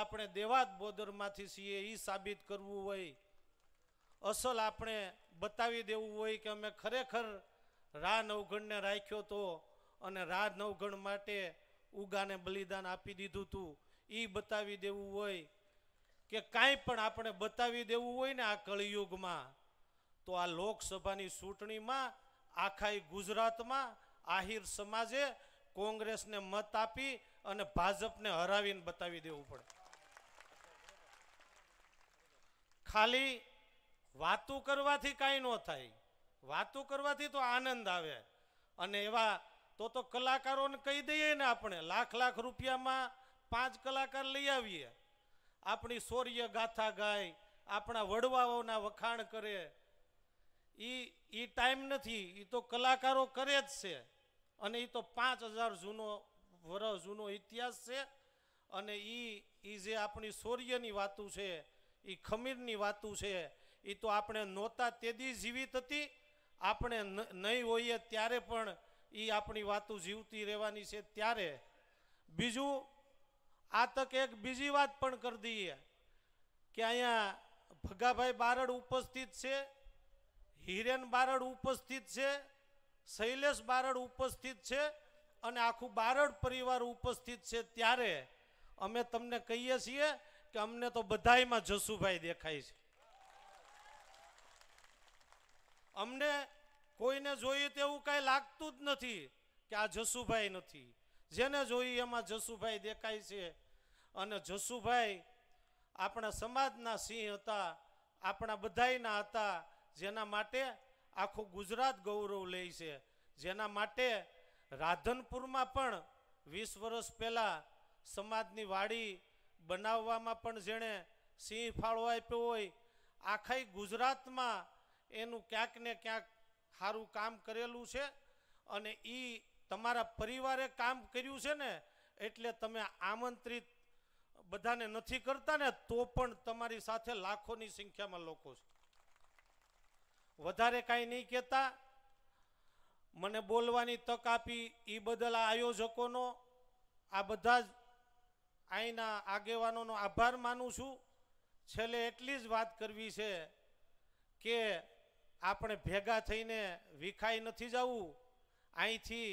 આપણે દેવાત બોદરમાંથી છીએ એ સાબિત કરવું હોય અસલ આપણે બતાવી દેવું હોય કે અમે ખરેખર રા નવઘણને રાખ્યો હતો અને રા નવઘણ માટે ઉગાને બલિદાન આપી દીધું હતું એ બતાવી દેવું હોય કે કાંઈ પણ આપણે બતાવી દેવું હોય ને આ કળિયુગમાં તો આ લોકસભાની ચૂંટણીમાં આખા ગુજરાતમાં આહિર સમાજે કોંગ્રેસને મત આપી અને ભાજપને હરાવીને બતાવી દેવું પડે ખાલી વાતું કરવાથી કાંઈ ન થાય વાતું કરવાથી તો આનંદ આવે અને એવા તો તો કલાકારોને કહી દઈએ ને આપણે લાખ લાખ રૂપિયામાં પાંચ કલાકાર લઈ આવીએ આપણી શૌર્ય ગાથા ગાય આપણા વડવાઓના વખાણ કરે એ એ ટાઈમ નથી એ તો કલાકારો કરે જ છે અને એ તો પાંચ હજાર જૂનો વર્ષ જૂનો ઇતિહાસ છે અને એ જે આપણી શૌર્યની વાતું છે એ ખમીરની વાતું છે એ તો આપણે નહોતા તેદી જીવિત હતી આપણે નહીં હોઈએ ત્યારે પણ એ આપણી વાતું જીવતી રહેવાની છે ત્યારે બીજું આ તક એક બીજી વાત પણ કરી દઈએ કે અહીંયા ભગાભાઈ બારડ ઉપસ્થિત છે હિરેન બારડ ઉપસ્થિત છે શૈલેષ બારડ ઉપસ્થિત છે અને આખું બારડ પરિવાર ઉપસ્થિત છે ત્યારે અમે તમને કહીએ છીએ કે અમને તો બધાયમાં જસુભાઈ દેખાય છે અમને કોઈને જોઈએ તેવું કાંઈ લાગતું જ નથી કે આ જસુભાઈ નથી જેને જોઈએ એમાં જસુભાઈ દેખાય છે અને જસુભાઈ આપણા સમાજના સિંહ હતા આપણા બધાયના હતા જેના માટે આખું ગુજરાત ગૌરવ લે છે જેના માટે રાધનપુરમાં પણ વીસ વર્ષ પહેલાં સમાજની વાડી બનાવવામાં પણ જેણે સિંહ ફાળો આપ્યો હોય આખાય ગુજરાતમાં એનું ક્યાંક ને ક્યાંક સારું કામ કરેલું છે અને એ તમારા પરિવારે કામ કર્યું છે ને એટલે તમે આમંત્રિત બધાને નથી કરતા ને તો પણ તમારી સાથે લાખોની સંખ્યામાં લોકો છે વધારે કાંઈ નહીં કહેતા મને બોલવાની તક આપી એ બદલ આ આયોજકોનો આ બધા જ અહીંના આગેવાનોનો આભાર માનું છું છેલ્લે એટલી જ વાત કરવી છે કે આપણે ભેગા થઈને વિખાઈ નથી જવું અહીંથી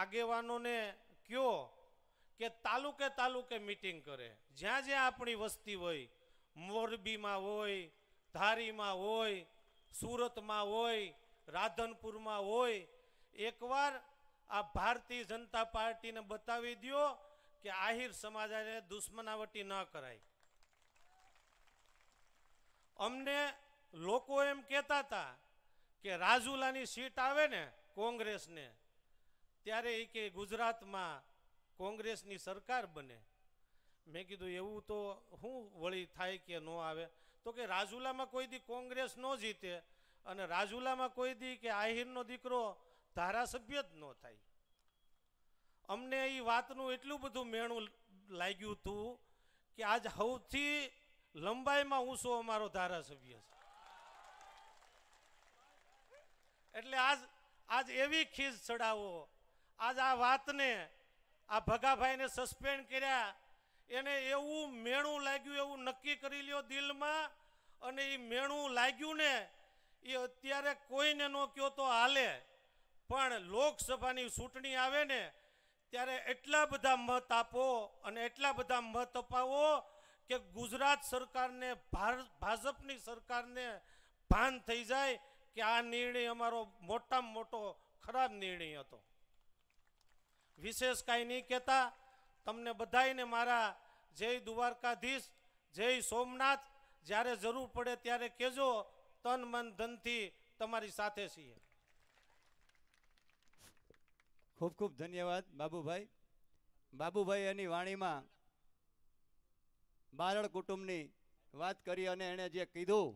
આગેવાનોને કયો કે તાલુકે તાલુકે મિટિંગ કરે જ્યાં જ્યાં આપણી વસ્તી હોય મોરબીમાં હોય ધારીમાં હોય સુરતમાં હોય રાધનપુરમાં હોય એકવાર આ ભારતીય જનતા પાર્ટીને બતાવી દો કે આહિર સમાજને દુશ્મનાવટી ન કરાય અમને લોકો એમ કહેતા હતા કે રાજુલાની સીટ આવે ને કોંગ્રેસને ત્યારે એ કે ગુજરાતમાં કોંગ્રેસની સરકાર બને મેં કીધું એવું તો શું વળી થાય કે ન આવે તો કે રાજુલામાં કોઈ દી કોંગ્રેસ ન જીતે અને રાજુલામાં કોઈ દી કે આહિરનો દીકરો ધારાસભ્ય જ ન થાય અમને એ વાતનું એટલું બધું મેણું લાગ્યું હતું કે આજ સૌથી લંબાઈમાં ઊંચો અમારો ધારાસભ્ય છે એટલે આજ આજ એવી ખીજ ચડાવો આજ આ વાતને આ ભગાભાઈને સસ્પેન્ડ કર્યા એને એવું મેણું લાગ્યું એવું નક્કી કરી લ્યો દિલમાં અને એ મેણું લાગ્યું ને એ અત્યારે કોઈને ન કહો તો હાલે પણ લોકસભાની ચૂંટણી આવે ને ત્યારે એટલા બધા મત આપો અને એટલા બધા મત અપાઓ કે ગુજરાત સરકારને ભાજપની સરકારને પાન થઈ જાય કે આ નિર્ણય અમારો મોટો મોટો ખરાબ નિર્ણય હતો વિશેષ કાઈ ની કેતા તમને બધાયને મારા જય દ્વારકાધીશ જય સોમનાથ જ્યારે જરૂર પડે ત્યારે કેજો તન મન ધન થી તમારી સાથે છે ખૂબ ખૂબ ધન્યવાદ બાબુભાઈ બાબુભાઈ એની વાણીમાં બારડ કુટુંબની વાત કરી અને એણે જે કીધું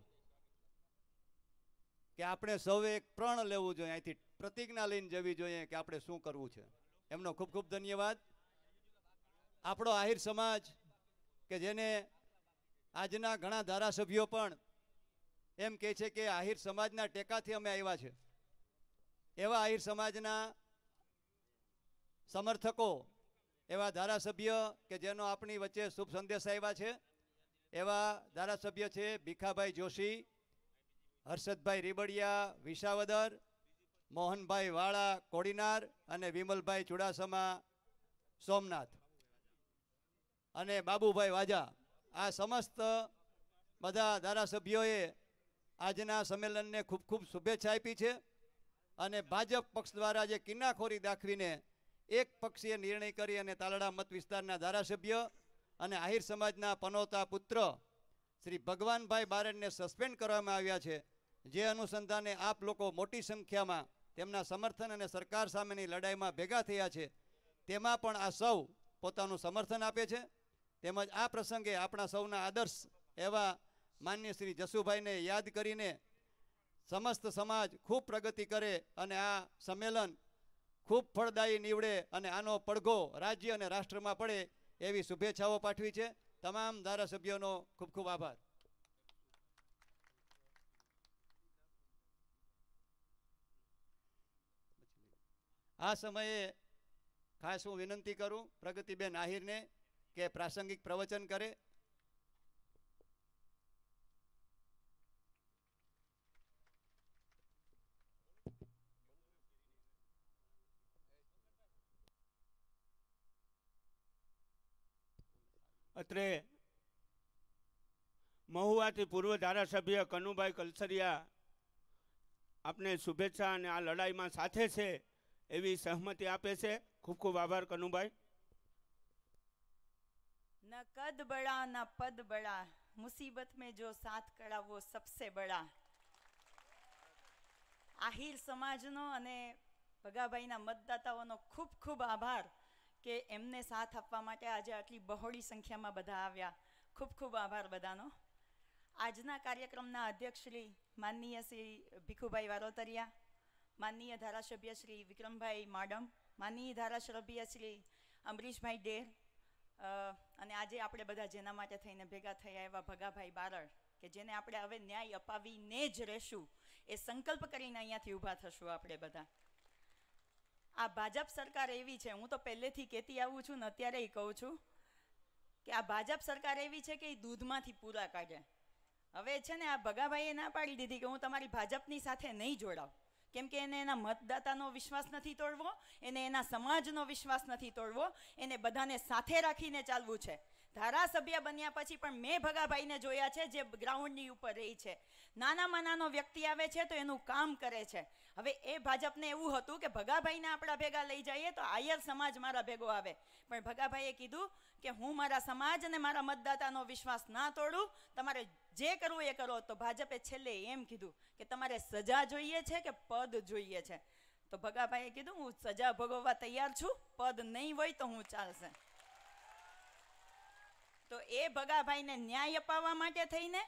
કે આપણે સૌએ એક પ્રણ લેવું જોઈએ અહીંથી પ્રતિજ્ઞા લઈને જવી જોઈએ કે આપણે શું કરવું છે એમનો ખૂબ ખૂબ ધન્યવાદ આપણો આહિર સમાજ કે જેને આજના ઘણા ધારાસભ્યો પણ એમ કહે છે કે આહિર સમાજના ટેકાથી અમે આવ્યા છે એવા આહિર સમાજના સમર્થકો એવા ધારાસભ્ય કે જેનો આપણી વચ્ચે શુભ સંદેશ આવ્યા છે એવા ધારાસભ્ય છે ભીખાભાઈ જોશી હર્ષદભાઈ રીબડિયા વિસાવદર મોહનભાઈ વાળા કોડીનાર અને વિમલભાઈ ચુડાસમા સોમનાથ અને બાબુભાઈ વાજા આ સમસ્ત બધા ધારાસભ્યોએ આજના સંમેલનને ખૂબ ખૂબ શુભેચ્છા આપી છે અને ભાજપ પક્ષ દ્વારા જે કિનાખોરી દાખવીને એક પક્ષીય નિર્ણય કરી અને તાલડા મત વિસ્તારના ધારાસભ્ય અને આહિર સમાજના પનોતા પુત્ર શ્રી ભગવાનભાઈ બારડને સસ્પેન્ડ કરવામાં આવ્યા છે જે અનુસંધાને આપ લોકો મોટી સંખ્યામાં તેમના સમર્થન અને સરકાર સામેની લડાઈમાં ભેગા થયા છે તેમાં પણ આ સૌ પોતાનું સમર્થન આપે છે તેમજ આ પ્રસંગે આપણા સૌના આદર્શ એવા માન્ય શ્રી જસુભાઈને યાદ કરીને સમસ્ત સમાજ ખૂબ પ્રગતિ કરે અને આ સંમેલન ખૂબ ફળદાયી નીવડે અને આનો પડઘો રાજ્ય અને રાષ્ટ્રમાં પડે એવી શુભેચ્છાઓ પાઠવી છે તમામ ધારાસભ્યોનો ખૂબ ખૂબ આભાર આ સમયે ખાસ હું વિનંતી કરું પ્રગતિબેન આહિરને કે પ્રાસંગિક પ્રવચન કરે અત્રે મહુવાથી પૂર્વ ધારાસભ્ય કનુભાઈ કલસરિયા આપને શુભેચ્છા અને આ લડાઈમાં સાથે છે એવી સહમતિ આપે છે ખૂબ ખૂબ આભાર કનુભાઈ ન કદ બડા ન પદ બડા મુસીબત મેં જો સાથ કડા વો સબસે બડા આહિર સમાજનો અને ભગાભાઈના મતદાતાઓનો ખૂબ ખૂબ આભાર કે એમને સાથ આપવા માટે આજે આટલી બહોળી સંખ્યામાં બધા આવ્યા ખૂબ ખૂબ આભાર બધાનો આજના કાર્યક્રમના અધ્યક્ષ શ્રી માનનીય શ્રી ભીખુભાઈ વારોતરિયા માનનીય ધારાસભ્ય શ્રી વિક્રમભાઈ માડમ માનનીય ધારાસભ્ય શ્રી અમરીશભાઈ ડેર અને આજે આપણે બધા જેના માટે થઈને ભેગા થયા એવા ભગાભાઈ બારડ કે જેને આપણે હવે ન્યાય અપાવીને જ રહેશું એ સંકલ્પ કરીને અહીંયાથી ઊભા થશું આપણે બધા આ ભાજપ સરકાર એવી છે હું તો પહેલેથી કહેતી આવું છું ને અત્યારે કહું છું કે આ ભાજપ સરકાર એવી છે કે એ દૂધમાંથી પૂરા કાઢે હવે છે ને આ ભગાભાઈએ ના પાડી દીધી કે હું તમારી ભાજપની સાથે નહીં જોડાવ કેમ કે એને એના મતદાતાનો વિશ્વાસ નથી તોડવો એને એના સમાજનો વિશ્વાસ નથી તોડવો એને બધાને સાથે રાખીને ચાલવું છે ધારાસભ્ય બન્યા પછી પણ મેં ભગાભાઈને જોયા છે જે ગ્રાઉન્ડની ઉપર રહી છે નાનામાં નાનો વ્યક્તિ આવે છે તો એનું કામ કરે છે હવે એ ભાજપને એવું હતું કે ભગાભાઈને આપણા ભેગા લઈ જઈએ તો આયર સમાજ મારા ભેગો આવે પણ ભગાભાઈએ કીધું કે હું મારા સમાજ અને મારા મતદાતાનો વિશ્વાસ ના તોડું તમારે જે કરવું એ કરો તો ભાજપે છેલ્લે એમ કીધું કે તમારે સજા જોઈએ છે કે પદ જોઈએ છે તો ભગાભાઈએ કીધું હું સજા ભોગવવા તૈયાર છું પદ નહીં હોય તો હું ચાલશે તો એ ભગાભાઈને ન્યાય અપાવવા માટે થઈને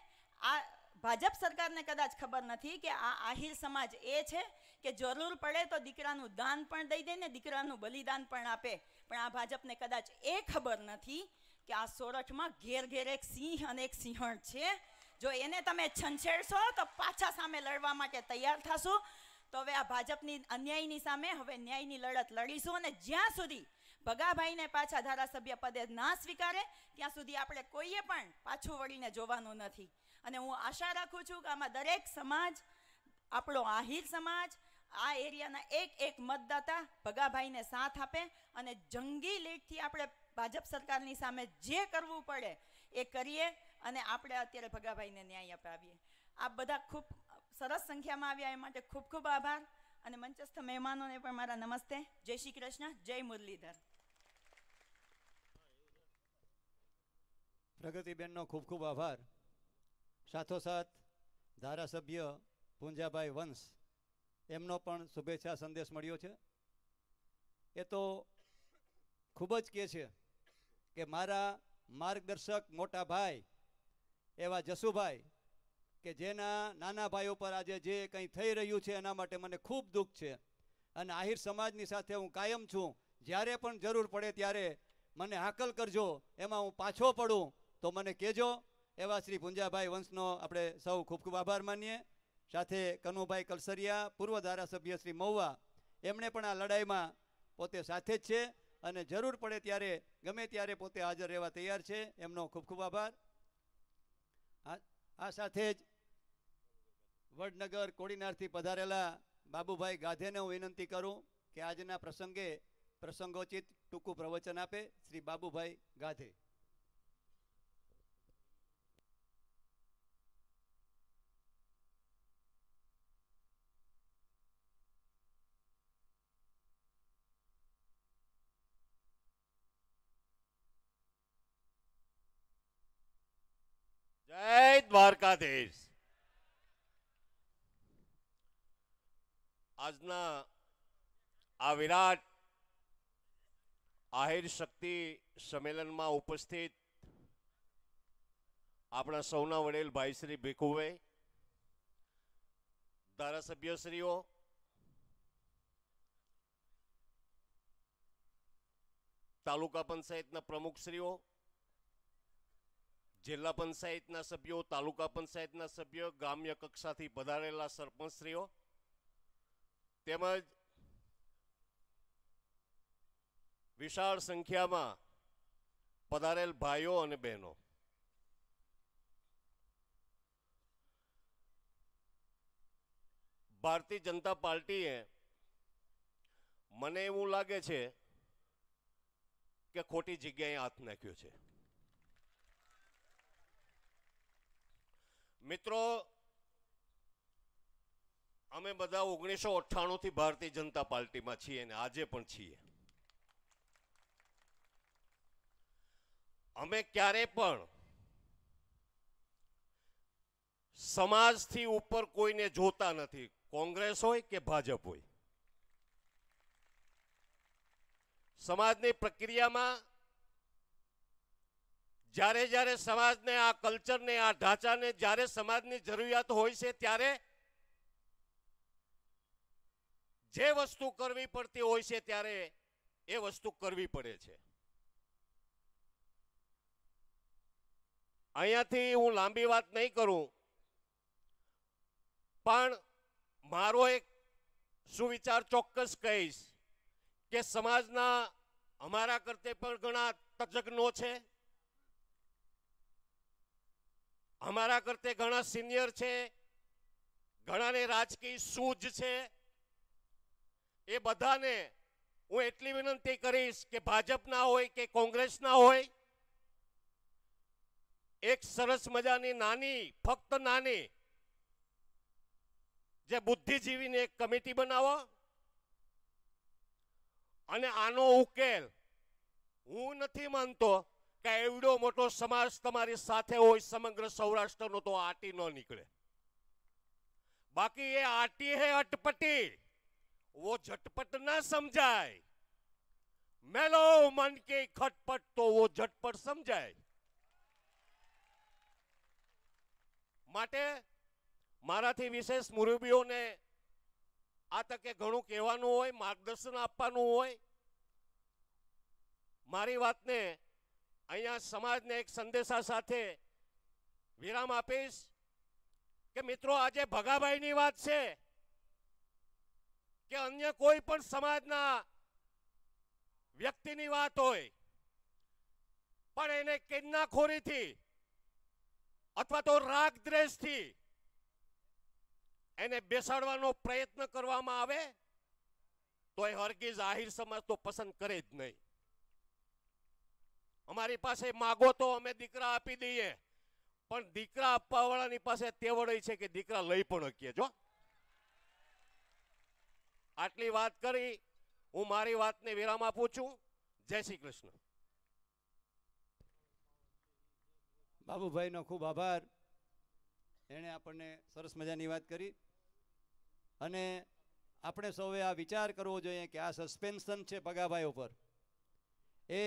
આ ભાજપ સરકારને કદાચ ખબર નથી કે આ આહિર સમાજ એ છે કે જરૂર પડે તો દીકરાનું દાન પણ દઈ દે ને દીકરાનું બલિદાન પણ આપે પણ આ ભાજપને કદાચ એ ખબર નથી કે આ સોરઠમાં ઘેર ઘેર એક સિંહ અને એક સિંહણ છે જો એને તમે છંછેડશો તો પાછા સામે લડવા માટે તૈયાર થશો તો હવે આ ભાજપની અન્યાયની સામે હવે ન્યાયની લડત લડીશું અને જ્યાં સુધી ભગાભાઈને પાછા ધારાસભ્ય પદે ના સ્વીકારે ત્યાં સુધી આપણે કોઈએ પણ પાછું વળીને જોવાનું નથી અને હું આશા રાખું છું કે આમાં દરેક સમાજ આપણો આહિર સમાજ આ એરિયાના એક એક મતદાતા ભગાભાઈને સાથ આપે અને જંગી લીડથી આપણે ભાજપ સરકારની સામે જે કરવું પડે એ કરીએ અને આપણે અત્યારે ભગાભાઈને ન્યાય અપાવીએ આપ બધા ખૂબ સરસ સંખ્યામાં આવ્યા એ માટે ખૂબ ખૂબ આભાર અને મંચસ્થ મહેમાનોને પણ મારા નમસ્તે જય શ્રી કૃષ્ણ જય મુરલીધર પ્રગતિબેનનો ખૂબ ખૂબ આભાર સાથોસાથ ધારાસભ્ય પૂંજાભાઈ વંશ એમનો પણ શુભેચ્છા સંદેશ મળ્યો છે એ તો ખૂબ જ કહે છે કે મારા માર્ગદર્શક મોટા ભાઈ એવા જસુભાઈ કે જેના નાના ભાઈઓ પર આજે જે કંઈ થઈ રહ્યું છે એના માટે મને ખૂબ દુઃખ છે અને આહિર સમાજની સાથે હું કાયમ છું જ્યારે પણ જરૂર પડે ત્યારે મને હાકલ કરજો એમાં હું પાછો પડું તો મને કહેજો એવા શ્રી પુંજાભાઈ વંશનો આપણે સૌ ખૂબ ખૂબ આભાર માનીએ સાથે કનુભાઈ કલસરિયા પૂર્વ ધારાસભ્ય શ્રી મહુવા એમણે પણ આ લડાઈમાં પોતે સાથે જ છે અને જરૂર પડે ત્યારે ગમે ત્યારે પોતે હાજર રહેવા તૈયાર છે એમનો ખૂબ ખૂબ આભાર આ સાથે જ વડનગર કોડીનારથી પધારેલા બાબુભાઈ ગાધેને હું વિનંતી કરું કે આજના પ્રસંગે પ્રસંગોચિત ટૂંકું પ્રવચન આપે શ્રી બાબુભાઈ ગાધે દ્વારકાધીશ આજના આ વિરાટ આહિર શક્તિ સંમેલનમાં ઉપસ્થિત આપણા સૌના વડેલ ભાઈ શ્રી ભીખુવે ધારાસભ્યશ્રીઓ તાલુકા પંચાયતના પ્રમુખશ્રીઓ જિલ્લા પંચાયતના સભ્યો તાલુકા પંચાયતના સભ્યો ગ્રામ્ય કક્ષાથી પધારેલા સરપંચશ્રીઓ તેમજ વિશાળ સંખ્યામાં પધારેલ ભાઈઓ અને બહેનો ભારતીય જનતા પાર્ટીએ મને એવું લાગે છે કે ખોટી જગ્યાએ હાથ નાખ્યો છે મિત્રો અમે બધા ઓગણીસો અઠ્ઠાણુંથી ભારતીય જનતા પાર્ટીમાં છીએ અને આજે પણ છીએ અમે ક્યારે પણ સમાજથી ઉપર કોઈને જોતા નથી કોંગ્રેસ હોય કે ભાજપ હોય સમાજની પ્રક્રિયામાં જ્યારે જ્યારે સમાજને આ કલ્ચરને આ ઢાંચાને જ્યારે સમાજની જરૂરિયાત હોય છે ત્યારે જે વસ્તુ કરવી પડતી હોય છે ત્યારે એ વસ્તુ કરવી પડે છે અહીંયાથી હું લાંબી વાત નહીં કરું પણ મારો એક સુવિચાર ચોક્કસ કહીશ કે સમાજના અમારા કરતે પણ ઘણા તજજ્ઞો છે અમારા કરતે ઘણા સિનિયર છે ઘણાને રાજકીય સૂઝ છે એ બધાને હું એટલી વિનંતી કરીશ કે ભાજપના હોય કે કોંગ્રેસના હોય એક સરસ મજાની નાની ફક્ત નાની જે બુદ્ધિજીવીની એક કમિટી બનાવો અને આનો ઉકેલ હું નથી માનતો કે એવડો મોટો સમાજ તમારી સાથે હોય સમગ્ર સૌરાષ્ટ્રનો તો આટી ન નીકળે બાકી એ આટી હે અટપટી વો ઝટપટ ના સમજાય મેલો મન કે ખટપટ તો વો ઝટપટ સમજાય માટે મારાથી વિશેષ મુરબીઓને આ તકે ઘણું કહેવાનું હોય માર્ગદર્શન આપવાનું હોય મારી વાતને અહીંયા સમાજને એક સંદેશા સાથે વિરામ આપીશ કે મિત્રો આજે ભગાભાઈની વાત છે કે અન્ય કોઈ પણ સમાજના વ્યક્તિની વાત હોય પણ એને કિન્નાખોરીથી અથવા તો રાગ દ્રેષથી એને બેસાડવાનો પ્રયત્ન કરવામાં આવે તો એ હરગીઝ આહિર સમાજ તો પસંદ કરે જ નહીં અમારી પાસે માગો તો અમે દીકરા આપી દઈએ પણ દીકરા આપવાવાળાની પાસે તેવડ છે કે દીકરા લઈ પણ શકીએ જો આટલી વાત કરી હું મારી વાતને વિરામ આપું છું જય શ્રી કૃષ્ણ બાબુભાઈનો ખૂબ આભાર એણે આપણને સરસ મજાની વાત કરી અને આપણે સૌએ આ વિચાર કરવો જોઈએ કે આ સસ્પેન્શન છે પગાભાઈ ઉપર એ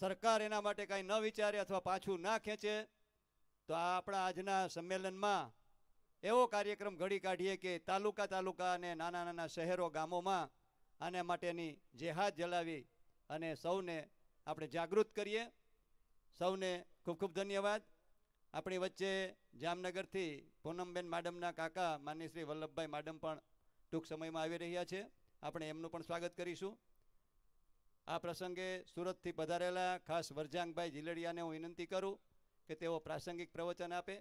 સરકાર એના માટે કાંઈ ન વિચારે અથવા પાછું ના ખેંચે તો આ આપણા આજના સંમેલનમાં એવો કાર્યક્રમ ઘડી કાઢીએ કે તાલુકા તાલુકા અને નાના નાના શહેરો ગામોમાં આના માટેની જેહાદ જલાવી અને સૌને આપણે જાગૃત કરીએ સૌને ખૂબ ખૂબ ધન્યવાદ આપણી વચ્ચે જામનગરથી પૂનમબેન માડમના કાકા માન્ય શ્રી વલ્લભભાઈ માડમ પણ ટૂંક સમયમાં આવી રહ્યા છે આપણે એમનું પણ સ્વાગત કરીશું આ પ્રસંગે સુરતથી પધારેલા ખાસ વરજાંગભાઈ જીલડિયાને હું વિનંતી કરું કે તેઓ પ્રાસંગિક પ્રવચન આપે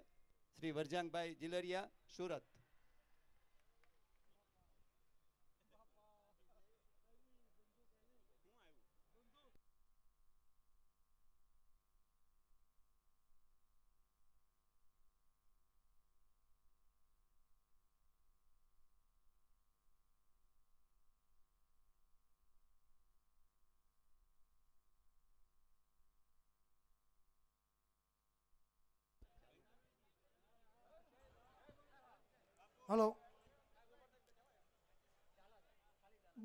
શ્રી વરજાંગભાઈ જીલડિયા સુરત हॅलो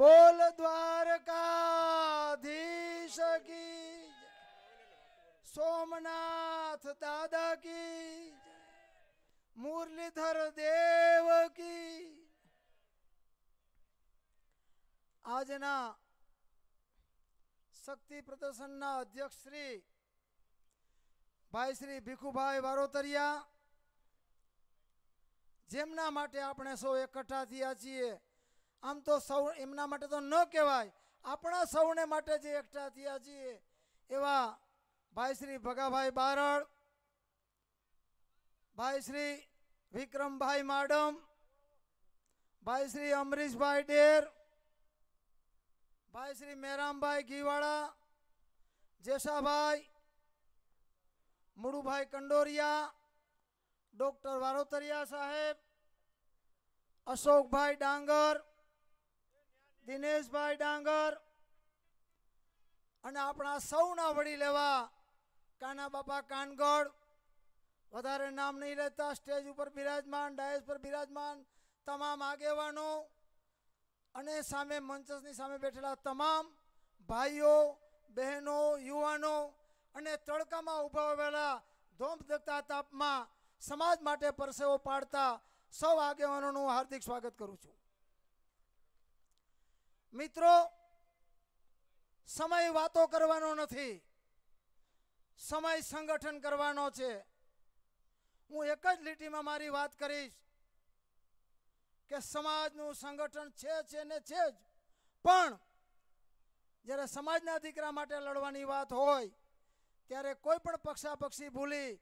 बोल द्वारकाधीश की सोमनाथ दादा की मुरलीधर देव की आजना शक्ति प्रदर्शन अध्यक्ष श्री भाई श्री भिखुभाई वारोतरिया જેમના માટે આપણે સૌ એકઠા થયા છીએ આમ તો સૌ એમના માટે તો ન કહેવાય આપણા સૌને માટે જે એકઠા થયા છીએ એવા ભાઈ શ્રી ભગાભાઈ બારડ ભાઈ શ્રી વિક્રમભાઈ માડમ ભાઈ શ્રી અમરીશભાઈ ડેર ભાઈ શ્રી મેરામભાઈ ગીવાળા જેસાભાઈ મુળુભાઈ કંડોરિયા ડૉક્ટર વારોતરિયા સાહેબ અશોકભાઈ ડાંગર દિનેશભાઈ ડાંગર અને આપણા સૌના વડી લેવા કાના બાપા કાનગઢ વધારે નામ નહીં લેતા સ્ટેજ ઉપર બિરાજમાન ડાયસ પર બિરાજમાન તમામ આગેવાનો અને સામે મંચસની સામે બેઠેલા તમામ ભાઈઓ બહેનો યુવાનો અને તડકામાં ઊભા આવેલા ધોમ ધકતા તાપમાં સમાજ માટે પરસેવો પાડતા સૌ આગેવાનોનું હાર્દિક સ્વાગત કરું છું મિત્રો સમય વાતો કરવાનો નથી સમય સંગઠન કરવાનો છે હું એક જ લીટીમાં મારી વાત કરીશ કે સમાજનું સંગઠન છે છે ને છે જ પણ જ્યારે સમાજના દીકરા માટે લડવાની વાત હોય ત્યારે કોઈ પણ પક્ષાપક્ષી ભૂલી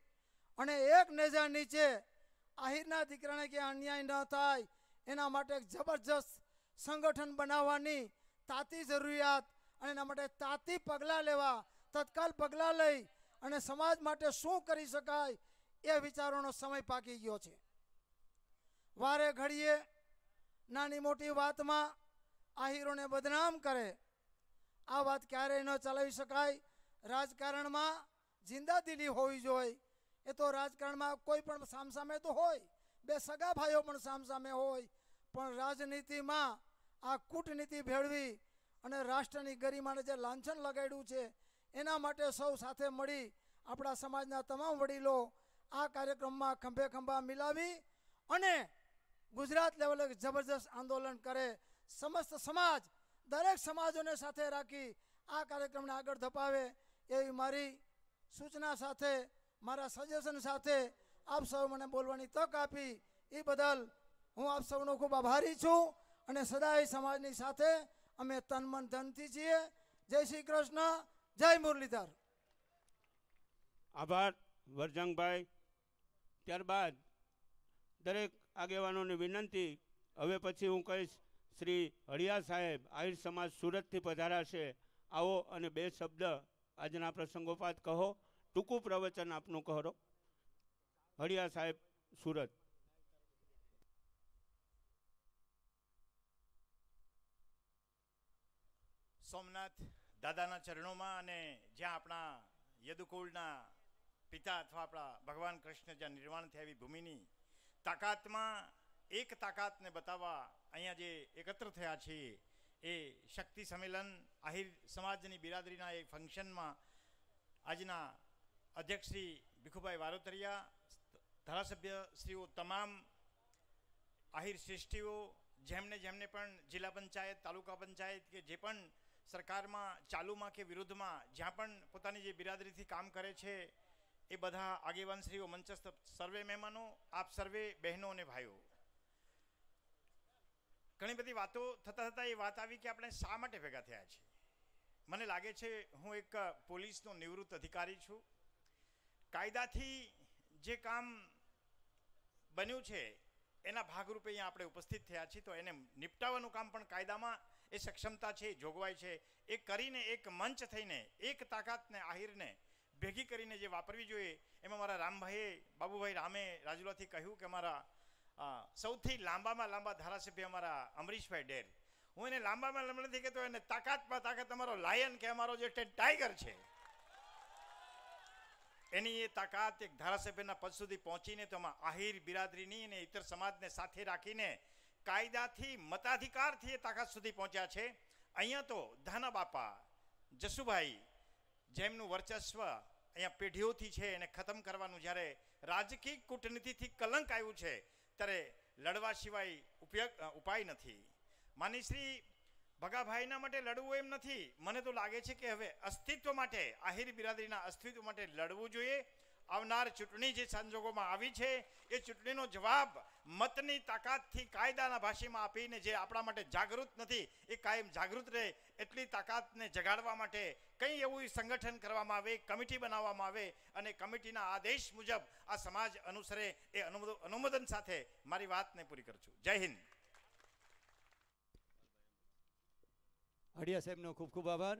અને એક નજર નીચે આહિરના દીકરાને કે અન્યાય ન થાય એના માટે જબરજસ્ત સંગઠન બનાવવાની તાતી જરૂરિયાત અને એના માટે તાતી પગલાં લેવા તત્કાલ પગલાં લઈ અને સમાજ માટે શું કરી શકાય એ વિચારોનો સમય પાકી ગયો છે વારે ઘડીએ નાની મોટી વાતમાં આહીરોને બદનામ કરે આ વાત ક્યારેય ન ચલાવી શકાય રાજકારણમાં જિંદાદિલી હોવી જોઈએ એ તો રાજકારણમાં કોઈ પણ સામસામે તો હોય બે સગા ભાઈઓ પણ સામસામે હોય પણ રાજનીતિમાં આ કૂટનીતિ ભેળવી અને રાષ્ટ્રની ગરિમાને જે લાંછન લગાડ્યું છે એના માટે સૌ સાથે મળી આપણા સમાજના તમામ વડીલો આ કાર્યક્રમમાં ખંભે ખંભા મિલાવી અને ગુજરાત લેવલે જબરજસ્ત આંદોલન કરે સમસ્ત સમાજ દરેક સમાજોને સાથે રાખી આ કાર્યક્રમને આગળ ધપાવે એવી મારી સૂચના સાથે મારા સજેશન સાથે આપ સૌ મને બોલવાની તક આપી એ બદલ હું આપ સૌનો ખૂબ આભારી છું અને સદાય સમાજની સાથે અમે તન મન ધનથી છીએ જય શ્રી કૃષ્ણ જય મુરલીધર આભાર વરજંગભાઈ ત્યારબાદ દરેક આગેવાનોને વિનંતી હવે પછી હું કહીશ શ્રી હળિયા સાહેબ આહિર સમાજ સુરતથી પધારાશે આવો અને બે શબ્દ આજના પ્રસંગોપાત કહો ટૂંકું પ્રવચન આપનું કહો હળિયા સાહેબ સુરત સોમનાથ દાદાના ચરણોમાં અને જ્યાં આપણા યદુકુળના પિતા અથવા આપણા ભગવાન કૃષ્ણ જ્યાં નિર્માણ થયા એવી ભૂમિની તાકાતમાં એક તાકાતને બતાવવા અહીંયા જે એકત્ર થયા છીએ એ શક્તિ સંમેલન આહિર સમાજની બિરાદરીના એ ફંક્શનમાં આજના અધ્યક્ષ શ્રી ભીખુભાઈ વારોતરિયા ધારાસભ્ય શ્રીઓ તમામ આહિર શ્રેષ્ઠીઓ જેમને જેમને પણ જિલ્લા પંચાયત તાલુકા પંચાયત કે જે પણ સરકારમાં ચાલુમાં કે વિરુદ્ધમાં જ્યાં પણ પોતાની જે બિરાદરીથી કામ કરે છે એ બધા આગેવાનશ્રીઓ મંચસ્થ સર્વે મહેમાનો આપ સર્વે બહેનો અને ભાઈઓ ઘણી બધી વાતો થતાં થતાં એ વાત આવી કે આપણે શા માટે ભેગા થયા છીએ મને લાગે છે હું એક પોલીસનો નિવૃત્ત અધિકારી છું કાયદાથી જે કામ બન્યું છે એના ભાગરૂપે અહીંયા આપણે ઉપસ્થિત થયા છીએ તો એને નિપટાવવાનું કામ પણ કાયદામાં એ સક્ષમતા છે જોગવાઈ છે એ કરીને એક મંચ થઈને એક તાકાતને આહિરને ભેગી કરીને જે વાપરવી જોઈએ એમાં મારા રામભાઈએ બાબુભાઈ રામે રાજુલાથી કહ્યું કે મારા સૌથી લાંબામાં લાંબા ધારાસભ્ય અમારા અમરીશભાઈ ડેર હું એને લાંબામાં લાંબા નથી કહેતો એને તાકાતમાં તાકાત અમારો લાયન કે અમારો જે ટાઈગર છે એની એ તાકાત એક ધારાસભ્યના પદ સુધી પહોંચીને તો એમાં આહિર બિરાદરીની અને ઇતર સમાજને સાથે રાખીને કાયદાથી મતાધિકારથી એ તાકાત સુધી પહોંચ્યા છે અહીંયા તો ધાના બાપા જસુભાઈ જેમનું વર્ચસ્વ અહીંયા પેઢીઓથી છે એને ખતમ કરવાનું જ્યારે રાજકીય કૂટનીતિથી કલંક આવ્યું છે ત્યારે લડવા સિવાય ઉપયોગ ઉપાય નથી માનીશ્રી ભગાભાઈના માટે લડવું એમ નથી મને તો લાગે છે કે હવે અસ્તિત્વ માટે આહિર બિરાદરીના અસ્તિત્વ માટે લડવું જોઈએ આવનાર ચૂંટણી જે સંજોગોમાં આવી છે એ ચૂંટણીનો જવાબ મતની તાકાતથી કાયદાના ભાષામાં આપીને જે આપણા માટે જાગૃત નથી એ કાયમ જાગૃત રહે એટલી તાકાતને જગાડવા માટે કંઈ એવું સંગઠન કરવામાં આવે કમિટી બનાવવામાં આવે અને કમિટીના આદેશ મુજબ આ સમાજ અનુસરે એ અનુમોદન સાથે મારી વાતને પૂરી કરું છું જય હિન્દ હડિયા સાહેબનો ખૂબ ખૂબ આભાર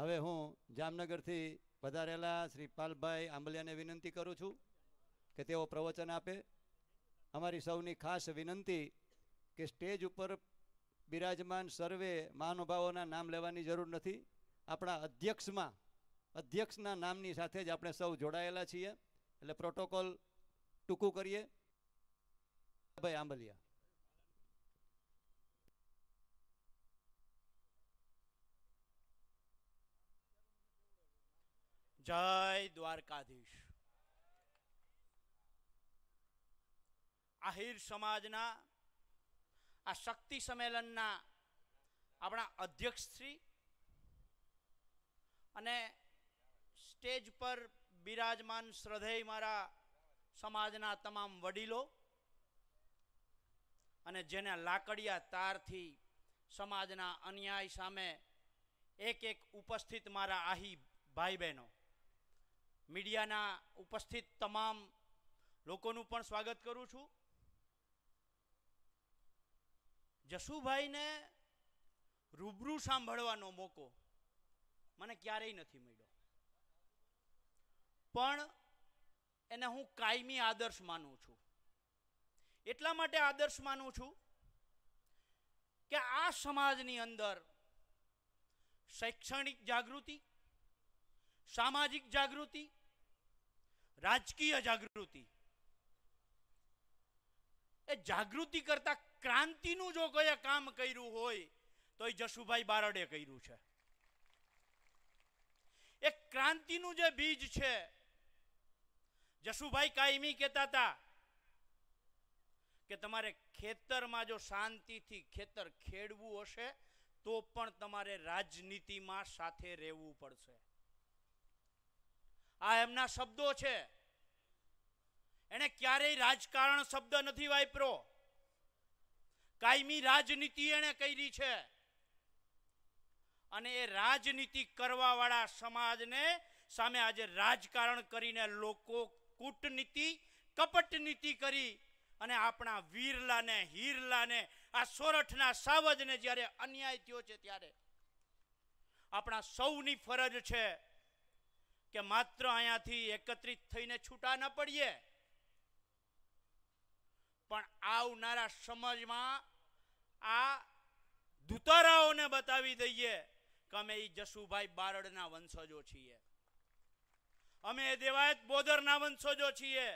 હવે હું જામનગરથી પધારેલા શ્રી પાલભાઈ આંબલિયાને વિનંતી કરું છું કે તેઓ પ્રવચન આપે અમારી સૌની ખાસ વિનંતી કે સ્ટેજ ઉપર બિરાજમાન સર્વે મહાનુભાવોના નામ લેવાની જરૂર નથી આપણા અધ્યક્ષમાં અધ્યક્ષના નામની સાથે જ આપણે સૌ જોડાયેલા છીએ એટલે પ્રોટોકોલ ટૂંકું કરીએ ભાઈ આંબલિયા જય દ્વારકાધીશ આહિર સમાજના આ શક્તિ સંમેલનના આપણા અધ્યક્ષશ્રી અને સ્ટેજ પર બિરાજમાન શ્રદ્ધેય મારા સમાજના તમામ વડીલો અને જેને લાકડિયા તારથી સમાજના અન્યાય સામે એક એક ઉપસ્થિત મારા આહી ભાઈ બહેનો મીડિયાના ઉપસ્થિત તમામ લોકોનું પણ સ્વાગત કરું છું જશુભાઈને રૂબરૂ સાંભળવાનો મોકો મને ક્યારેય નથી મળ્યો પણ એને હું કાયમી આદર્શ માનું છું એટલા માટે આદર્શ માનું છું કે આ સમાજની અંદર શૈક્ષણિક જાગૃતિ સામાજિક જાગૃતિ રાજકીય જાગૃતિ એ જાગૃતિ કરતા ક્રાંતિનું જો કોઈ કામ કર્યું હોય તો એ જશુભાઈ બારડે કર્યું છે એ ક્રાંતિનું જે બીજ છે જશુભાઈ કાયમી કહેતા હતા કે તમારે ખેતરમાં જો શાંતિથી ખેતર ખેડવું હશે તો પણ તમારે રાજનીતિમાં સાથે રહેવું પડશે આ એમના શબ્દો છે એણે ક્યારેય રાજકારણ શબ્દ નથી વાપરો કાયમી રાજનીતિ એણે કરી છે અને એ રાજનીતિ કરવાવાળા સમાજને સામે આજે રાજકારણ કરીને લોકો કૂટનીતિ કપટનીતિ કરી અને આપણા વીરલાને હીરલાને આ સોરઠના સાવજને જ્યારે અન્યાય થયો છે ત્યારે આપણા સૌની ફરજ છે કે માત્ર અહીંયાથી એકત્રિત થઈને છૂટા ન પડીએ પણ આવનારા સમાજમાં આ ધુતારાઓને બતાવી દઈએ કે અમે એ જસુભાઈ બારડના વંશજો છીએ અમે એ દેવાયત બોદરના વંશજો છીએ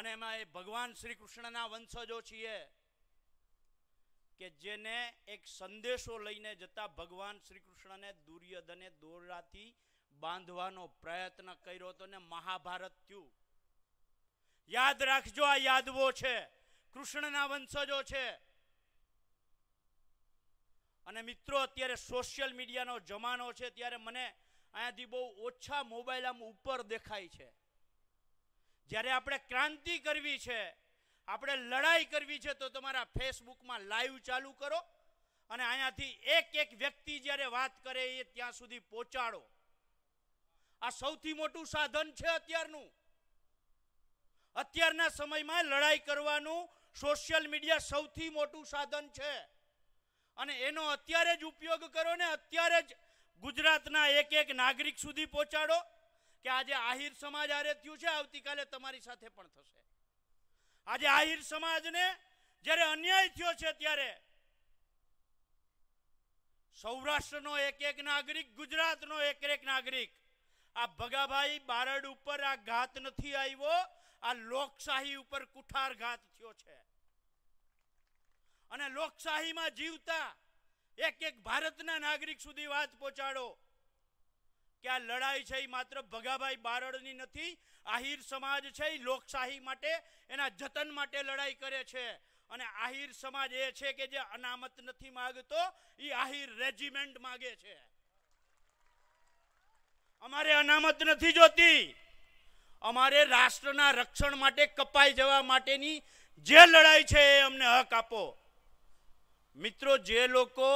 અને એમાં એ ભગવાન શ્રી કૃષ્ણના વંશજો છીએ કે જેને એક સંદેશો લઈને જતા ભગવાન શ્રી કૃષ્ણને દુર્યોધને દોરડાથી બાંધવાનો પ્રયત્ન કર્યો તો ને મહાભારત થયું યાદ રાખજો આ યાદવો છે કૃષ્ણના વંશજો છે અને મિત્રો અત્યારે સોશિયલ મીડિયાનો જમાનો છે ત્યારે મને અહીંયાથી બહુ ઓછા મોબાઈલ આમ ઉપર દેખાય છે જ્યારે આપણે ક્રાંતિ કરવી છે આપણે લડાઈ કરવી છે તો તમારા ફેસબુકમાં લાઈવ ચાલુ કરો અને અહીંયાથી એક એક વ્યક્તિ જ્યારે વાત કરે એ ત્યાં સુધી પહોંચાડો આ સૌથી મોટું સાધન છે અત્યારનું અત્યારના સમયમાં લડાઈ કરવાનું સોશિયલ મીડિયા સૌથી મોટું સાધન છે અને એનો અત્યારે જ ઉપયોગ કરો ને અત્યારે જ ગુજરાતના એક એક નાગરિક સુધી પહોંચાડો કે આજે આહિર સમાજ આરે થયું છે આવતીકાલે તમારી સાથે પણ થશે આજે આહિર સમાજને જ્યારે અન્યાય થયો છે ત્યારે સૌરાષ્ટ્રનો એક એક નાગરિક ગુજરાતનો એક એક નાગરિક આ ભગાભાઈ બારડ ઉપર આ ઘાત નથી આવ્યો આ લોકશાહી ઉપર કુઠાર ઘાત થયો છે અને લોકશાહીમાં જીવતા એક એક ભારતના નાગરિક સુધી વાત પહોંચાડો કે આ લડાઈ છે એ માત્ર ભગાભાઈ બારડની નથી આહિર સમાજ છે એ લોકશાહી માટે એના જતન માટે લડાઈ કરે છે અને આહિર સમાજ એ છે કે જે અનામત નથી માગતો એ આહિર રેજિમેન્ટ માગે છે અમારે અનામત નથી જોતી અમારે રાષ્ટ્રના રક્ષણ માટે કપાઈ જવા માટેની જે લડાઈ છે એ અમને હક આપો મિત્રો જે લોકો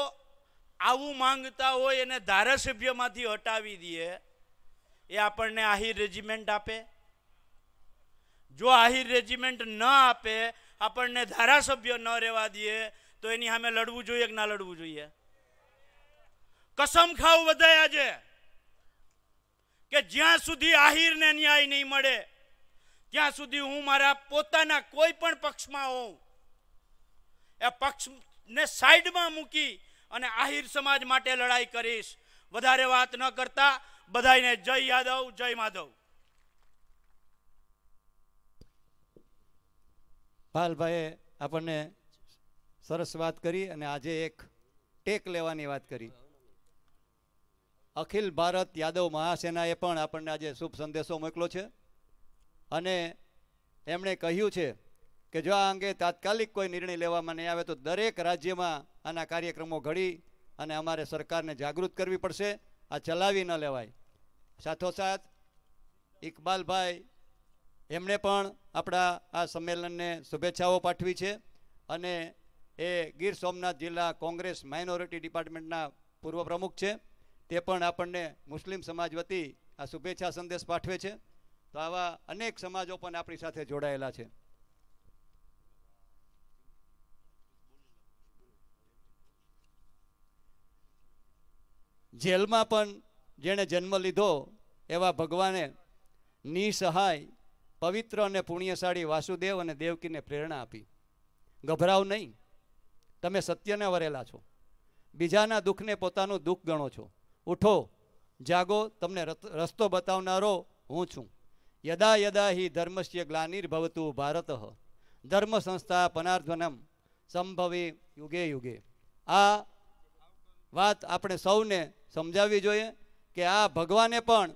આવું માંગતા હોય એને ધારાસભ્યમાંથી હટાવી દઈએ એ આપણને આહિર રેજિમેન્ટ આપે જો આહિર રેજિમેન્ટ ન આપે આપણને ધારાસભ્ય ન રહેવા દઈએ તો એની સામે લડવું જોઈએ કે ના લડવું જોઈએ કસમ ખાવું બધાય આજે કે જ્યાં સુધી આહિરને ન્યાય નહીં મળે ત્યાં સુધી હું મારા પોતાના કોઈ પણ પક્ષમાં હોઉં એ પક્ષને સાઈડમાં મૂકી અને આહિર સમાજ માટે લડાઈ કરીશ વધારે વાત ન કરતા બધાને જય યાદવ જય માધવ પાલભાઈએ આપણને સરસ વાત કરી અને આજે એક ટેક લેવાની વાત કરી અખિલ ભારત યાદવ મહાસેનાએ પણ આપણને આજે શુભ સંદેશો મોકલો છે અને એમણે કહ્યું છે કે જો આ અંગે તાત્કાલિક કોઈ નિર્ણય લેવામાં નહીં આવે તો દરેક રાજ્યમાં આના કાર્યક્રમો ઘડી અને અમારે સરકારને જાગૃત કરવી પડશે આ ચલાવી ન લેવાય સાથોસાથ ઇકબાલભાઈ એમણે પણ આપણા આ સંમેલનને શુભેચ્છાઓ પાઠવી છે અને એ ગીર સોમનાથ જિલ્લા કોંગ્રેસ માઇનોરિટી ડિપાર્ટમેન્ટના પૂર્વ પ્રમુખ છે તે પણ આપણને મુસ્લિમ સમાજ વતી આ શુભેચ્છા સંદેશ પાઠવે છે તો આવા અનેક સમાજો પણ આપણી સાથે જોડાયેલા છે જેલમાં પણ જેણે જન્મ લીધો એવા ભગવાને નિસહાય પવિત્ર અને પુણ્યશાળી વાસુદેવ અને દેવકીને પ્રેરણા આપી ગભરાવ નહીં તમે સત્યને વરેલા છો બીજાના દુઃખને પોતાનું દુઃખ ગણો છો ઉઠો જાગો તમને રસ્તો બતાવનારો હું છું યદા યદા હિ ધર્મસ્ય ગ્લાનિર્ભવતું ભારત ધર્મ સંસ્થા પનાર્ધનમ સંભવે યુગે યુગે આ વાત આપણે સૌને સમજાવવી જોઈએ કે આ ભગવાને પણ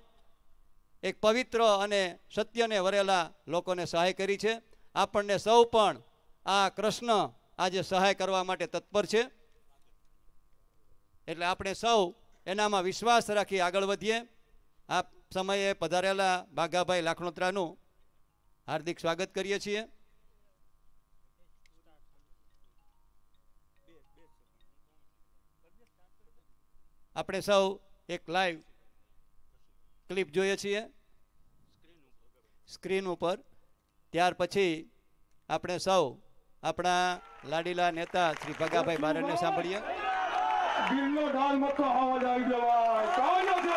એક પવિત્ર અને સત્યને વરેલા લોકોને સહાય કરી છે આપણને સૌ પણ આ કૃષ્ણ આજે સહાય કરવા માટે તત્પર છે એટલે આપણે સૌ એનામાં વિશ્વાસ રાખી આગળ વધીએ આ સમયે પધારેલા ભાગાભાઈ લાખણોત્રાનું હાર્દિક સ્વાગત કરીએ છીએ આપણે સૌ એક લાઈવ ક્લિપ જોઈએ છીએ સ્ક્રીન ઉપર ત્યાર પછી આપણે સૌ આપણા લાડીલા નેતા શ્રી ભગાભાઈ બારડને સાંભળીએ દિલનો ઢાલ મતો આવાજ આવી જવાય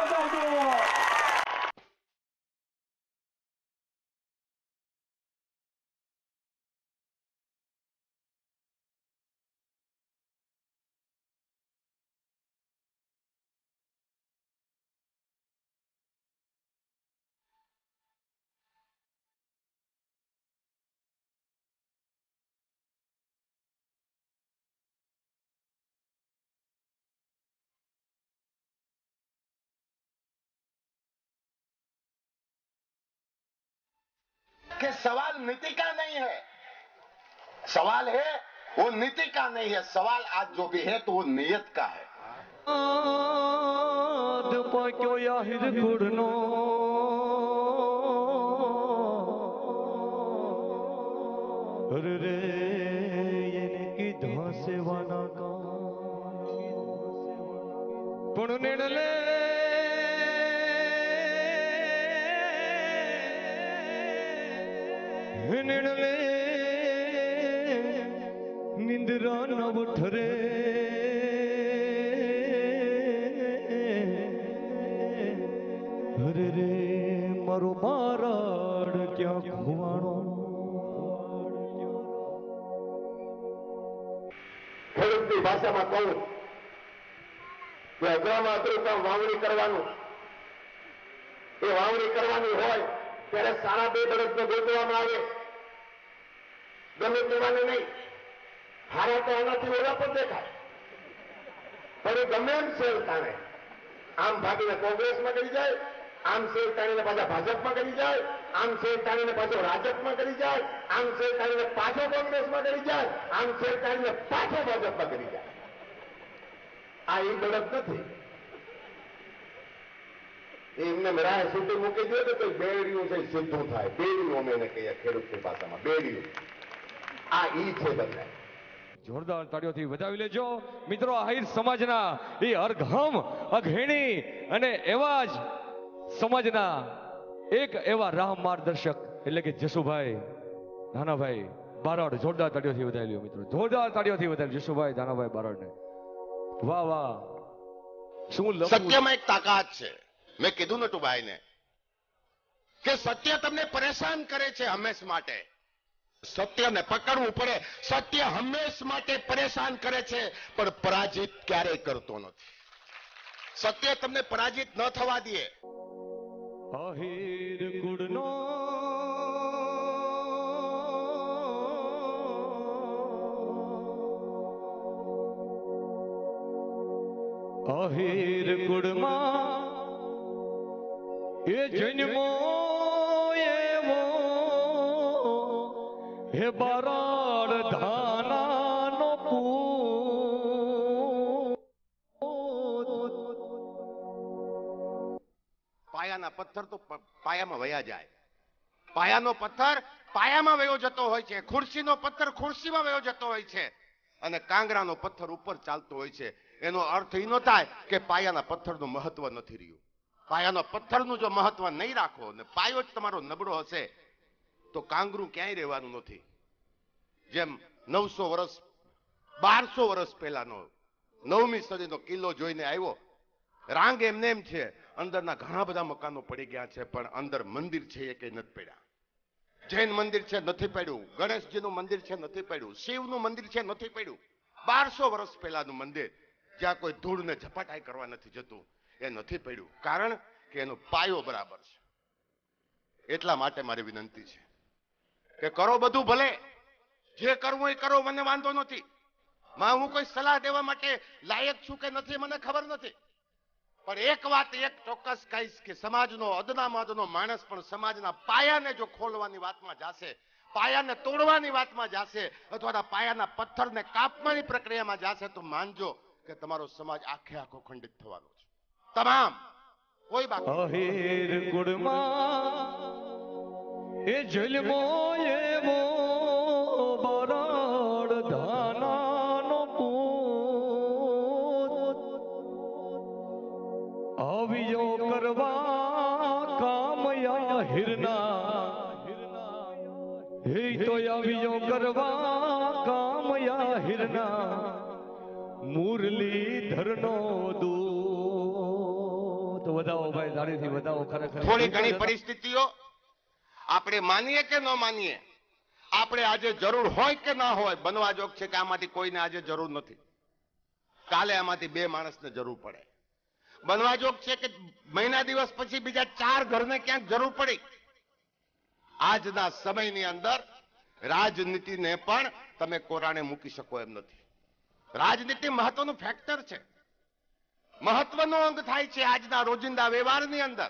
कि सवाल नीति का नहीं है सवाल है वो नीति का नहीं है सवाल आज जो भी है तो वो नियत का है रे येनकी धा का હિનડલે નિંદ્રા ન ઉઠરે હરે રે મારો બારાડ ક્યાં ખુવાણો ભાષામાં કહું કે અગાઉમાં હતું કામ વાવણી કરવાનું એ વાવણી કરવાની હોય ત્યારે સારા બે બળદને ગોતવામાં આવે ગમે તેવાને નહીં હારા તો આનાથી ઓલા પણ દેખાય પણ એ ગમે એમ સેલ તાણે આમ ભાગીને કોંગ્રેસમાં કરી જાય આમ સેલ તાણીને પાછા ભાજપમાં કરી જાય આમ સેલ તાણીને પાછો રાજપમાં કરી જાય આમ સેલ તાણીને પાછો કોંગ્રેસમાં કરી જાય આમ સેલ તાણીને પાછો ભાજપમાં કરી જાય આ એ ગણત નથી એમને રાહ સુધી મૂકી દે તો બેડિયું છે સીધું થાય બેડિયું અમે એને કહીએ ખેડૂતની ભાષામાં બેડિયું આ ઈ છે બધા જોરદાર તાળીઓથી વધાવી લેજો મિત્રો આહિર સમાજના એ અર્ઘમ અઘેણી અને એવા જ સમાજના એક એવા રાહ માર્ગદર્શક એટલે કે જસુભાઈ ધાનાભાઈ બારડ જોરદાર તાળીઓથી વધાવી લ્યો મિત્રો જોરદાર તાળીઓથી વધાવી જસુભાઈ ધાનાભાઈ બારડને વાહ વાહ શું સત્યમાં એક તાકાત છે મેં કીધું ને ટુભાઈને કે સત્ય તમને પરેશાન કરે છે હંમેશ માટે સત્યને પકડવું પડે સત્ય હંમેશ માટે પરેશાન કરે છે પણ પરાજિત ક્યારેય કરતો નથી સત્ય તમને પરાજિત ન થવા દે અહીર કુળનો અહીર કુળમાં એ જન્મો બરાડ ધાનાનો પાયાના પથ્થર તો પાયામાં વયા જાય પાયાનો પથ્થર પાયામાં વયો જતો હોય છે ખુરશીનો પથ્થર ખુરશીમાં વયો જતો હોય છે અને કાંગરાનો પથ્થર ઉપર ચાલતો હોય છે એનો અર્થ એનો થાય કે પાયાના પથ્થરનું મહત્વ નથી રહ્યું પાયાનો પથ્થરનું જો મહત્વ નહીં રાખો અને પાયો જ તમારો નબળો હશે તો કાંગરું ક્યાંય રહેવાનું નથી જેમ નવસો વર્ષ બારસો વર્ષ પહેલાનો નવમી સદીનો કિલ્લો જોઈને આવ્યો રાંગ એમને એમ છે અંદરના ઘણા બધા મકાનો પડી ગયા છે પણ અંદર મંદિર છે એ કઈ નથી પડ્યા જૈન મંદિર છે નથી પડ્યું ગણેશજીનું મંદિર છે નથી પડ્યું શિવનું મંદિર છે નથી પડ્યું બારસો વર્ષ પહેલાનું મંદિર જ્યાં કોઈ ધૂળને ઝપાટાઈ કરવા નથી જતું એ નથી પડ્યું કારણ કે એનો પાયો બરાબર છે એટલા માટે મારી વિનંતી છે કે કરો બધું ભલે જે કરવું એ કરો મને વાંધો નથી માં હું કોઈ સલાહ દેવા માટે લાયક છું કે નથી મને ખબર નથી પણ એક વાત એક ચોક્કસ કહીશ કે સમાજનો અદનામદનો માણસ પણ સમાજના પાયાને જો ખોલવાની વાતમાં જાશે પાયાને તોડવાની વાતમાં જાશે અથવા પાયાના પથ્થરને કાપવાની પ્રક્રિયામાં જાશે તો માનજો કે તમારો સમાજ આખે આખો ખંડિત થવાનો છે તમામ કોઈ બાકી એ જલમો એવો મુરલીધરનો દૂત વધાવો ભાઈ દાડીથી વધાવો ખરેખર થોડી ઘણી પરિસ્થિતિઓ આપણે માનીએ કે ન માનીએ આપણે આજે જરૂર હોય કે ના હોય બનવા જોગ છે કે આમાંથી કોઈને આજે જરૂર નથી કાલે આમાંથી બે માણસને જરૂર પડે બનવા જોગ છે કે મહિના દિવસ પછી બીજા ચાર ઘરને ક્યાંક જરૂર પડી આજના સમયની અંદર રાજનીતિને પણ તમે કોરાણે મૂકી શકો એમ નથી રાજનીતિ મહત્વનું ફેક્ટર છે મહત્વનો અંગ થાય છે આજના રોજિંદા વ્યવહારની અંદર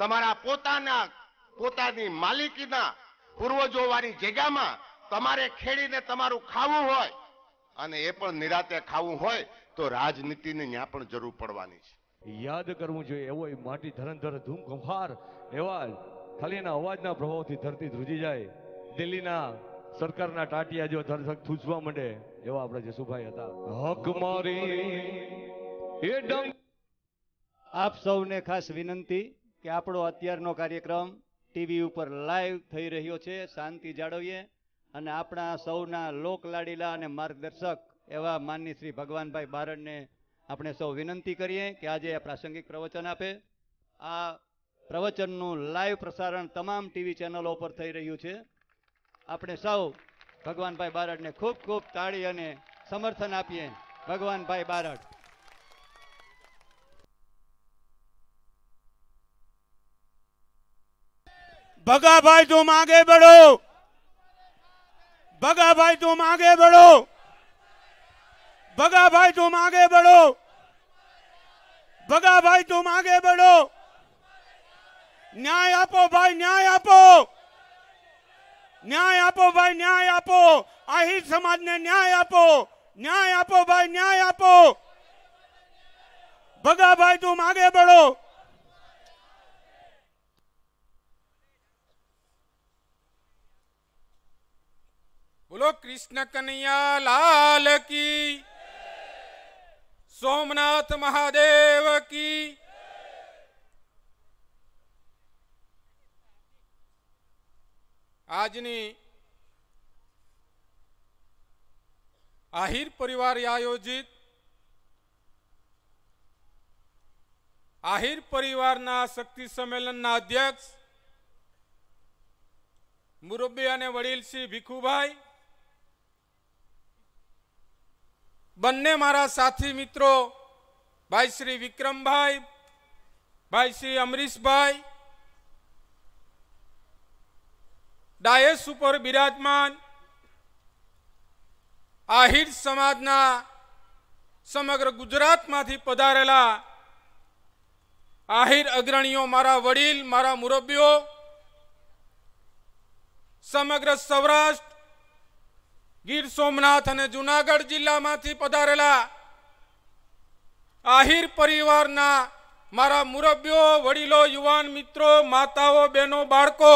તમારા પોતાના પોતાની માલિકીના પૂર્વજો વાળી જગ્યામાં તમારે ખેડીને તમારું ખાવું હોય અને એ પણ નિરાતે ખાવું હોય તો રાજનીતિની ત્યાં પણ જરૂર પડવાની છે યાદ કરવું જોઈએ એવો માટી ધરંધર ધૂમ ગંભાર એવા થલીના અવાજના પ્રભાવથી ધરતી ધ્રુજી જાય દિલ્હીના સરકારના ટાટિયા જો ધરધક થૂસવા માંડે એવા આપણે જસુભાઈ હતા હક મારી આપ સૌને ખાસ વિનંતી કે આપણો અત્યારનો કાર્યક્રમ ટીવી ઉપર લાઈવ થઈ રહ્યો છે શાંતિ જાળવીએ અને આપણા સૌના લોક લાડીલા અને માર્ગદર્શક એવા માનની શ્રી ભગવાનભાઈ બારડને આપણે સૌ વિનંતી કરીએ કે આજે આ પ્રાસંગિક પ્રવચન આપે આ પ્રવચનનું લાઈવ પ્રસારણ તમામ ટીવી ચેનલો પર થઈ રહ્યું છે આપણે સૌ ભગવાનભાઈ બારડને ખૂબ ખૂબ તાળી અને સમર્થન આપીએ ભગવાનભાઈ બારડ ભગાભાઈ તું માગે બઢો ભગાભાઈ તું માગે બઢો ભગાભાઈ તું માગે બઢો ભગાભાઈ તું આગે બઢો ન્યાય આપો ભાઈ ન્યાય આપો न्याय आपो भाई न्याय आपो आहिर समाज ने न्याय आपो न्याय आपो भाई न्याय आपो बगा भाई तुम आगे बढ़ो बोलो कृष्ण कन्हैया लाल की सोमनाथ महादेव की આજની આહિર પરિવારે આયોજિત આહિર પરિવારના શક્તિ સંમેલનના અધ્યક્ષ મુરબ્બી અને વડીલ શ્રી ભીખુભાઈ બંને મારા સાથી મિત્રો ભાઈ શ્રી વિક્રમભાઈ ભાઈ શ્રી અમરીશભાઈ ડાયસ ઉપર બિરાજમાન આહિર સમાજના સમગ્ર ગુજરાતમાંથી પધારેલા આહિર અગ્રણીઓ મારા વડીલ મારા મુરબ્બીઓ સમગ્ર સૌરાષ્ટ્ર ગીર સોમનાથ અને જુનાગઢ જિલ્લામાંથી પધારેલા આહિર પરિવારના મારા મુરબ્બીઓ વડીલો યુવાન મિત્રો માતાઓ બહેનો બાળકો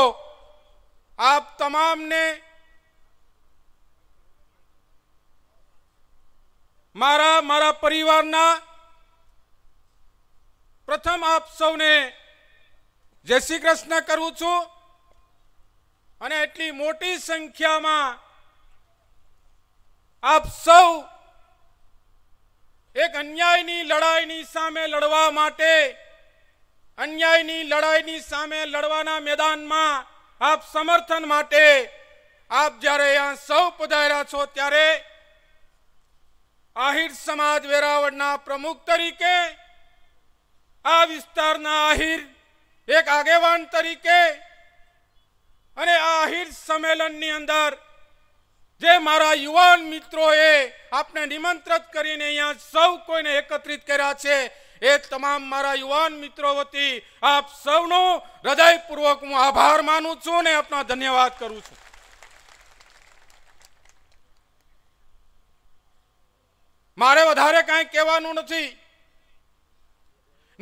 આપ તમામને મારા મારા પરિવારના પ્રથમ આપ સૌને જય શ્રી કૃષ્ણ કરું છું અને એટલી મોટી સંખ્યામાં આપ સૌ એક અન્યાયની લડાઈની સામે લડવા માટે અન્યાયની લડાઈની સામે લડવાના મેદાનમાં આપ સમર્થન માટે આપ જ્યારે અહીંયા સૌ પધાર્યા છો ત્યારે આહિર સમાજ વેરાવળના પ્રમુખ તરીકે આ વિસ્તારના આહિર એક આગેવાન તરીકે અને આ આહિર સંમેલનની અંદર જે મારા યુવાન મિત્રોએ આપને નિમંત્રિત કરીને અહીંયા સૌ કોઈને એકત્રિત કર્યા છે એ તમામ મારા યુવાન મિત્રો વતી આપ સૌનો હૃદયપૂર્વક હું આભાર માનું છું અને આપનો ધન્યવાદ કરું છું મારે વધારે કાંઈ કહેવાનું નથી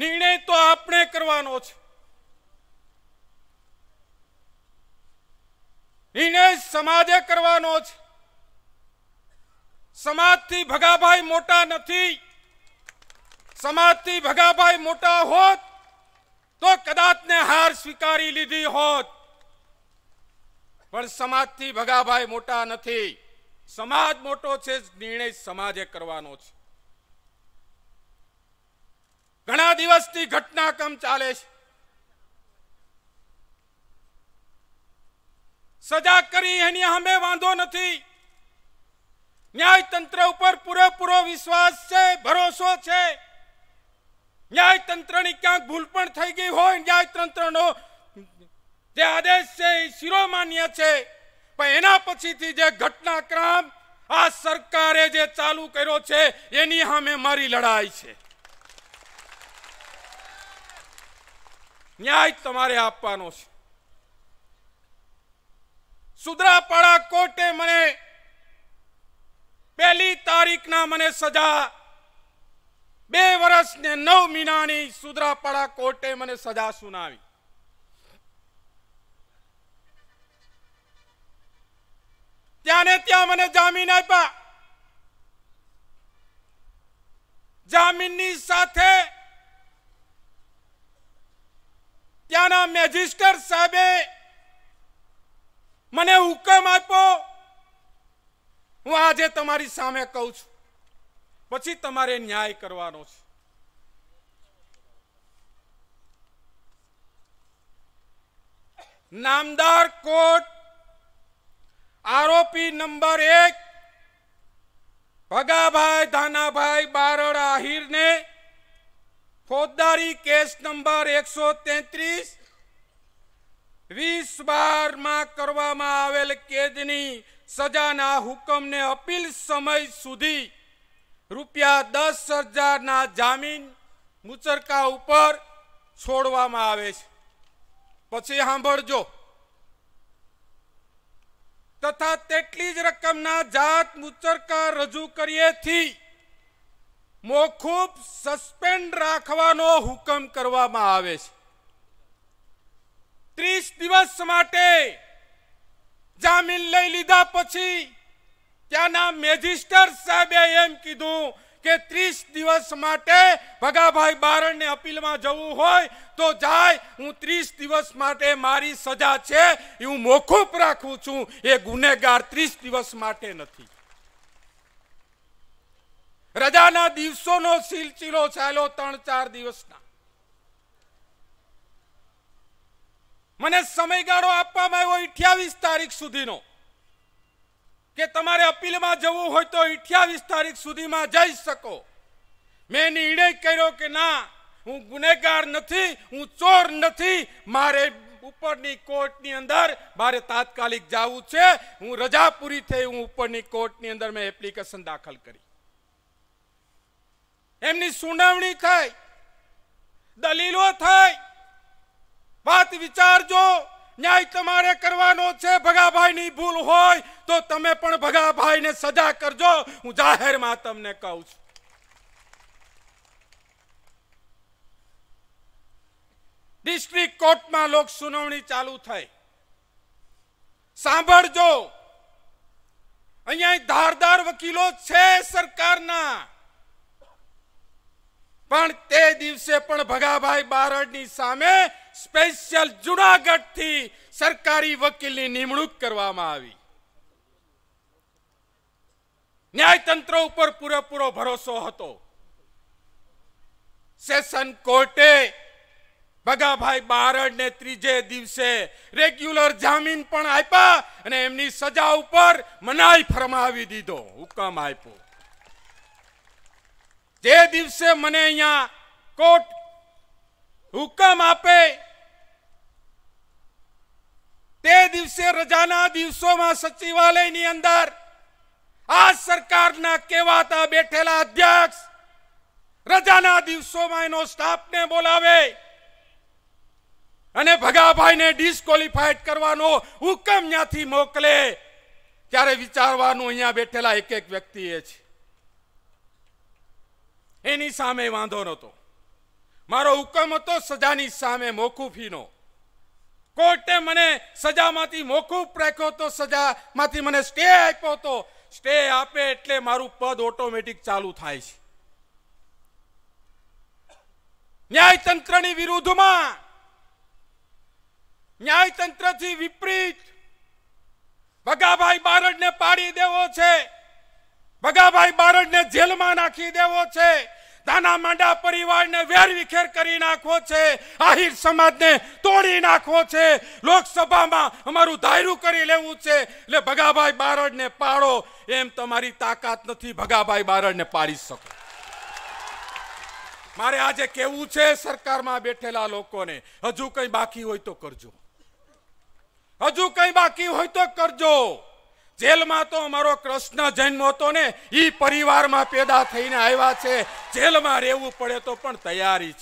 નિર્ણય તો આપણે કરવાનો છે નિર્ણય સમાજે કરવાનો છે સમાજથી ભગાભાઈ મોટા નથી સમાજથી ભગાભાઈ મોટા હોત તો કદાચ ને હાર સ્વીકારી લીધી હોત પણ સમાજથી ભગાભાઈ મોટા નથી સમાજ મોટો છે નિર્ણય સમાજે કરવાનો છે ઘણા દિવસથી ઘટનાક્રમ ચાલે છે સજા કરી એની અમે વાંધો નથી ન્યાયતંત્ર ઉપર પૂરેપૂરો વિશ્વાસ છે ભરોસો છે ન્યાયતંત્રની ક્યાંક ભૂલ પણ થઈ ગઈ હોય ન્યાયતંત્રનો જે આદેશ છે એ શિરોમાન્ય છે પણ એના પછીથી જે ઘટનાક્રમ આ સરકારે જે ચાલુ કર્યો છે એની સામે મારી લડાઈ છે ન્યાય તમારે આપવાનો છે સુદરાપાડા કોર્ટે મને પહેલી તારીખના મને સજા બે વર્ષ ને નવ મહિનાની સુદરાપાડા કોર્ટે મને સજા સુનાવી ત્યાં ને ત્યાં મને જામીન આપ્યા જામીનની સાથે ત્યાંના મેજિસ્ટર સાહેબે મને હુકમ આપ્યો હું આજે તમારી સામે કહું છું પછી તમારે ન્યાય કરવાનો છે નામદાર કોર્ટ આરોપી નંબર એક ભગાભાઈ ધાનાભાઈ બારડ આહિરને ફોજદારી કેસ નંબર એકસો તેત્રીસ વીસ બારમાં કરવામાં આવેલ કેદની સજાના હુકમને અપીલ સમય સુધી રૂપિયા દસ હજારના જામીન મુચરકા ઉપર છોડવામાં આવે છે પછી સાંભળજો તથા તેટલી જ રકમના જાત મુચરકા રજૂ કરીએથી મોખૂબ સસ્પેન્ડ રાખવાનો હુકમ કરવામાં આવે છે ત્રીસ દિવસ માટે જામીન લઈ લીધા પછી ત્યાંના મેજિસ્ટર સાહેબે એમ કીધું કે ત્રીસ દિવસ માટે ભગાભાઈ બારણને અપીલમાં જવું હોય તો જાય હું ત્રીસ દિવસ માટે મારી સજા છે એ હું મોકૂફ રાખું છું એ ગુનેગાર ત્રીસ દિવસ માટે નથી રજાના દિવસોનો સિલસિલો ચાલ્યો ત્રણ ચાર દિવસના મને સમયગાળો આપવામાં આવ્યો અઠ્યાવીસ તારીખ સુધીનો કે તમારા અપીલ માં જવું હોય તો 28 તારીખ સુધીમાં જઈ શકો મે નિર્ણય કર્યો કે ના હું ગુનેગાર નથી હું ચોર નથી મારે ઉપર ની કોર્ટ ની અંદર બારે તાત્કાલિક જવું છે હું રાજાપુરી થી હું ઉપર ની કોર્ટ ની અંદર મે એપ્લિકેશન दाखल કરી એમની સુનાવણી થાય દલીલો થાય વાત વિચારજો ન્યાય તમારે કરવાનો છે ભગાભાઈની ભૂલ હોય તો તમે પણ ભગાભાઈને સજા કરજો હું જાહેરમાં તમને કહું છું ડિસ્ટ્રિક્ટ કોર્ટમાં લોક સુનાવણી ચાલુ થઈ સાંભળજો અહીંયા ધારદાર વકીલો છે સરકારના પણ તે દિવસે પણ ભગાભાઈ બારડ ની સામે スペシャル જુનાગઢ થી સરકારી વકીલ નિમણૂક કરવામાં આવી ન્યાયતંત્ર ઉપર પૂરો પૂરો ભરોસો હતો સેશન કોર્ટે બગા ભાઈ બારડ ને ત્રીજે દિવસે રેગ્યુલર જમીન પણ આપ્યા અને એમની સજા ઉપર મનાઈ ફરમાવી દીધો હુકમ આપ્યો તે દિવસે મને અહીંયા કોર્ટ હુકમ આપે તે દિવસે રજાના દિવસોમાં સચિવાલયની અંદર આ સરકારના કહેવાતા બેઠેલા અધ્યક્ષ રજાના દિવસોમાં એનો સ્ટાફને બોલાવે અને ભગાભાઈને ડિસ્કોલિફાઈડ કરવાનો હુકમ ત્યાંથી મોકલે ત્યારે વિચારવાનું અહીંયા બેઠેલા એક એક વ્યક્તિએ છે એની સામે વાંધો નહોતો મારો હુકમ હતો સજાની સામે મોકુફીનો કોર્ટે મને સજામાંથી મોકૂફ રાખ્યો હતો સજામાંથી મને સ્ટે આપ્યો હતો સ્ટે આપે એટલે મારું પદ ઓટોમેટિક ચાલુ થાય છે ન્યાયતંત્રની વિરુદ્ધમાં ન્યાયતંત્રથી વિપરીત ભગાભાઈ બારડને પાડી દેવો છે ભગાભાઈ બારડને જેલમાં નાખી દેવો છે નાના માંડા પરિવારને વેર વિખેર કરી નાખો છે આહિર સમાજને તોડી નાખવો છે લોકસભામાં અમારું ધાયરું કરી લેવું છે એટલે ભગાભાઈ બારડને પાડો એમ તમારી તાકાત નથી ભગાભાઈ બારડને પાડી શકો મારે આજે કેવું છે સરકારમાં બેઠેલા લોકોને હજુ કંઈ બાકી હોય તો કરજો હજુ કંઈ બાકી હોય તો કરજો જેલમાં તો અમારો કૃષ્ણ જન્મ હતો ને એ પરિવારમાં પેદા થઈને આવ્યા છે જેલમાં રહેવું પડે તો પણ તૈયારી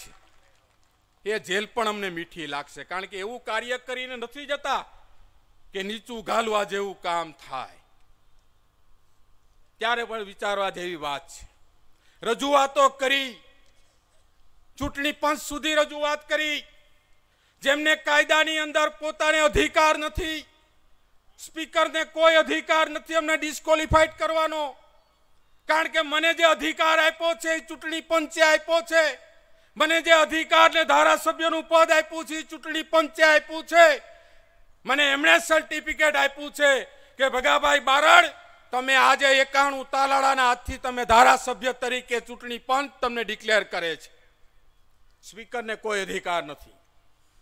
છે એ જેલ પણ અમને મીઠી લાગશે કારણ કે એવું કાર્ય કરીને નથી જતા કે નીચું ઘાલવા જેવું કામ થાય ત્યારે પણ વિચારવા જેવી વાત છે રજૂઆતો કરી ચૂંટણી પંચ સુધી રજૂઆત કરી જેમને કાયદાની અંદર પોતાને અધિકાર નથી સ્પીકરને કોઈ અધિકાર નથી અમને ડિસ્કોલિફાઈડ કરવાનો કારણ કે મને જે અધિકાર આપ્યો છે એ ચૂંટણી પંચે આપ્યો છે મને જે અધિકાર ને ધારાસભ્યનું પદ આપ્યું છે એ ચૂંટણી પંચે આપ્યું છે મને એમણે સર્ટિફિકેટ આપ્યું છે કે ભગાભાઈ બારડ તમે આજે એકાણું તાલાળાના હાથથી તમે ધારાસભ્ય તરીકે ચૂંટણી પંચ તમને ડિક્લેર કરે છે સ્પીકરને કોઈ અધિકાર નથી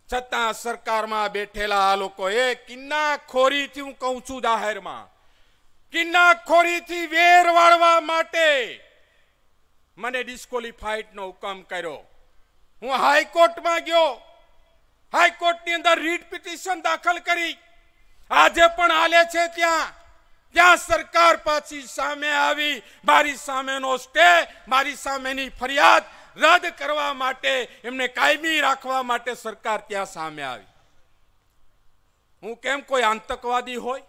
છતાં સરકારમાં બેઠેલા આ લોકો એ ਕਿન્ના ખોરીથી હું કઉ છું જાહેરમાં કिन्नા ખોરીથી વેર વાળવા માટે મને ડિસ્ક્વોલિફાઈડ નો હુકમ કર્યો હું હાઈકોર્ટમાં ગયો હાઈકોર્ટની અંદર રીટ પિટિશન दाखल કરી આજે પણ आले છે ત્યાં ત્યાં સરકાર પાછી સામે આવી મારી સામે નો સ્ટે મારી સામેની ફરિયાદ રદ કરવા માટે એમને કાયમી રાખવા માટે સરકાર ત્યાં સામે આવી હું કેમ કોઈ આતંકવાદી હોય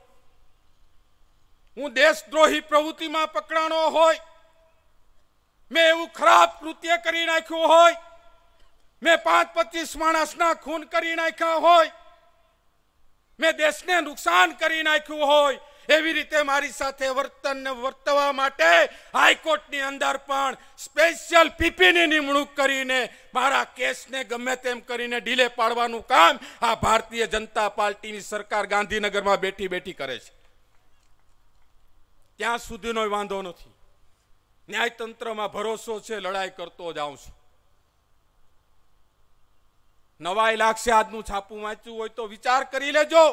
હું દેશદ્રોહી પ્રવૃત્તિમાં પકડાણો હોય મેં એવું ખરાબ કૃત્ય કરી નાખ્યું હોય મેં પાંચ પચીસ માણસના ખૂન કરી નાખ્યા હોય મેં દેશને નુકસાન કરી નાખ્યું હોય એવી રીતે મારી સાથે વર્તનને વર્તવા માટે હાઈકોર્ટની અંદર પણ સ્પેશિયલ પીપીની નિમણૂક કરીને મારા કેસને ગમે તેમ કરીને ઢીલે પાડવાનું કામ આ ભારતીય જનતા પાર્ટીની સરકાર ગાંધીનગરમાં બેઠી બેઠી કરે છે ત્યાં સુધીનો વાંધો નથી ન્યાયતંત્રમાં ભરોસો છે લડાઈ કરતો જ આવું છું નવાઈ લાગશે આજનું છાપું વાંચ્યું હોય તો વિચાર કરી લેજો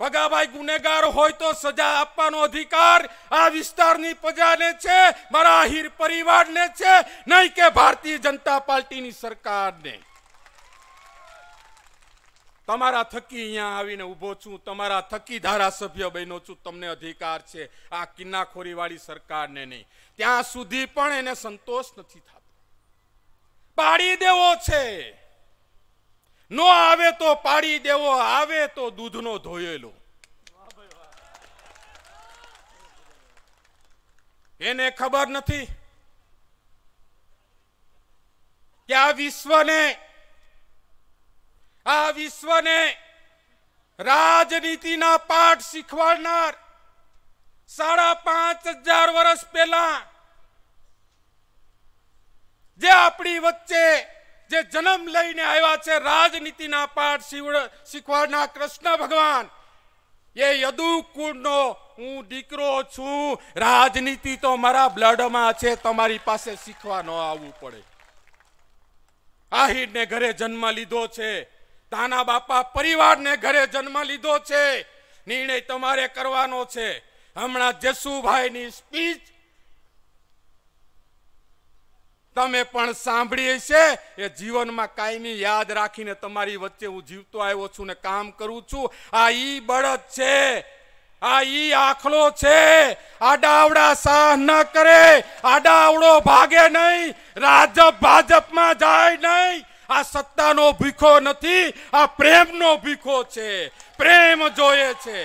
ભગાભાઈ ગુનેગાર હોય તો સજા આપવાનો અધિકાર આ વિસ્તારની પ્રજાને છે મારા આહિર પરિવારને છે નહીં કે ભારતીય જનતા પાર્ટીની સરકારને તમારા થકી અહીંયા આવીને ઊભો છું તમારા થકી ધારાસભ્ય બન્યો છું તમને અધિકાર છે આ કિન્નાખોરીવાળી સરકારને નહીં ત્યાં સુધી પણ એને સંતોષ નથી થતો પાડી દેવો છે નો આવે તો પાડી દેવો આવે તો દૂધનો ધોયેલો એને ખબર નથી કે આ વિશ્વને આ વિશ્વને રાજનીતિના પાઠ શીખવાડનાર સાડા પાંચ હજાર વર્ષ પહેલા જે આપણી વચ્ચે જે જન્મ લઈને આવ્યા છે રાજનીતિના પાઠ શિવડ શીખવાડના કૃષ્ણ ભગવાન એ યદુકુળનો હું દીકરો છું રાજનીતિ તો મારા બ્લડમાં છે તમારી પાસે શીખવા ન આવવું પડે આહિરને ઘરે જન્મ લીધો છે તાના બાપા પરિવારને ઘરે જન્મ લીધો છે નિર્ણય તમારે કરવાનો છે હમણાં જેસુભાઈની સ્પીચ તમે પણ સાંભળીએ છે એ જીવનમાં કાયમી યાદ રાખીને તમારી વચ્ચે હું જીવતો આવ્યો છું ને કામ કરું છું આ ઈ બળદ છે આ ઈ આખલો છે આડાવડા સાહ ન કરે આડાવડો ભાગે નહીં રાજપ ભાજપમાં જાય નહીં આ સત્તાનો ભીખો નથી આ પ્રેમનો ભીખો છે પ્રેમ જોઈએ છે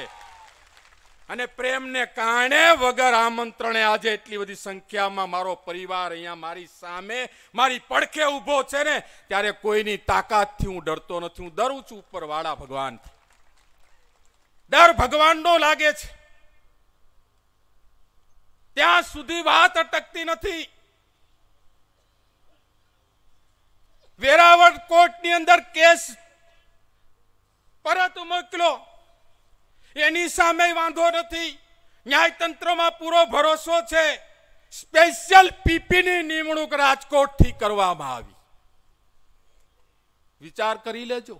અને પ્રેમને કારણે વગર આમંત્રણે આજે એટલી બધી સંખ્યામાં મારો પરિવાર અહીંયા મારી સામે મારી પડખે ઊભો છે ને ત્યારે કોઈની તાકાતથી હું ડરતો નથી હું ડરું છું ઉપરવાળા ભગવાન ડર ભગવાનનો લાગે છે ત્યાં સુધી વાત અટકતી નથી વેરાવળ કોર્ટની અંદર કેસ પરત મોકલો એની સામે વાંધો નથી ન્યાયતંત્રમાં પૂરો ભરોસો છે સ્પેશિયલ પીપીની નિમણૂક રાજકોટથી કરવામાં આવી વિચાર કરી લેજો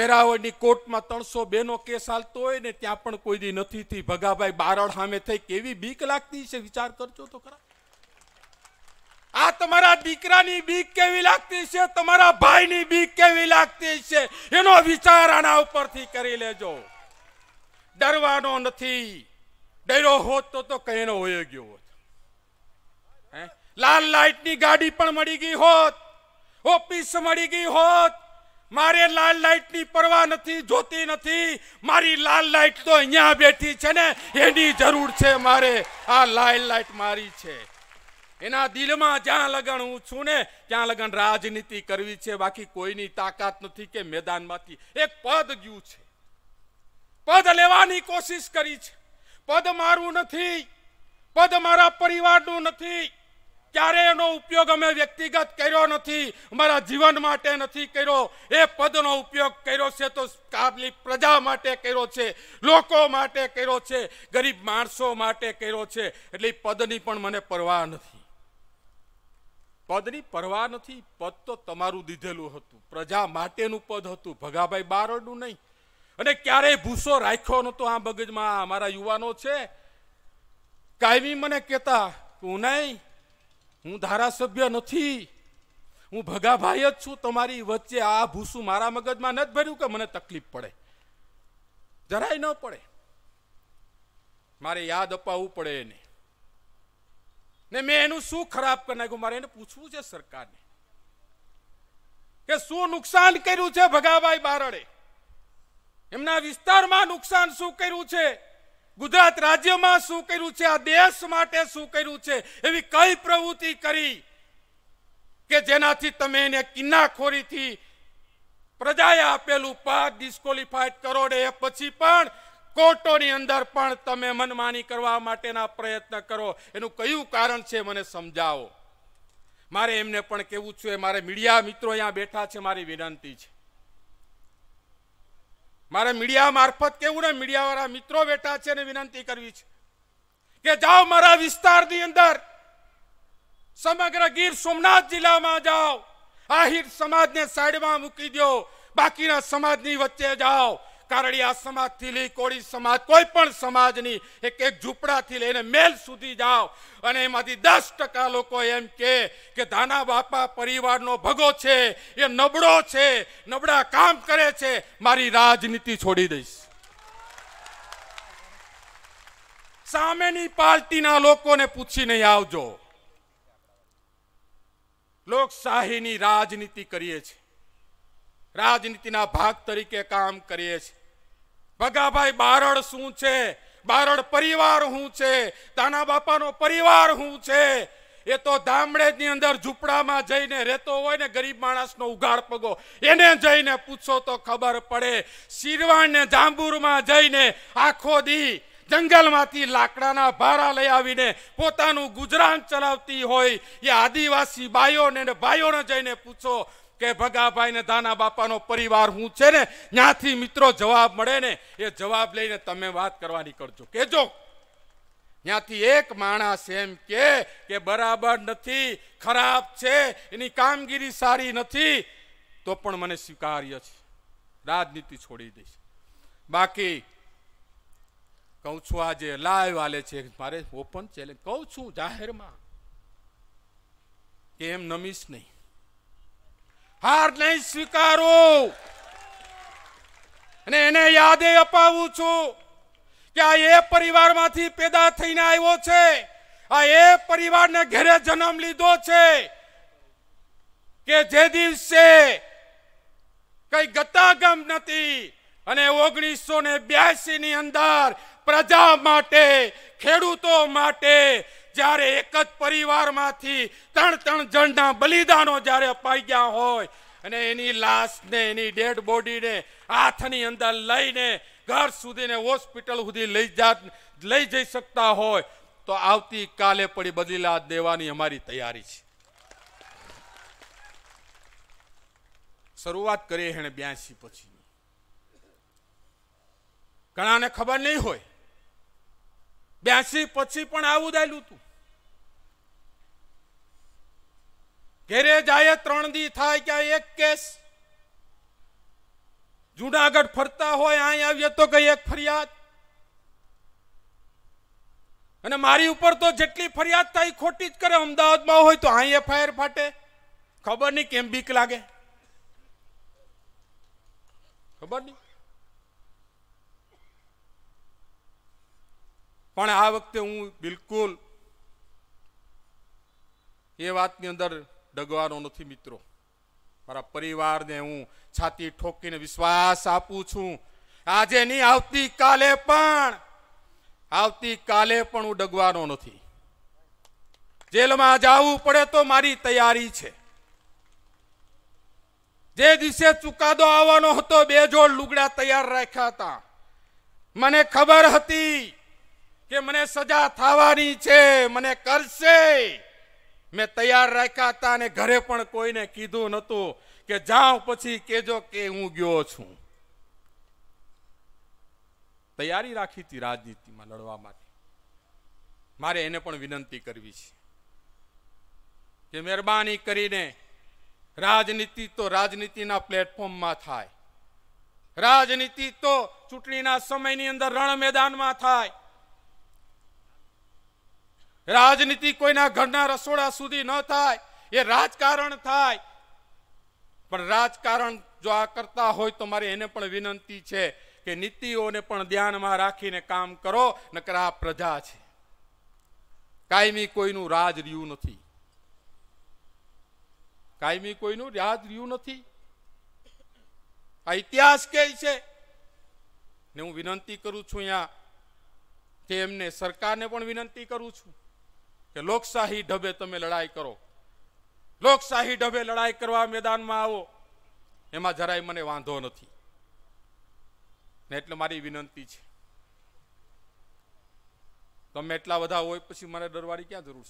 વેરાવળની કોર્ટમાં ત્રણસો બેનો કેસ હાલતો હોય ને ત્યાં પણ કોઈ દી નથી થી ભગાભાઈ બારડ સામે થઈ કેવી બીક લાગતી છે વિચાર કરજો તો ખરા આ તમારા દીકરાની બીક કેવી લાગતી છે તમારા ભાઈની બીક કેવી લાગતી છે એનો વિચાર આના ઉપરથી કરી લેજો ડરવાનો નથી ડર્યો હોત તો તો કહેનો હોય ગયો હોત હે લાલ લાઇટની ગાડી પણ મળી ગઈ હોત ઓફિસ મળી ગઈ હોત મારે લાલ લાઇટની પરવા નથી જોતી નથી મારી લાલ લાઇટ તો અહીંયા બેઠી છે ને એની જરૂર છે મારે આ લાલ લાઇટ મારી છે એના દિલમાં જ્યાં લગન હું છું ને ત્યાં લગન રાજનીતિ કરવી છે બાકી કોઈની તાકાત નથી કે મેદાનમાંથી એક પદ ગયું છે પદ લેવાની કોશિશ કરી છે પદ મારું નથી પદ મારા પરિવારનું નથી ક્યારે એનો ઉપયોગ અમે વ્યક્તિગત કર્યો નથી મારા જીવન માટે નથી કર્યો એ પદનો ઉપયોગ કર્યો છે તો કાબલી પ્રજા માટે કર્યો છે લોકો માટે કર્યો છે ગરીબ માણસો માટે કર્યો છે એટલે પદની પણ મને પરવા નથી પદની પરવા નથી પદ તો તમારું દીધેલું હતું પ્રજા માટેનું પદ હતું ભગાભાઈ બારડનું નહીં અને ક્યારેય ભૂસો રાખ્યો નહોતો આ મગજમાં મારા યુવાનો છે કાયમી મને કહેતા હું નહીં હું ધારાસભ્ય નથી હું ભગાભાઈ જ છું તમારી વચ્ચે આ ભૂસું મારા મગજમાં નથી ભર્યું કે મને તકલીફ પડે જરાય ન પડે મારે યાદ અપાવવું પડે એને ને મેં એનું શું ખરાબ કરી નાખ્યું મારે એને પૂછવું છે સરકારને કે શું નુકસાન કર્યું છે ભગાભાઈ બારડે એમના વિસ્તારમાં નુકસાન શું કર્યું છે ગુજરાત રાજ્યમાં શું કર્યું છે આ દેશ માટે શું કર્યું છે એવી કઈ પ્રવૃત્તિ કરી કે જેનાથી તમે એને કિન્નાખોરીથી પ્રજાએ આપેલું પાક ડિસ્કોલિફાઈડ કરો ને એ પછી પણ કોર્ટોની અંદર પણ તમે મનમાની કરવા માટેના પ્રયત્ન કરો એનું કયું કારણ છે મને સમજાવો મારે એમને પણ કહેવું છે મારે મીડિયા મિત્રો અહીંયા બેઠા છે મારી વિનંતી છે મારે મીડિયા મારફત કેવું ને મીડિયાવાળા મિત્રો બેઠા છે ને વિનંતી કરવી છે કે જાઓ મારા વિસ્તારની અંદર સમગ્ર ગીર સોમનાથ જિલ્લામાં જાઓ આહિર સમાજને સાઈડમાં મૂકી દો બાકીના સમાજની વચ્ચે જાઓ કારડિયા સમાજથી લઈ કોળી સમાજ કોઈ પણ સમાજની એક એક ઝૂંપડાથી લઈને મેલ સુધી જાઓ અને એમાંથી દસ ટકા લોકો એમ કે કે ધાના બાપા પરિવારનો ભગો છે એ નબળો છે નબળા કામ કરે છે મારી રાજનીતિ છોડી દઈશ સામેની પાર્ટીના લોકોને પૂછી નહીં આવજો લોકશાહીની રાજનીતિ કરીએ છીએ રાજનીતિના ભાગ તરીકે કામ કરીએ છીએ ભગાભાઈ બારડ શું છે બારડ પરિવાર શું છે તાના બાપાનો પરિવાર શું છે એ તો ધામડેજની અંદર ઝૂંપડામાં જઈને રહેતો હોય ને ગરીબ માણસનો ઉઘાડ પગો એને જઈને પૂછો તો ખબર પડે શિરવાણને જાંબુરમાં જઈને આખો દી જંગલમાંથી લાકડાના ભારા લઈ આવીને પોતાનું ગુજરાન ચલાવતી હોય એ આદિવાસી બાયોને ભાઈઓને જઈને પૂછો કે ભગાભાઈ ને દાના બાપાનો પરિવાર હું છે ને ત્યાંથી મિત્રો જવાબ મળે ને એ જવાબ લઈને તમે વાત કરવાની કરજો કેજો ત્યાંથી એક માણસ એમ કે કે બરાબર નથી ખરાબ છે એની કામગીરી સારી નથી તો પણ મને સ્વીકાર્ય છે રાજનીતિ છોડી દઈશ બાકી કહું છું આજે લાઈવ આલે છે મારે ઓપન ચેલેન્જ કહું છું જાહેરમાં કે એમ નમીશ નહીં હાર નહીં સ્વીકારું અને એને યાદે અપાવું છું કે આ એ પરિવારમાંથી પેદા થઈને આવ્યો છે આ એ પરિવારને ઘરે જન્મ લીધો છે કે જે દિવસે કઈ ગતાગમ નથી અને ઓગણીસો ને બ્યાસી ની અંદર પ્રજા માટે ખેડૂતો માટે જ્યારે એક જ પરિવારમાંથી ત્રણ ત્રણ જણના બલિદાનો જ્યારે અપાઈ ગયા હોય અને એની લાશને એની ડેડ બોડીને હાથની અંદર લઈને ઘર સુધીને હોસ્પિટલ સુધી લઈ જા લઈ જઈ શકતા હોય તો આવતીકાલે પડી બદલીલા દેવાની અમારી તૈયારી છે શરૂઆત કરીએ એણે બ્યાસી પછી ઘણાને ખબર નહીં હોય બ્યાસી પછી પણ આવું દાયલું હતું ઘેરે જાય ત્રણ દી થાય ક્યાં એક કેસ જુનાગઢ ફરતા હોય અહીં આવીએ તો કઈ એક ફરિયાદ અને મારી ઉપર તો જેટલી ફરિયાદ થાય ખોટી જ કરે અમદાવાદમાં હોય તો અહીં એફઆઈઆર ફાટે ખબર નહીં કેમ બીક લાગે ખબર નહીં પણ આ વખતે હું બિલકુલ એ વાતની અંદર ડગવાનો નથી મિત્રો મારા પરિવારને હું છાતી ઠોકીને વિશ્વાસ આપું છું આજે નહીં આવતીકાલે પણ આવતીકાલે પણ હું ડગવાનો નથી જેલમાં જવું પડે તો મારી તૈયારી છે જે દિવસે ચુકાદો આવવાનો હતો બે જોડ લુગડા તૈયાર રાખ્યા હતા મને ખબર હતી કે મને સજા થવાની છે મને કરશે મેં તૈયાર રાખ્યા હતા અને ઘરે પણ કોઈને કીધું નહોતું કે જાઉં પછી કેજો કે હું ગયો છું તૈયારી રાખી હતી રાજનીતિમાં લડવા માટે મારે એને પણ વિનંતી કરવી છે કે મહેરબાની કરીને રાજનીતિ તો રાજનીતિના પ્લેટફોર્મમાં થાય રાજનીતિ તો ચૂંટણીના સમયની અંદર રણ મેદાનમાં થાય રાજનીતિ કોઈના ઘરના રસોડા સુધી ન થાય એ રાજકારણ થાય પણ રાજકારણ જો આ કરતા હોય તો મારે એને પણ વિનંતી છે કે નીતિઓને પણ ધ્યાનમાં રાખીને કામ કરો નકર આ પ્રજા છે કાયમી કોઈનું રાજ રહ્યું નથી કાયમી કોઈનું રાજ રહ્યું નથી આ ઇતિહાસ કે છે ને હું વિનંતી કરું છું અહીંયા તે એમને સરકારને પણ વિનંતી કરું છું કે લોકશાહી ઢબે તમે લડાઈ કરો લોકશાહી ઢબે લડાઈ કરવા મેદાનમાં આવો એમાં જરાય મને વાંધો નથી એટલે મારી વિનંતી છે તમે એટલા બધા હોય પછી મને ડરવાની ક્યાં જરૂર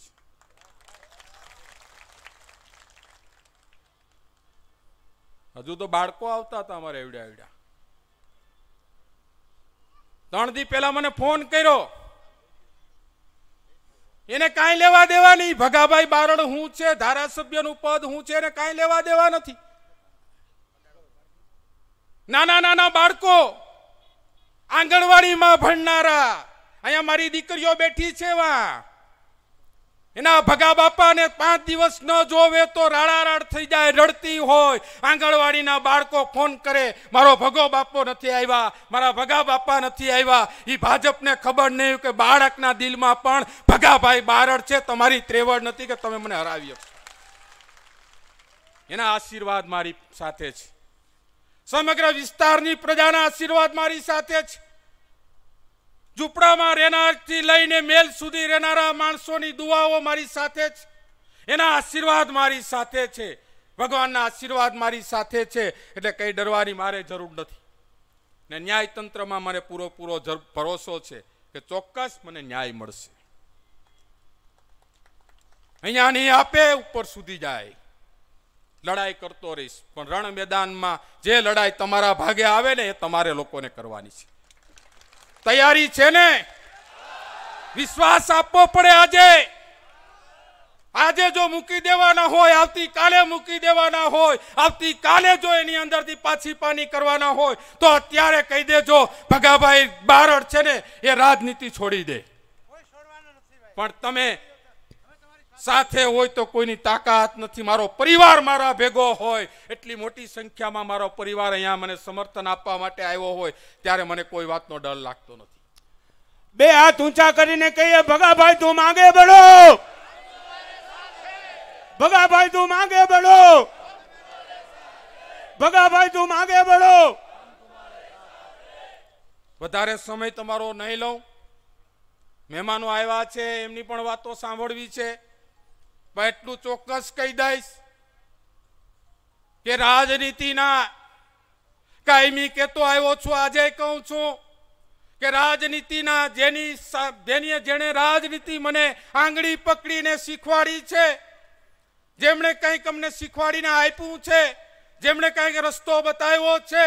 છે હજુ તો બાળકો આવતા હતા અમારે એવડ્યા એવડ્યા ત્રણ દી પહેલા મને ફોન કર્યો એને કાંઈ લેવા દેવા નહીં ભગાભાઈ બારડ હું છે ધારાસભ્યનું પદ હું છે એને કાંઈ લેવા દેવા નથી નાના નાના બાળકો આંગણવાડીમાં ભણનારા અહીંયા મારી દીકરીઓ બેઠી છે વા એના ભગા બાપાને પાંચ દિવસ ન જોવે તો રાડારાડ થઈ જાય રડતી હોય આંગણવાડીના બાળકો ફોન કરે મારો ભગો બાપો નથી આવ્યા મારા ભગા બાપા નથી આવ્યા એ ભાજપને ખબર નહીં કે બાળકના દિલમાં પણ ભગાભાઈ બારડ છે તમારી ત્રેવડ નથી કે તમે મને હરાવી એના આશીર્વાદ મારી સાથે છે સમગ્ર વિસ્તારની પ્રજાના આશીર્વાદ મારી સાથે છે ઝૂંપડામાં રહેનારથી લઈને મેલ સુધી રહેનારા માણસોની દુવાઓ મારી સાથે છે એના આશીર્વાદ મારી સાથે છે ભગવાનના આશીર્વાદ મારી સાથે છે એટલે કંઈ ડરવાની મારે જરૂર નથી ને ન્યાયતંત્રમાં મને પૂરેપૂરો ભરોસો છે કે ચોક્કસ મને ન્યાય મળશે અહીંયા નહીં આપે ઉપર સુધી જાય લડાઈ કરતો રહીશ પણ રણ મેદાનમાં જે લડાઈ તમારા ભાગે આવે ને એ તમારે લોકોને કરવાની છે તૈયારી છે ને વિશ્વાસ આપવો પડે આજે આજે જો મૂકી દેવાના હોય આવતી કાલે મૂકી દેવાના હોય આવતી કાલે જો એની અંદરથી પાછી પાની કરવાના હોય તો અત્યારે કહી દેજો ભગાભાઈ બારડ છે ને એ રાજનીતિ છોડી દે પણ તમે સાથે હોય તો કોઈની તાકાત નથી મારો પરિવાર મારા ભેગો હોય એટલી મોટી સંખ્યામાં મારો પરિવાર અહીંયા મને સમર્થન આપવા માટે આવ્યો હોય ત્યારે મને કોઈ વાતનો ડર લાગતો નથી બે હાથ ઊંચા કરીને કહીએ ભગાભાઈ તું માંગે બળો ભગાભાઈ તું માંગે બળો ભગાભાઈ તું માંગે બળો વધારે સમય તમારો નહીં લઉં મહેમાનો આવ્યા છે એમની પણ વાતો સાંભળવી છે પણ એટલું ચોક્કસ કહી દઈશ કે રાજનીતિના કાયમી કેતો આવ્યો છું આજે કહું છું કે રાજનીતિના જેની જેની જેણે રાજનીતિ મને આંગળી પકડીને શીખવાડી છે જેમણે કંઈક અમને શીખવાડીને આપ્યું છે જેમણે કંઈક રસ્તો બતાવ્યો છે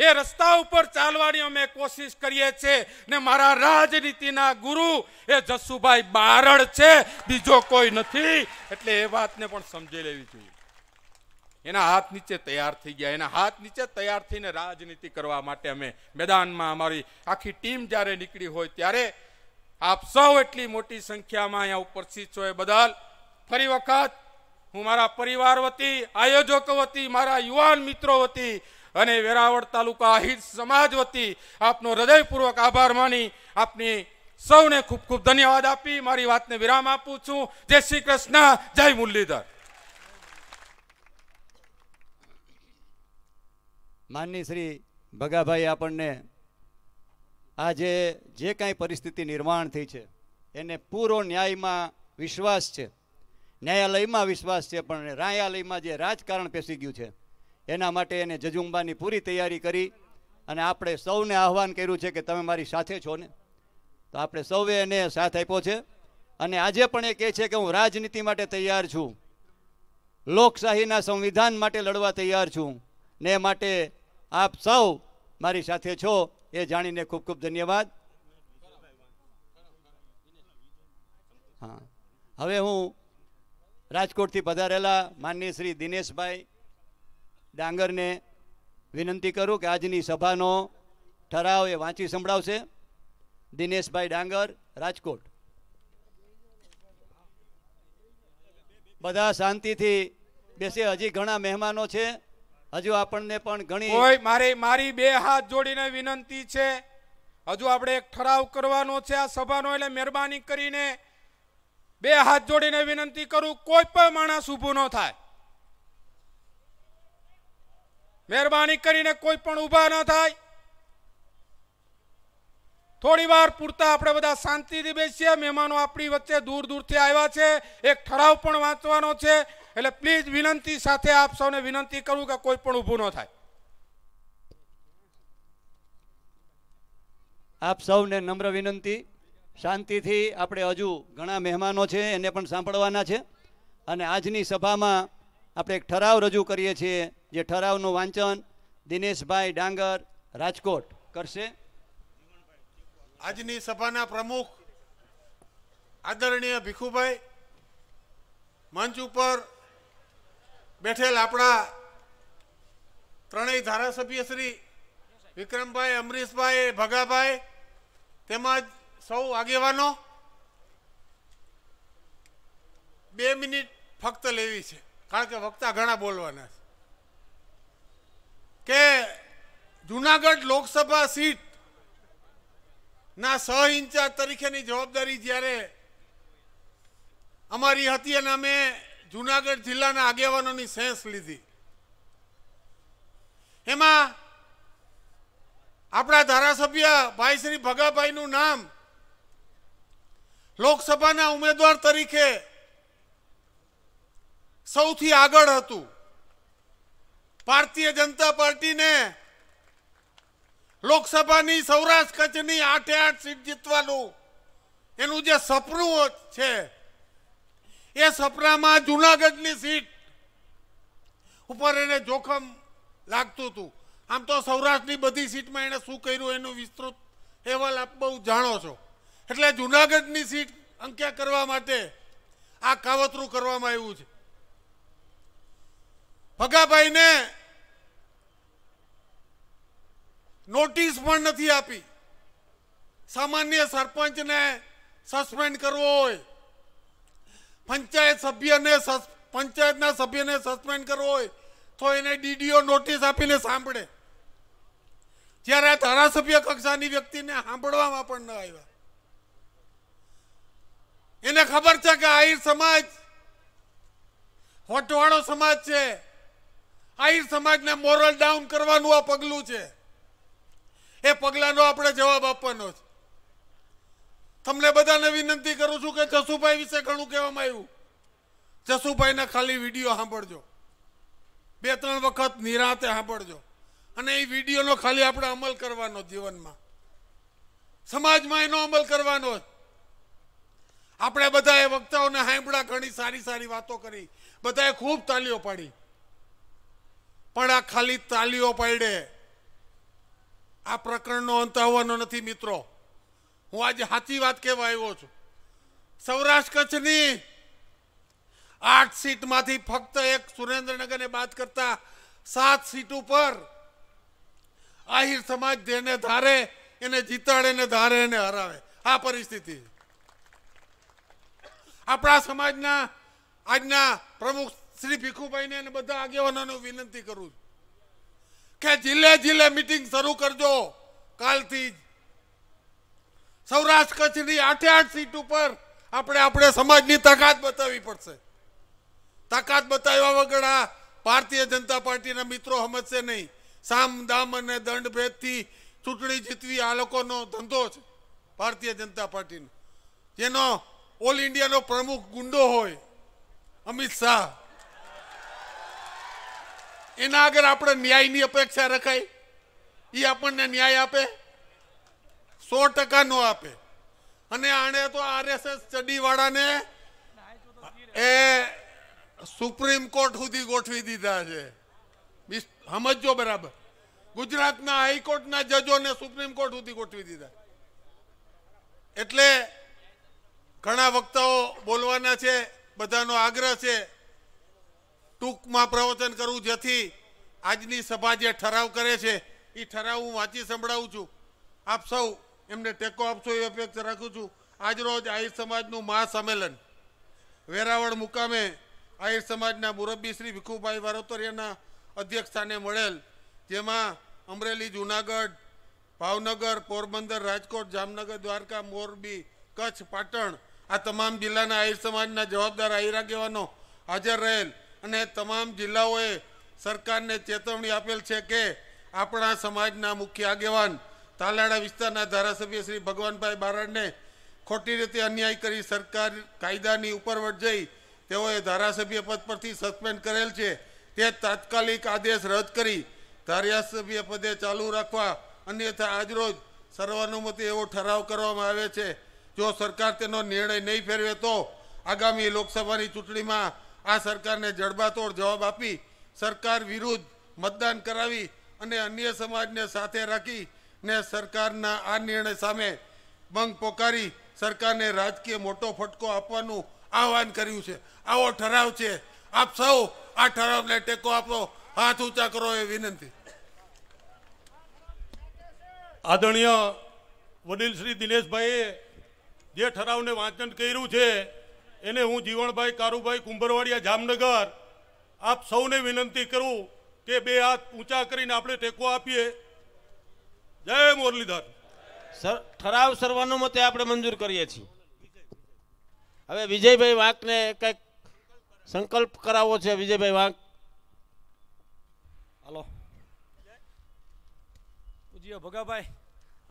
એ રસ્તા ઉપર ચાલવાની અમે કોશિશ કરીએ છીએ ને મારા રાજનીતિના ગુરુ એ જસુભાઈ બારડ છે બીજો કોઈ નથી એટલે એ વાતને પણ સમજી લેવી જોઈએ એના હાથ નીચે તૈયાર થઈ ગયા એના હાથ નીચે તૈયાર થઈને રાજનીતિ કરવા માટે અમે મેદાનમાં અમારી આખી ટીમ જ્યારે નીકળી હોય ત્યારે આપ સૌ એટલી મોટી સંખ્યામાં અહીંયા ઉપસ્થિત છો એ બદલ ફરી વખત હું મારા પરિવાર વતી આયોજકો વતી મારા યુવાન મિત્રો વતી અને વેરાવળ તાલુકા અહિત સમાજ વતી આપનો હૃદયપૂર્વક આભાર માની આપની સૌને ખૂબ ખૂબ ધન્યવાદ આપી મારી વાતને વિરામ આપું છું જય શ્રી કૃષ્ણ જય મુરલીધર માનની શ્રી ભગાભાઈ આપણને આજે જે જે કાંઈ પરિસ્થિતિ નિર્માણ થઈ છે એને પૂરો ન્યાયમાં વિશ્વાસ છે ન્યાયાલયમાં વિશ્વાસ છે પણ રાયાલયમાં જે રાજકારણ પેસી ગયું છે એના માટે એને જજુંબાની પૂરી તૈયારી કરી અને આપણે સૌને આહવાન કર્યું છે કે તમે મારી સાથે છો ને તો આપણે સૌએ એને સાથ આપ્યો છે અને આજે પણ એ કહે છે કે હું રાજનીતિ માટે તૈયાર છું લોકશાહીના સંવિધાન માટે લડવા તૈયાર છું ને માટે આપ સૌ મારી સાથે છો એ જાણીને ખૂબ ખૂબ ધન્યવાદ હા હવે હું રાજકોટથી પધારેલા માનનીય શ્રી દિનેશભાઈ ડાંગરને વિનંતી કરું કે આજની સભાનો ઠરાવ એ વાંચી સંભળાવશે દિનેશભાઈ ડાંગર રાજકોટ બધા શાંતિથી બેસે હજી ઘણા મહેમાનો છે હજુ આપણને પણ ઘણી મારી મારી બે હાથ જોડીને વિનંતી છે હજુ આપણે એક ઠરાવ કરવાનો છે આ સભાનો એટલે મહેરબાની કરીને બે હાથ જોડીને વિનંતી કરું કોઈ પણ માણસ ઊભું ન થાય મહેરબાની કરીને કોઈ પણ ઊભા ન થાય થોડી વાર પૂરતા આપણે બધા શાંતિથી બેસીએ મહેમાનો આપણી વચ્ચે દૂર દૂરથી આવ્યા છે એક ઠરાવ પણ વાંચવાનો છે એટલે પ્લીઝ વિનંતી સાથે આપ સૌને વિનંતી કરું કે કોઈ પણ ઊભું ન થાય આપ સૌને નમ્ર વિનંતી શાંતિથી આપણે હજુ ઘણા મહેમાનો છે એને પણ સાંભળવાના છે અને આજની સભામાં આપણે એક ઠરાવ રજૂ કરીએ છીએ જે ઠરાવનું વાંચન દિનેશભાઈ ડાંગર રાજકોટ કરશે આજની સભાના પ્રમુખ આદરણીય ભીખુભાઈ મંચ ઉપર બેઠેલ આપણા ત્રણેય ધારાસભ્ય શ્રી વિક્રમભાઈ અમરીશભાઈ ભગાભાઈ તેમજ સૌ આગેવાનો બે મિનિટ ફક્ત લેવી છે કારણ કે વક્તા ઘણા બોલવાના છે કે જુનાગઢ લોકસભા સીટ ના સહ ઇન્ચાર્જ તરીકેની જવાબદારી જ્યારે અમારી હતી અને અમે જુનાગઢ જિલ્લાના આગેવાનોની સેન્સ લીધી એમાં આપણા ધારાસભ્ય ભાઈ શ્રી ભગાભાઈનું નામ લોકસભાના ઉમેદવાર તરીકે સૌથી આગળ હતું ભારતીય જનતા પાર્ટીને લોકસભાની સૌરાષ્ટ્ર કચ્છની આઠે આઠ સીટ જીતવાનું એનું જે સપનું છે એ સપનામાં જુનાગઢની સીટ ઉપર એને જોખમ લાગતું હતું આમ તો સૌરાષ્ટ્રની બધી સીટમાં એણે શું કર્યું એનું વિસ્તૃત અહેવાલ આપ બહુ જાણો છો એટલે જુનાગઢની સીટ અંક્યા કરવા માટે આ કાવતરું કરવામાં આવ્યું છે ભગાભાઈને નોટિસ પણ નથી આપી સામાન્ય સરપંચને સસ્પેન્ડ કરવો હોય પંચાયત સભ્યને પંચાયતના સભ્યને સસ્પેન્ડ કરવો હોય તો એને ડીડીઓ નોટિસ આપીને સાંભળે જ્યારે આ ધારાસભ્ય કક્ષાની વ્યક્તિને સાંભળવામાં પણ ન આવ્યા એને ખબર છે કે આહિર સમાજ હોટવાળો સમાજ છે આહિર સમાજને મોરલ ડાઉન કરવાનું આ પગલું છે એ પગલાંનો આપણે જવાબ આપવાનો છે તમને બધાને વિનંતી કરું છું કે જસુભાઈ વિશે ઘણું કહેવામાં આવ્યું જસુભાઈના ખાલી વિડીયો સાંભળજો બે ત્રણ વખત નિરાતે સાંભળજો અને એ વિડીયોનો ખાલી આપણે અમલ કરવાનો જીવનમાં સમાજમાં એનો અમલ કરવાનો આપણે બધાએ વક્તાઓને હાંભળા ઘણી સારી સારી વાતો કરી બધાએ ખૂબ તાલીઓ પાડી પણ આ ખાલી તાલીઓ પાડે આ પ્રકરણનો અંત આવવાનો નથી મિત્રો હું આજે સાચી વાત કહેવા આવ્યો છું સૌરાષ્ટ્ર કચ્છની આઠ સીટમાંથી ફક્ત એક સુરેન્દ્રનગરને બાદ કરતા સાત સીટ ઉપર આહિર સમાજ જેને ધારે એને જીતાડે ને ધારે એને હરાવે આ પરિસ્થિતિ આપણા સમાજના આજના પ્રમુખ શ્રી ભીખુભાઈને અને બધા આગેવાનોને વિનંતી કરું છું કે જિલ્લે જિલ્લે મિટિંગ શરૂ કરજો કાલથી જ સૌરાષ્ટ્ર કચ્છની આઠે આઠ સીટ ઉપર આપણે આપણે સમાજની તાકાત બતાવવી પડશે તાકાત બતાવ્યા વગર આ ભારતીય જનતા પાર્ટીના મિત્રો સમજશે નહીં સામ દામ અને દંડ ભેદથી ચૂંટણી જીતવી આ લોકોનો ધંધો છે ભારતીય જનતા પાર્ટીનો જેનો ઓલ ઇન્ડિયાનો પ્રમુખ ગુંડો હોય અમિત શાહ એના આગળ આપણે ન્યાયની અપેક્ષા રખાય એ આપણને ન્યાય આપે સો ટકા નો આપે અને આણે તો આરએસએસ ચડીવાળાને એ સુપ્રીમ કોર્ટ સુધી ગોઠવી દીધા છે સમજો બરાબર ગુજરાતના હાઈકોર્ટના જજોને સુપ્રીમ કોર્ટ સુધી ગોઠવી દીધા એટલે ઘણા વક્તાઓ બોલવાના છે બધાનો આગ્રહ છે ટૂંકમાં પ્રવચન કરું જેથી આજની સભા જે ઠરાવ કરે છે એ ઠરાવ હું વાંચી સંભળાવું છું આપ સૌ એમને ટેકો આપશો એ અપેક્ષા રાખું છું આજરોજ આહિર સમાજનું મહાસંમેલન વેરાવળ મુકામે આહિર સમાજના મુરબ્બી શ્રી ભીખુભાઈ વારોતરિયાના અધ્યક્ષ સ્થાને મળેલ જેમાં અમરેલી જુનાગઢ ભાવનગર પોરબંદર રાજકોટ જામનગર દ્વારકા મોરબી કચ્છ પાટણ આ તમામ જિલ્લાના આહિર સમાજના જવાબદાર આહિર આગેવાનો હાજર રહેલ અને તમામ જિલ્લાઓએ સરકારને ચેતવણી આપેલ છે કે આપણા સમાજના મુખ્ય આગેવાન તાલાડા વિસ્તારના ધારાસભ્ય શ્રી ભગવાનભાઈ બારડને ખોટી રીતે અન્યાય કરી સરકાર કાયદાની ઉપરવટ જઈ તેઓએ ધારાસભ્ય પદ પરથી સસ્પેન્ડ કરેલ છે તે તાત્કાલિક આદેશ રદ કરી ધારાસભ્ય પદે ચાલુ રાખવા અન્યથા આજરોજ સર્વાનુમતિ એવો ઠરાવ કરવામાં આવે છે જો સરકાર તેનો નિર્ણય નહીં ફેરવે તો આગામી લોકસભાની ચૂંટણીમાં આ સરકારને જડબાતોડ જવાબ આપી સરકાર વિરુદ્ધ મતદાન કરાવી અને અન્ય સમાજને સાથે રાખી ને સરકારના આ નિર્ણય સામે બંગ પોકારી સરકારને રાજકીય મોટો ફટકો આપવાનું આહવાન કર્યું છે આવો ઠરાવ છે આપ સૌ આ ઠરાવને ટેકો આપો હાથ ઊંચા કરો એ વિનંતી આદરણીય વડીલ શ્રી દિનેશભાઈએ જે ઠરાવને વાંચન કર્યું છે એને હું જીવણભાઈ કારુભાઈ કુંભરવાડિયા જામનગર આપ સૌને વિનંતી કરું કે બે હાથ ઊંચા કરીને આપણે ટેકો આપીએ જય મુરલીધર સર ઠરાવ સર્વાનુમતે આપણે મંજૂર કરીએ છીએ હવે વિજયભાઈ વાંકને કંઈક સંકલ્પ કરાવવો છે વિજયભાઈ વાંક હાલો પૂજ્ય ભગાભાઈ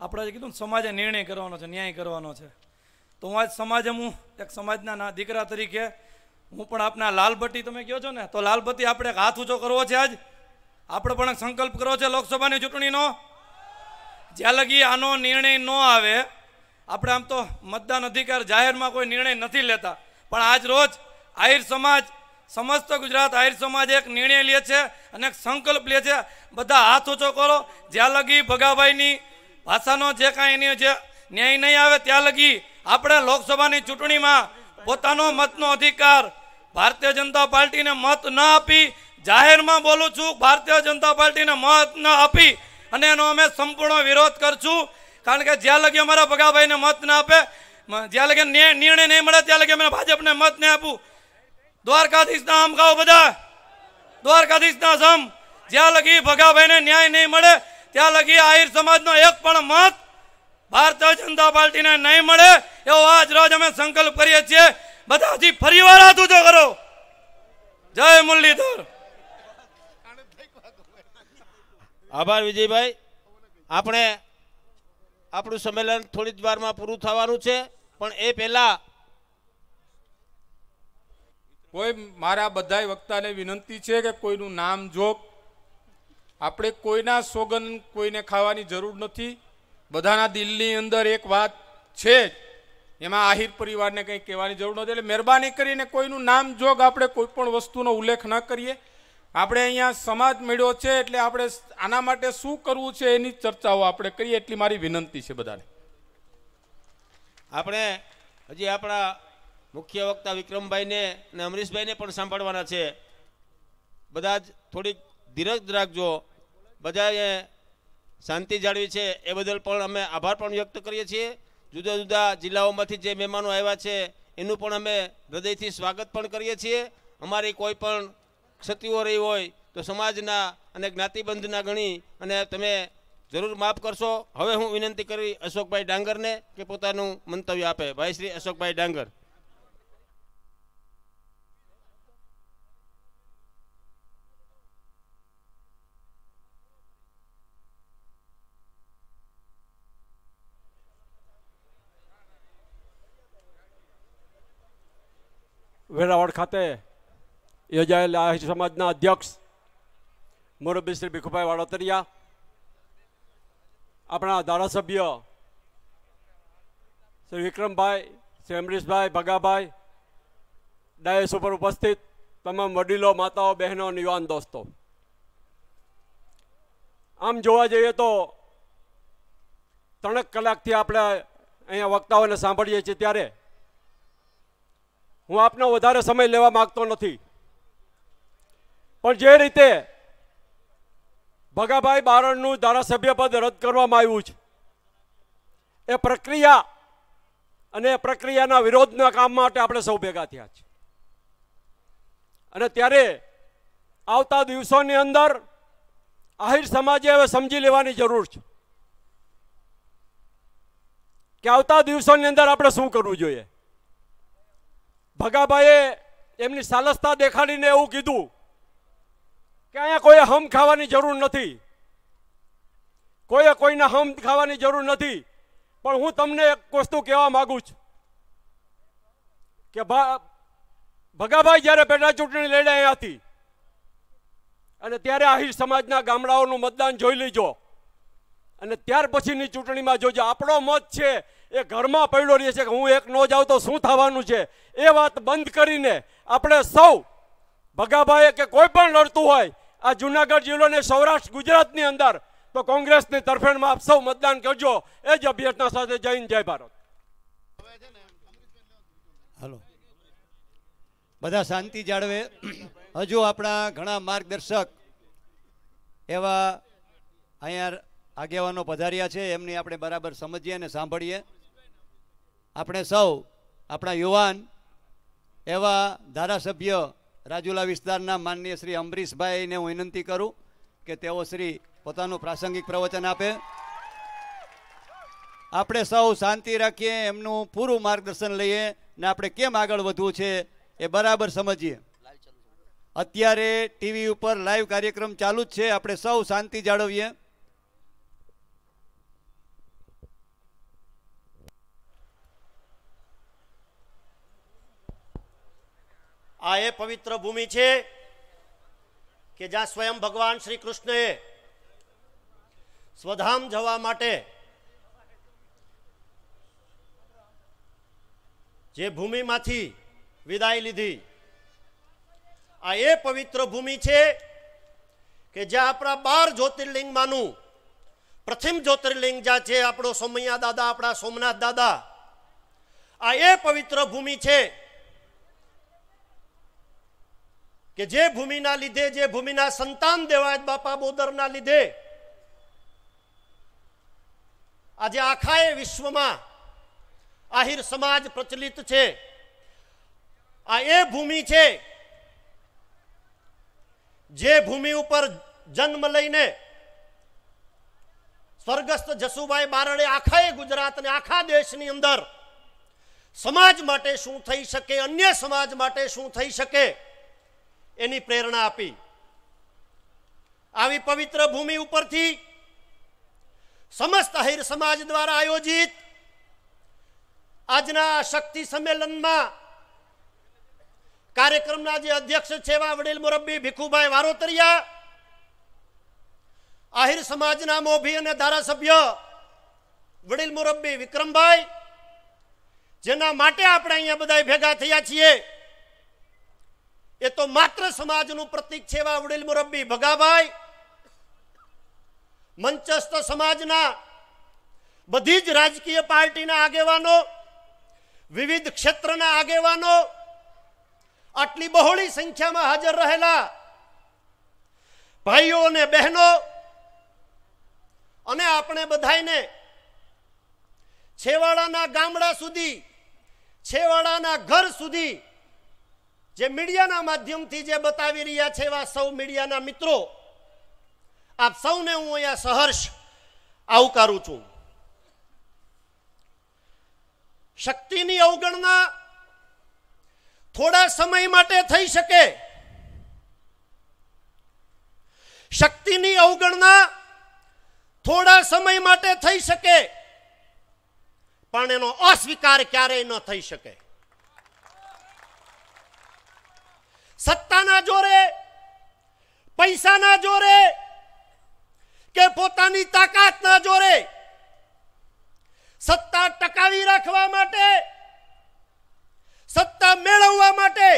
આપણે કીધું સમાજે નિર્ણય કરવાનો છે ન્યાય કરવાનો છે તો હું આજ સમાજ હું એક સમાજના દીકરા તરીકે હું પણ આપના લાલબત્તી તમે કહો છો ને તો લાલબત્તી આપણે હાથ ઊંચો કરવો છે આજ આપણે પણ સંકલ્પ કરવો છે લોકસભાની ચૂંટણીનો જ્યાં લગી આનો નિર્ણય ન આવે આપણે આમ તો મતદાન અધિકાર જાહેરમાં કોઈ નિર્ણય નથી લેતા પણ આજ રોજ આહિર સમાજ સમસ્ત ગુજરાત આહિર સમાજ એક નિર્ણય લે છે અને એક સંકલ્પ લે છે બધા હાથ ઊંચો કરો જ્યાં લગી ભગાભાઈની ભાષાનો જે કાંઈ એની જે ન્યાય નહીં આવે ત્યાં લગી આપણે લોકસભાની ચૂંટણીમાં પોતાનો મતનો અધિકાર ભારતીય જનતા પાર્ટીને મત ન આપી જાહેરમાં બોલું છું ભારતીય જનતા પાર્ટીને મત ન આપી અને એનો અમે સંપૂર્ણ વિરોધ કરશું કારણ કે જ્યાં લગી અમારા ભગાભાઈને મત ના આપે જ્યાં લગી નિર્ણય નહીં મળે ત્યાં લગી અમે ભાજપને મત નહીં આપું દ્વારકાધીશના આમ બધા દ્વારકાધીશના સમ જ્યાં લગી ભગાભાઈને ન્યાય નહીં મળે ત્યાં લગી આહિર સમાજનો એક પણ મત ભારતીય જનતા પાર્ટીને નહીં મળે એવો આજ રોજ અમે સંકલ્પ કરીએ છીએ બધાથી ફરી વાર હાથ ઊંચો કરો જય મુરલીધર આભાર વિજયભાઈ આપણે આપણું સંમેલન થોડી જ વારમાં પૂરું થવાનું છે પણ એ પહેલા કોઈ મારા બધા વક્તાને વિનંતી છે કે કોઈનું નામ જોક આપણે કોઈના સોગન કોઈને ખાવાની જરૂર નથી બધાના દિલની અંદર એક વાત છે એમાં આહિર પરિવારને કંઈ કહેવાની જરૂર નથી એટલે મહેરબાની કરીને કોઈનું નામ જોગ આપણે કોઈ પણ વસ્તુનો ઉલ્લેખ ન કરીએ આપણે અહીંયા સમાજ મેળ્યો છે એટલે આપણે આના માટે શું કરવું છે એની ચર્ચાઓ આપણે કરીએ એટલી મારી વિનંતી છે બધાને આપણે હજી આપણા મુખ્ય વક્તા વિક્રમભાઈને અને અમરીશભાઈને પણ સાંભળવાના છે બધા જ થોડીક ધીરજ રાખજો બધાએ શાંતિ જાળવી છે એ બદલ પણ અમે આભાર પણ વ્યક્ત કરીએ છીએ જુદા જુદા જિલ્લાઓમાંથી જે મહેમાનો આવ્યા છે એનું પણ અમે હૃદયથી સ્વાગત પણ કરીએ છીએ અમારી કોઈ પણ ક્ષતિઓ રહી હોય તો સમાજના અને જ્ઞાતિબંધના ગણી અને તમે જરૂર માફ કરશો હવે હું વિનંતી કરી અશોકભાઈ ડાંગરને કે પોતાનું મંતવ્ય આપે ભાઈ શ્રી અશોકભાઈ ડાંગર વેરાવળ ખાતે યોજાયેલા આહિર સમાજના અધ્યક્ષ મોરબી શ્રી ભીખુભાઈ વાળોતરિયા આપણા ધારાસભ્ય શ્રી વિક્રમભાઈ શ્રી અમરીશભાઈ ભગાભાઈ ડાયસ ઉપર ઉપસ્થિત તમામ વડીલો માતાઓ બહેનો અને યુવાન દોસ્તો આમ જોવા જઈએ તો ત્રણેક કલાકથી આપણે અહીંયા વક્તાઓને સાંભળીએ છીએ ત્યારે હું આપનો વધારે સમય લેવા માગતો નથી પણ જે રીતે ભગાભાઈ બારણનું ધારાસભ્ય પદ રદ કરવામાં આવ્યું છે એ પ્રક્રિયા અને પ્રક્રિયાના વિરોધના કામ માટે આપણે સૌ ભેગા થયા છીએ અને ત્યારે આવતા દિવસોની અંદર આહિર સમાજે હવે સમજી લેવાની જરૂર છે કે આવતા દિવસોની અંદર આપણે શું કરવું જોઈએ ભગાભાઈએ એમની સાલસતા દેખાડીને એવું કીધું કે અહીંયા કોઈએ હમ ખાવાની જરૂર નથી કોઈએ કોઈને હમ ખાવાની જરૂર નથી પણ હું તમને એક વસ્તુ કહેવા માગું છું કે ભગાભાઈ જ્યારે પેટા ચૂંટણી લઈને અહીંયાથી અને ત્યારે આહિર સમાજના ગામડાઓનું મતદાન જોઈ લેજો અને ત્યાર પછીની ચૂંટણીમાં જોજો આપણો મત છે એ ઘરમાં પડ્યો રહે છે કે હું એક ન જાઉં તો શું થવાનું છે એ વાત બંધ કરીને આપણે સૌ ભગાભાઈએ કે કોઈ પણ લડતું હોય આ જુનાગઢ જિલ્લોને સૌરાષ્ટ્ર ગુજરાતની અંદર તો કોંગ્રેસની તરફેણમાં આપ સૌ મતદાન કરજો એ જ અભ્યર્થના સાથે જય જય ભારત હલો બધા શાંતિ જાળવે હજુ આપણા ઘણા માર્ગદર્શક એવા અહીંયા આગેવાનો પધાર્યા છે એમની આપણે બરાબર સમજીએ અને સાંભળીએ આપણે સૌ આપણા યુવાન એવા ધારાસભ્ય રાજુલા વિસ્તારના માનનીય શ્રી અંબરીશભાઈને હું વિનંતી કરું કે તેઓ શ્રી પોતાનું પ્રાસંગિક પ્રવચન આપે આપણે સૌ શાંતિ રાખીએ એમનું પૂરું માર્ગદર્શન લઈએ ને આપણે કેમ આગળ વધવું છે એ બરાબર સમજીએ અત્યારે ટીવી ઉપર લાઈવ કાર્યક્રમ ચાલુ જ છે આપણે સૌ શાંતિ જાળવીએ આ એ પવિત્ર ભૂમિ છે કે જ્યાં સ્વયં ભગવાન શ્રી કૃષ્ણએ સ્વધામ જવા માટે જે ભૂમિમાંથી વિદાય લીધી આ એ પવિત્ર ભૂમિ છે કે જ્યાં આપણા બાર જ્યોતિર્લિંગમાંનું પ્રથમ જ્યોતિર્લિંગ જ્યાં છે આપણો સોમૈયા દાદા આપણા સોમનાથ દાદા આ એ પવિત્ર ભૂમિ છે કે જે ભૂમિના લીધે જે ભૂમિના સંતાન દેવાય બાપા બોદરના લીધે આજે આખા એ વિશ્વમાં આહિર સમાજ પ્રચલિત છે આ એ ભૂમિ છે જે ભૂમિ ઉપર જન્મ લઈને સ્વર્ગસ્થ જસુભાઈ બારડે આખા એ ગુજરાતને આખા દેશની અંદર સમાજ માટે શું થઈ શકે અન્ય સમાજ માટે શું થઈ શકે એની પ્રેરણા આપી આવી પવિત્ર ભૂમિ ઉપરથી સમસ્ત અહીર સમાજ દ્વારા આયોજિત આજના શક્તિ સંમેલનમાં કાર્યક્રમના જે અધ્યક્ષ છે એવા વડીલ મોરબ્બી ભીખુભાઈ વારોતરિયા આહિર સમાજના મોભી અને ધારાસભ્ય વડીલ મોરબ્બી વિક્રમભાઈ જેના માટે આપણે અહીંયા બધા ભેગા થયા છીએ એ તો માત્ર સમાજનું પ્રતિક છે એવા વડીલ મુરબ્બી ભગાભાઈ મંચસ્થ સમાજના બધી જ રાજકીય પાર્ટીના આગેવાનો વિવિધ ક્ષેત્રના આગેવાનો આટલી બહોળી સંખ્યામાં હાજર રહેલા ભાઈઓ અને બહેનો અને આપણે બધાને છેવાડાના ગામડા સુધી છેવાડાના ઘર સુધી જે મીડિયાના માધ્યમથી જે બતાવી રહ્યા છે એવા સૌ મીડિયાના મિત્રો આપ સૌને હું અહીંયા સહર્ષ આવકારું છું શક્તિની અવગણના થોડા સમય માટે થઈ શકે શક્તિની અવગણના થોડા સમય માટે થઈ શકે પણ એનો અસ્વીકાર ક્યારેય ન થઈ શકે સત્તાના જોરે પૈસાના જોરે કે પોતાની તાકાતના જોરે સત્તા ટકાવી રાખવા માટે સત્તા મેળવવા માટે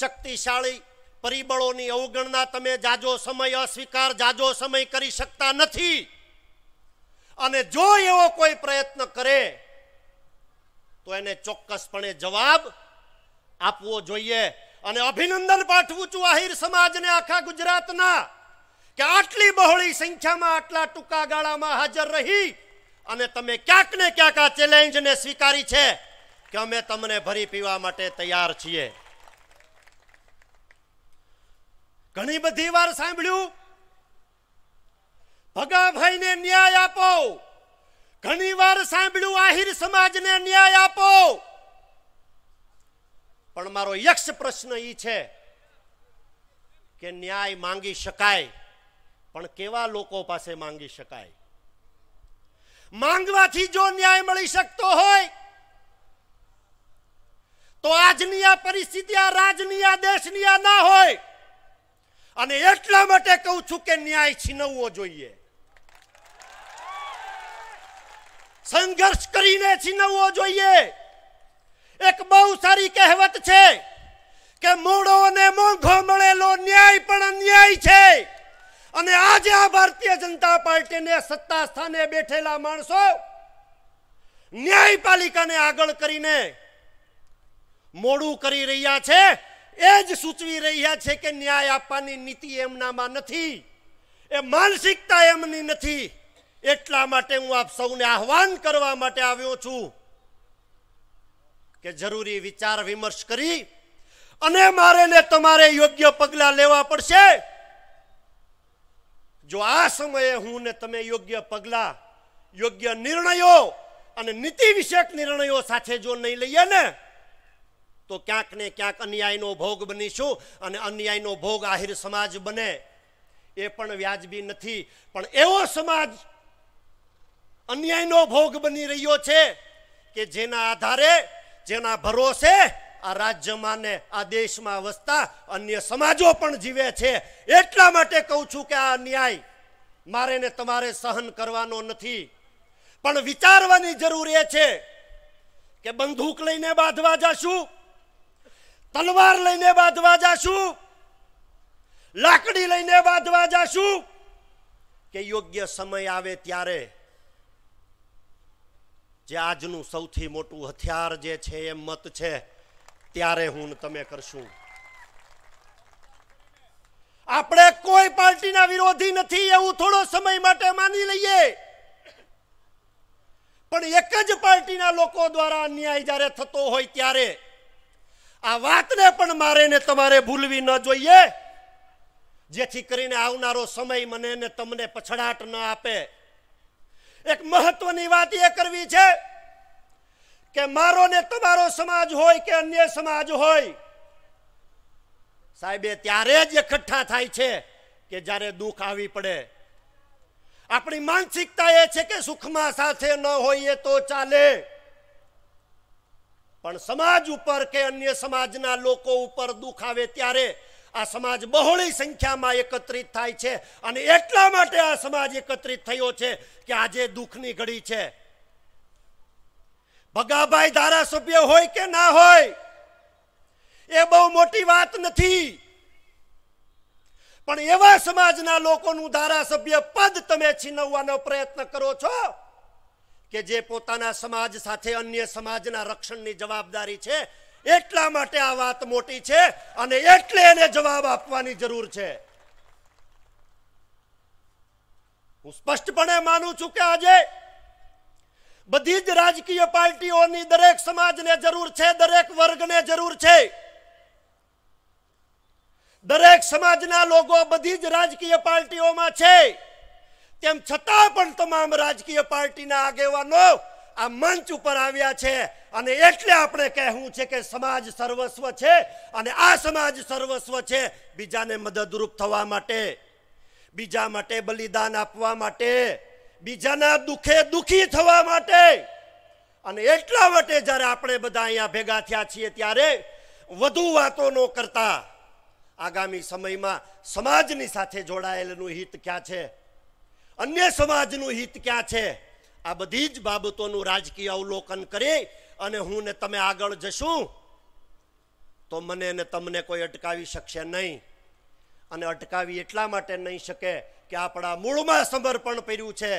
શક્તિશાળી પરિબળોની અવગણના તમે જાજો સમય અસ્વીકાર જાજો સમય કરી શકતા નથી અને જો એવો કોઈ પ્રયત્ન કરે તો એને ચોક્કસપણે જવાબ આપવો જોઈએ અને અભિનંદન પાઠવું છું આહિર સમાજને આખા ગુજરાતના કે આટલી બહોળી સંખ્યામાં આટલા ટૂંકા ગાળામાં હાજર રહી અને તમે ક્યાંક ને ક્યાંક આ ચેલેન્જને સ્વીકારી છે કે અમે તમને ભરી પીવા માટે તૈયાર છીએ ઘણી બધી વાર સાંભળ્યું ભગાભાઈને ન્યાય આપો ઘણી વાર સાંભળ્યું આહિર સમાજને ન્યાય આપો પણ મારો યક્ષ પ્રશ્ન એ છે કે ન્યાય માંગી શકાય પણ કેવા લોકો પાસે માંગી શકાય માંગવાથી જો ન્યાય મળી શકતો હોય તો આજની આ પરિસ્થિતિ આ રાજની આ દેશની આ ના હોય અને એટલા માટે કહું છું કે ન્યાય છીનવવો જોઈએ સંઘર્ષ કરીને છીનવવો જોઈએ એક બહુ સારી કહેવત છે કે મોડો અને મોંઘો મળેલો ન્યાય પણ અન્યાય છે અને આજે આ ભારતીય જનતા પાર્ટીને સત્તા સ્થાને બેઠેલા માણસો ન્યાયપાલિકાને આગળ કરીને મોડું કરી રહ્યા છે એ જ સૂચવી રહ્યા છે કે ન્યાય આપવાની નીતિ એમનામાં નથી એ માનસિકતા એમની નથી એટલા માટે હું આપ સૌને આહવાન કરવા માટે આવ્યો છું કે જરૂરી વિચાર વિમર્શ કરી અને મારે ને તમારે યોગ્ય પગલાં લેવા પડશે જો આ સમયે હું ને તમે યોગ્ય પગલાં યોગ્ય નિર્ણયો અને નીતિ વિષયક નિર્ણયો સાથે જો નહીં લઈએ ને તો ક્યાંક ને ક્યાંક અન્યાયનો ભોગ બનીશું અને અન્યાયનો ભોગ આહિર સમાજ બને એ પણ વ્યાજબી નથી પણ એવો સમાજ અન્યાયનો ભોગ બની રહ્યો છે કે જેના આધારે જેના ભરોસે આ રાજ્યમાં ને આ દેશમાં વસતા અન્ય સમાજો પણ જીવે છે એટલા માટે કહું છું કે આ ન્યાય મારે ને તમારે સહન કરવાનો નથી પણ વિચારવાની જરૂર એ છે કે બંદૂક લઈને બાંધવા જાશું તલવાર લઈને બાંધવા જાશું લાકડી લઈને બાંધવા જાશું કે યોગ્ય સમય આવે ત્યારે જે આજનું સૌથી મોટું હથિયાર જે છે એ મત છે ત્યારે હું તમે કરશું આપણે કોઈ પાર્ટીના વિરોધી નથી એવું થોડો સમય માટે માની લઈએ પણ એક જ પાર્ટીના લોકો દ્વારા અન્યાય જ્યારે થતો હોય ત્યારે આ વાતને પણ મારે ને તમારે ભૂલવી ન જોઈએ જેથી કરીને આવનારો સમય મને ને તમને પછડાટ ન આપે એક મહત્વની વાત એ કરવી છે કે મારો ને તમારો સમાજ હોય કે અન્ય સમાજ હોય સાહેબે ત્યારે જ એકઠા થાય છે કે જ્યારે દુઃખ આવી પડે આપણી માનસિકતા એ છે કે સુખમાં સાથે ન હોઈએ તો ચાલે પણ સમાજ ઉપર કે અન્ય સમાજના લોકો ઉપર દુઃખ આવે ત્યારે આ સમાજ બહોળી સંખ્યામાં એકત્રિત થાય છે અને એટલા માટે આ સમાજ એકત્રિત થયો છે કે આજે દુઃખની ઘડી છે ભગાભાઈ ધારાસભ્ય હોય કે ના હોય એ બહુ મોટી વાત નથી પણ એવા સમાજના લોકોનું ધારાસભ્ય પદ તમે છીનવવાનો પ્રયત્ન કરો છો કે જે પોતાના સમાજ સાથે અન્ય સમાજના રક્ષણની જવાબદારી છે એટલા માટે આ વાત મોટી છે અને એટલે એને જવાબ આપવાની જરૂર છે હું સ્પષ્ટપણે માનું છું કે આજે બધી જ રાજકીય પાર્ટીઓની દરેક સમાજને જરૂર છે દરેક વર્ગને જરૂર છે દરેક સમાજના લોકો બધી જ રાજકીય પાર્ટીઓમાં છે તેમ છતાં પણ તમામ રાજકીય પાર્ટીના આગેવાનો આ મંચ ઉપર આવ્યા છે અને એટલે આપણે કહેવું છે કે સમાજ સર્વસ્વ છે અને આ સમાજ સર્વસ્વ છે બીજાને મદદરૂપ થવા માટે બીજા માટે બલિદાન આપવા માટે બીજાના દુઃખે દુઃખી થવા માટે અને એટલા માટે જ્યારે આપણે બધા અહીંયા ભેગા થયા છીએ ત્યારે વધુ વાતો ન કરતા આગામી સમયમાં સમાજની સાથે જોડાયેલનું હિત ક્યાં છે અન્ય સમાજનું હિત ક્યાં છે આ બધી જ બાબતોનું રાજકીય અવલોકન કરી અને હું ને તમે આગળ જશું તો મને ને તમને કોઈ અટકાવી શકશે નહીં અને અટકાવી એટલા માટે નહીં શકે કે આપણા મૂળમાં સમર્પણ કર્યું છે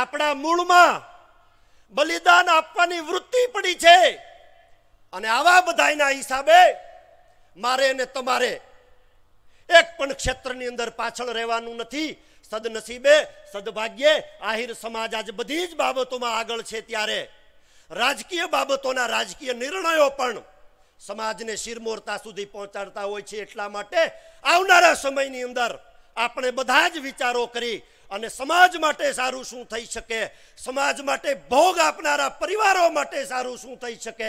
આપણા મૂળમાં બલિદાન આપવાની વૃત્તિ પડી છે અને આવા બધાના હિસાબે મારે ને તમારે એક પણ ક્ષેત્રની અંદર પાછળ રહેવાનું નથી સદનસીબે સદભાગ્યે આહિર સમાજ આજ બધી જ બાબતોમાં આગળ છે ત્યારે રાજકીય બાબતોના રાજકીય નિર્ણયો પણ સમાજને શિરમોરતા સુધી પહોંચાડતા હોય છે એટલા માટે આવનારા સમયની અંદર આપણે બધા જ વિચારો કરી અને સમાજ માટે સારું શું થઈ શકે સમાજ માટે ભોગ આપનારા પરિવારો માટે સારું શું થઈ શકે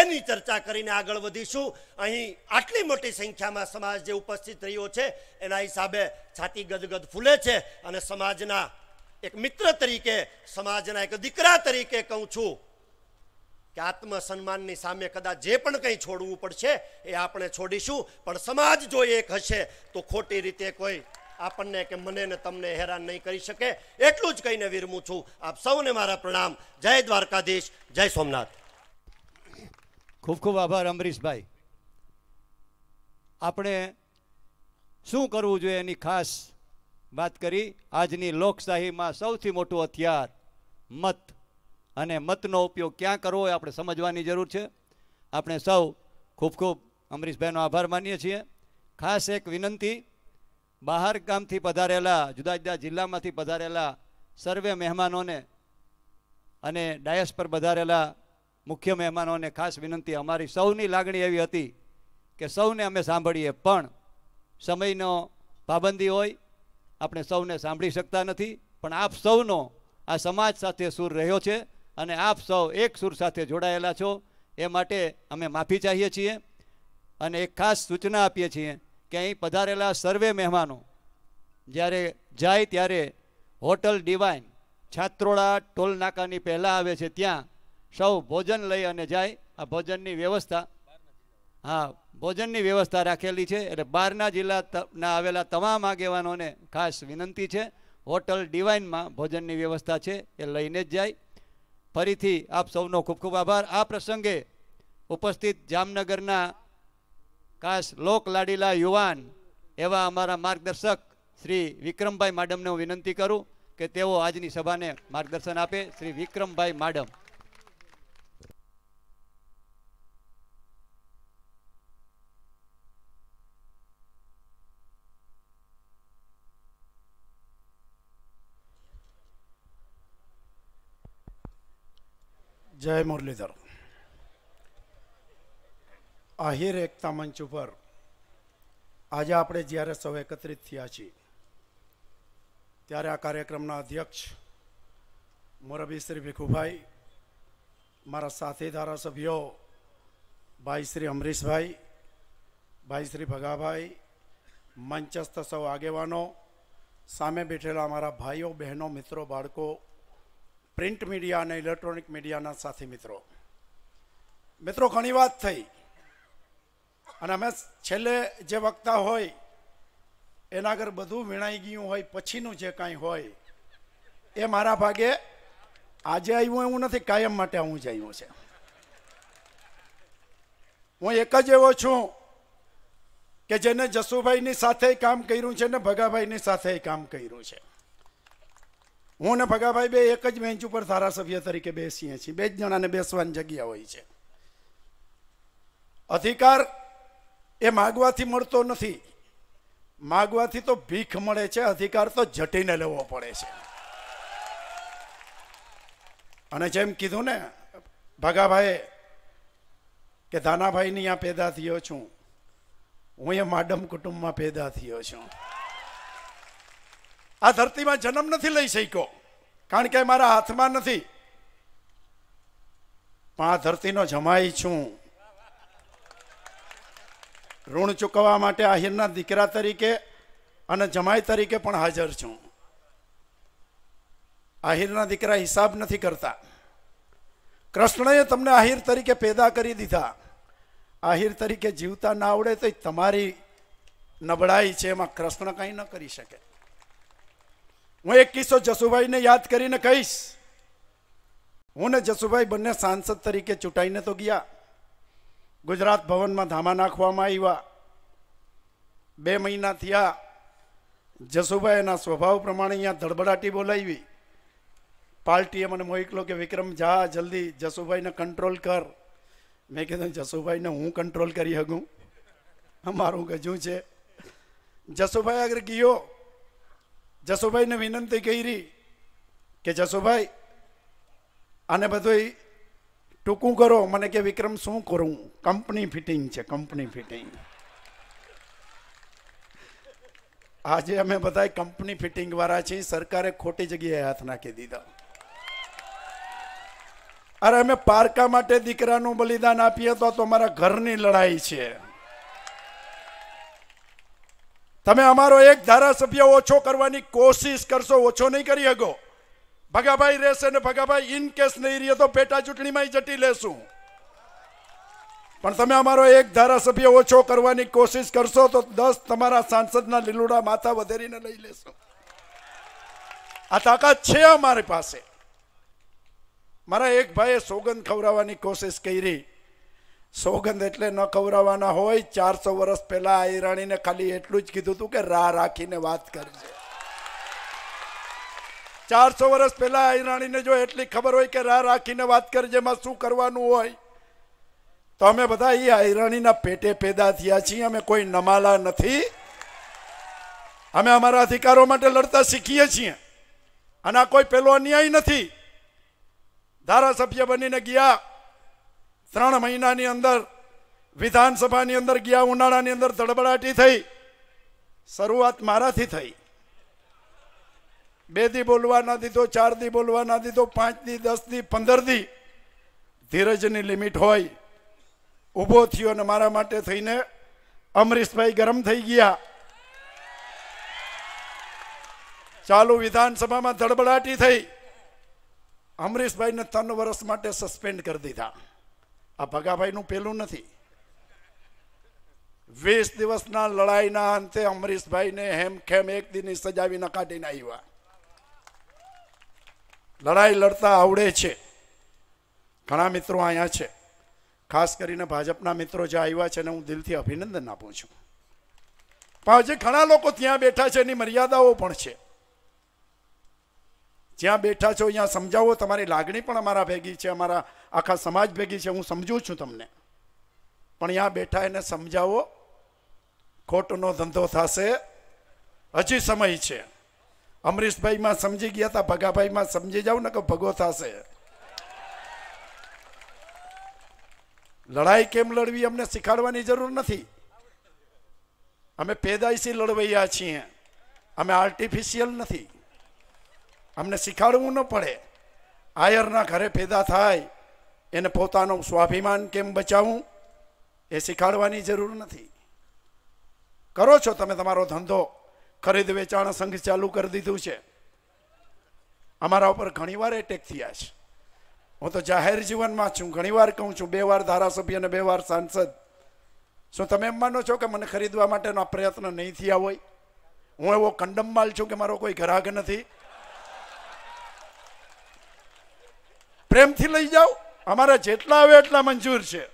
એની ચર્ચા કરીને આગળ વધીશું અહીં આટલી મોટી સંખ્યામાં સમાજ જે ઉપસ્થિત રહ્યો છે એના હિસાબે છાતી ગદગદ ફૂલે છે અને સમાજના એક મિત્ર તરીકે સમાજના એક દીકરા તરીકે કહું છું કે આત્મસન્માનની સામે કદાચ જે પણ કંઈ છોડવું પડશે એ આપણે છોડીશું પણ સમાજ જો એક હશે તો ખોટી રીતે કોઈ આપણને કે મને ને તમને હેરાન નહીં કરી શકે એટલું જ કહીને વિરમું છું આપ સૌને મારા પ્રણામ જય દ્વારકાધીશ જય સોમનાથ ખૂબ ખૂબ આભાર અમરીશભાઈ આપણે શું કરવું જોઈએ એની ખાસ વાત કરી આજની લોકશાહીમાં સૌથી મોટું હથિયાર મત અને મતનો ઉપયોગ ક્યાં કરવો એ આપણે સમજવાની જરૂર છે આપણે સૌ ખૂબ ખૂબ અમરીશભાઈનો આભાર માનીએ છીએ ખાસ એક વિનંતી બહાર ગામથી પધારેલા જુદા જુદા જિલ્લામાંથી પધારેલા સર્વે મહેમાનોને અને ડાયસ પર પધારેલા મુખ્ય મહેમાનોને ખાસ વિનંતી અમારી સૌની લાગણી એવી હતી કે સૌને અમે સાંભળીએ પણ સમયનો પાબંદી હોય આપણે સૌને સાંભળી શકતા નથી પણ આપ સૌનો આ સમાજ સાથે સુર રહ્યો છે અને આપ સૌ એક સુર સાથે જોડાયેલા છો એ માટે અમે માફી ચાહીએ છીએ અને એક ખાસ સૂચના આપીએ છીએ કે અહીં પધારેલા સર્વે મહેમાનો જ્યારે જાય ત્યારે હોટલ ડિવાઇન છાત્રોળા ટોલ નાકાની પહેલાં આવે છે ત્યાં સૌ ભોજન લઈ અને જાય આ ભોજનની વ્યવસ્થા હા ભોજનની વ્યવસ્થા રાખેલી છે એટલે બહારના જિલ્લાના આવેલા તમામ આગેવાનોને ખાસ વિનંતી છે હોટલ ડિવાઇનમાં ભોજનની વ્યવસ્થા છે એ લઈને જ જાય ફરીથી આપ સૌનો ખૂબ ખૂબ આભાર આ પ્રસંગે ઉપસ્થિત જામનગરના ખાસ લોક લાડીલા યુવાન એવા અમારા માર્ગદર્શક શ્રી વિક્રમભાઈ માડમને હું વિનંતી કરું કે તેઓ આજની સભાને માર્ગદર્શન આપે શ્રી વિક્રમભાઈ માડમ જય મુરલીધર આહીર એકતા મંચ ઉપર આજે આપણે જેારે સૌ એકત્રિત થયા છીએ ત્યારે આ કાર્યક્રમના અધ્યક્ષ મોરબી સરિવકુ ભાઈ મારા સાથી ธารા સભ્યો ભાઈ શ્રી અમરીશ ભાઈ ભાઈ શ્રી ભગાભાઈ મંચસ્થ સૌ આગેવાનો સામે બેઠેલા અમારા ભાઈઓ બહેનો મિત્રો બાળકો print મીડિયા ને ઇલેક્ટ્રોનિક મીડિયાના સાથી મિત્રો મિત્રો ઘણી વાત થઈ અને અમે છેલ્લે જે વક્તા હોય એના આગળ બધું વિણાઈ ગયું હોય પછીનું જે કાંઈ હોય એ મારા ભાગે આજે આવ્યું એવું નથી કાયમ માટે હું જ આવ્યું છે હું એક જ એવો છું કે જેને જસુભાઈની સાથે કામ કર્યું છે ને ભગાભાઈની સાથે કામ કર્યું છે હું ને ભગાભાઈ બે એક જ બેન્ચ ઉપર ધારાસભ્ય તરીકે બેસીએ છીએ બે જ જણાને બેસવાની જગ્યા હોય છે અધિકાર એ માગવાથી મળતો નથી માગવાથી તો ભીખ મળે છે અધિકાર તો જટીને લેવો પડે છે અને જેમ કીધું ને ભગાભાઈએ કે દાનાભાઈની અહીંયા પેદા થયો છું હું એ માડમ કુટુંબમાં પેદા થયો છું આ ધરતીમાં જન્મ નથી લઈ શક્યો કારણ કે મારા હાથમાં નથી પણ આ ધરતીનો જમાઈ છું ઋણ ચૂકવવા માટે આહિરના દીકરા તરીકે અને જમાઈ તરીકે પણ હાજર છું આહિરના દીકરા હિસાબ નથી કરતા કૃષ્ણએ તમને આહિર તરીકે પેદા કરી દીધા આહિર તરીકે જીવતા ના આવડે તો તમારી નબળાઈ છે એમાં કૃષ્ણ કંઈ ન કરી શકે હું એક કિસ્સો જસુભાઈને યાદ કરીને કહીશ હું ને જસુભાઈ બંને સાંસદ તરીકે ચૂંટાઈને તો ગયા ગુજરાત ભવનમાં ધામા નાખવામાં આવ્યા બે મહિના થયા જસુભાઈ સ્વભાવ પ્રમાણે અહીંયા ધડબડાટી બોલાવી પાર્ટીએ મને મોકલો કે વિક્રમ જા જલ્દી જસુભાઈને કંટ્રોલ કર મેં કીધું જસુભાઈને હું કંટ્રોલ કરી શકું અમારું ગજું છે જસુભાઈ આગળ ગયો જસુભાઈને વિનંતી કરી કે જસુભાઈ આને બધું ટૂંકું કરો મને કે વિક્રમ શું કરું કંપની ફિટિંગ છે કંપની ફિટિંગ આજે અમે બધા કંપની ફિટિંગ વાળા છીએ સરકારે ખોટી જગ્યાએ હાથ નાખી દીધા અરે અમે પારકા માટે દીકરાનું બલિદાન આપીએ તો તમારા ઘરની લડાઈ છે તમે અમારો એક ધારાસભ્ય ઓછો કરવાની કોશિશ કરશો ઓછો નહીં કરી શકો ભગાભાઈ રહેશે ને ભગાભાઈ ઇન કેસ નહીં રહીએ તો પેટા ચૂંટણીમાં જટી લેશું પણ તમે અમારો એક ધારાસભ્ય ઓછો કરવાની કોશિશ કરશો તો દસ તમારા સાંસદના લીલુડા માથા વધારીને લઈ લેશો આ તાકાત છે અમારી પાસે મારા એક ભાઈએ સોગંદ ખવડાવવાની કોશિશ કરી સોગંદ એટલે ન ખવડાવવાના હોય ચારસો વર્ષ પહેલાં આ રાણીને ખાલી એટલું જ કીધું હતું કે રાહ રાખીને વાત કરજે ચારસો વર્ષ પહેલાં ઈરાણીને જો એટલી ખબર હોય કે રાહ રાખીને વાત કરે જેમાં શું કરવાનું હોય તો અમે બધા એ હિરાણીના પેટે પેદા થયા છીએ અમે કોઈ નમાલા નથી અમે અમારા અધિકારો માટે લડતા શીખીએ છીએ અને આ કોઈ પેલો અન્યાય નથી ધારાસભ્ય બનીને ગયા ત્રણ મહિનાની અંદર વિધાનસભાની અંદર ગયા ઉનાળાની અંદર ધડબડાટી થઈ શરૂઆત મારાથી થઈ બે દી બોલવા ના દીધો ચાર દી બોલવા ના દીધો પાંચ દી દસ દી પંદર દી ધીરજની લિમિટ હોય ઊભો થયો અને મારા માટે થઈને અમરીશભાઈ ગરમ થઈ ગયા ચાલુ વિધાનસભામાં ધડબડાટી થઈ અમરીશભાઈને ત્રણ વર્ષ માટે સસ્પેન્ડ કરી દીધા આ ભગાભાઈનું પેલું નથી વીસ દિવસના લડાઈના અંતે અમરીશભાઈને હેમખેમ એક દિનની સજા વિના કાઢીને આવ્યા લડાઈ લડતા આવડે છે ઘણા મિત્રો અહીંયા છે ખાસ કરીને ભાજપના મિત્રો જે આવ્યા છે ને હું દિલથી અભિનંદન આપું છું પણ હજી ઘણા લોકો ત્યાં બેઠા છે એની મર્યાદાઓ પણ છે જ્યાં બેઠા છો ત્યાં સમજાવો તમારી લાગણી પણ અમારા ભેગી છે અમારા આખા સમાજ ભેગી છે હું સમજું છું તમને પણ ત્યાં બેઠા એને સમજાવો ખોટનો ધંધો થશે હજી સમય છે અમરીશભાઈમાં સમજી ગયા હતા ભગાભાઈમાં સમજી જાવ ને કે ભગો થશે લડાઈ કેમ લડવી અમને શીખાડવાની જરૂર નથી અમે પેદાઈશી લડવૈયા છીએ અમે આર્ટિફિશિયલ નથી અમને શીખાડવું ન પડે આયરના ઘરે પેદા થાય એને પોતાનું સ્વાભિમાન કેમ બચાવવું એ શીખાડવાની જરૂર નથી કરો છો તમે તમારો ધંધો ખરીદ વેચાણ સંઘ ચાલુ કરી દીધું છે અમારા ઉપર ઘણી વાર એટેક થયા છે હું તો જાહેર જીવનમાં છું ઘણીવાર કહું છું બે વાર ધારાસભ્ય અને બે વાર સાંસદ શું તમે એમ માનો છો કે મને ખરીદવા માટેનો પ્રયત્ન નહીં થયા હોય હું એવો કંડમ માલ છું કે મારો કોઈ ગ્રાહક નથી પ્રેમથી લઈ જાઓ અમારા જેટલા આવે એટલા મંજૂર છે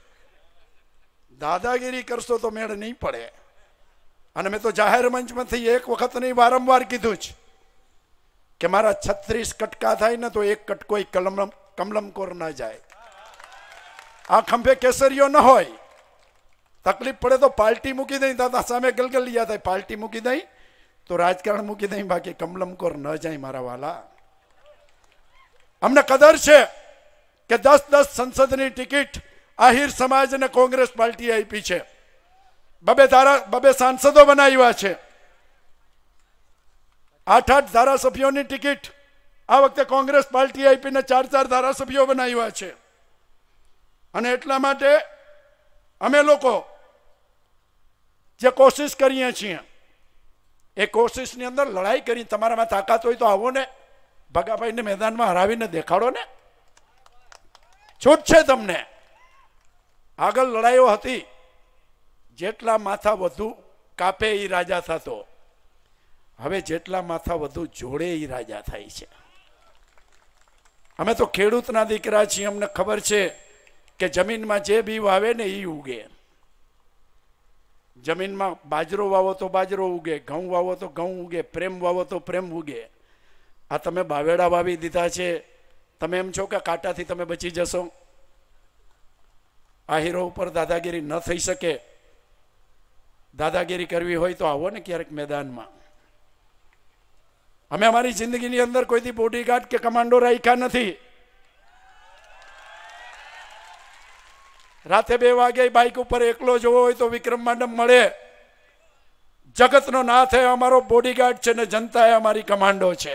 દાદાગીરી કરશો તો મેળ નહીં પડે અને મેં તો જાહેર મંચમાંથી એક વખત નહીં વારંવાર કીધું જ કે મારા છત્રીસ કટકા થાય ને તો એક કટકો કલમ કમલમકોર ન જાય આ ખંભે કેસરીઓ ન હોય તકલીફ પડે તો પાર્ટી મૂકી દઈ દાદા સામે ગલગલિયા થાય પાલ્ટી મૂકી દઈ તો રાજકારણ મૂકી દઈ બાકી કમલમકોર ન જાય મારા વાલા અમને કદર છે કે દસ દસ સંસદની ટિકિટ આહિર સમાજ અને કોંગ્રેસ પાર્ટી આપી છે બબે ધારા બબે સાંસદો બનાવ્યા છે આઠ આઠ ધારાસભ્યોની ટિકિટ આ વખતે કોંગ્રેસ પાર્ટી આપીને ચાર ચાર ધારાસભ્યો બનાવ્યા છે અને એટલા માટે અમે લોકો જે કોશિશ કરીએ છીએ એ કોશિશની અંદર લડાઈ કરી તમારામાં તાકાત હોય તો આવો ને ભગાભાઈને મેદાનમાં હરાવીને દેખાડો ને છૂટ છે તમને આગળ લડાઈઓ હતી જેટલા માથા વધુ કાપે એ રાજા થતો હવે જેટલા માથા વધુ જોડે એ રાજા થાય છે અમે તો ખેડૂતના દીકરા છીએ અમને ખબર છે કે જમીનમાં જે બી વાવે ને એ ઉગે જમીનમાં બાજરો વાવો તો બાજરો ઉગે ઘઉં વાવો તો ઘઉં ઉગે પ્રેમ વાવો તો પ્રેમ ઉગે આ તમે બાવેડા વાવી દીધા છે તમે એમ છો કે કાંટાથી તમે બચી જશો આ હીરો ઉપર દાદાગીરી ન થઈ શકે દાદાગીરી કરવી હોય તો આવો ને ક્યારેક મેદાનમાં અમે અમારી જિંદગીની અંદર કોઈથી બોડીગાર્ડ કે કમાન્ડો રાખ્યા નથી રાતે બે વાગે બાઇક ઉપર એકલો જવો હોય તો વિક્રમ મેડમ મળે જગતનો નાથ એ અમારો બોડીગાર્ડ છે ને જનતા એ અમારી કમાન્ડો છે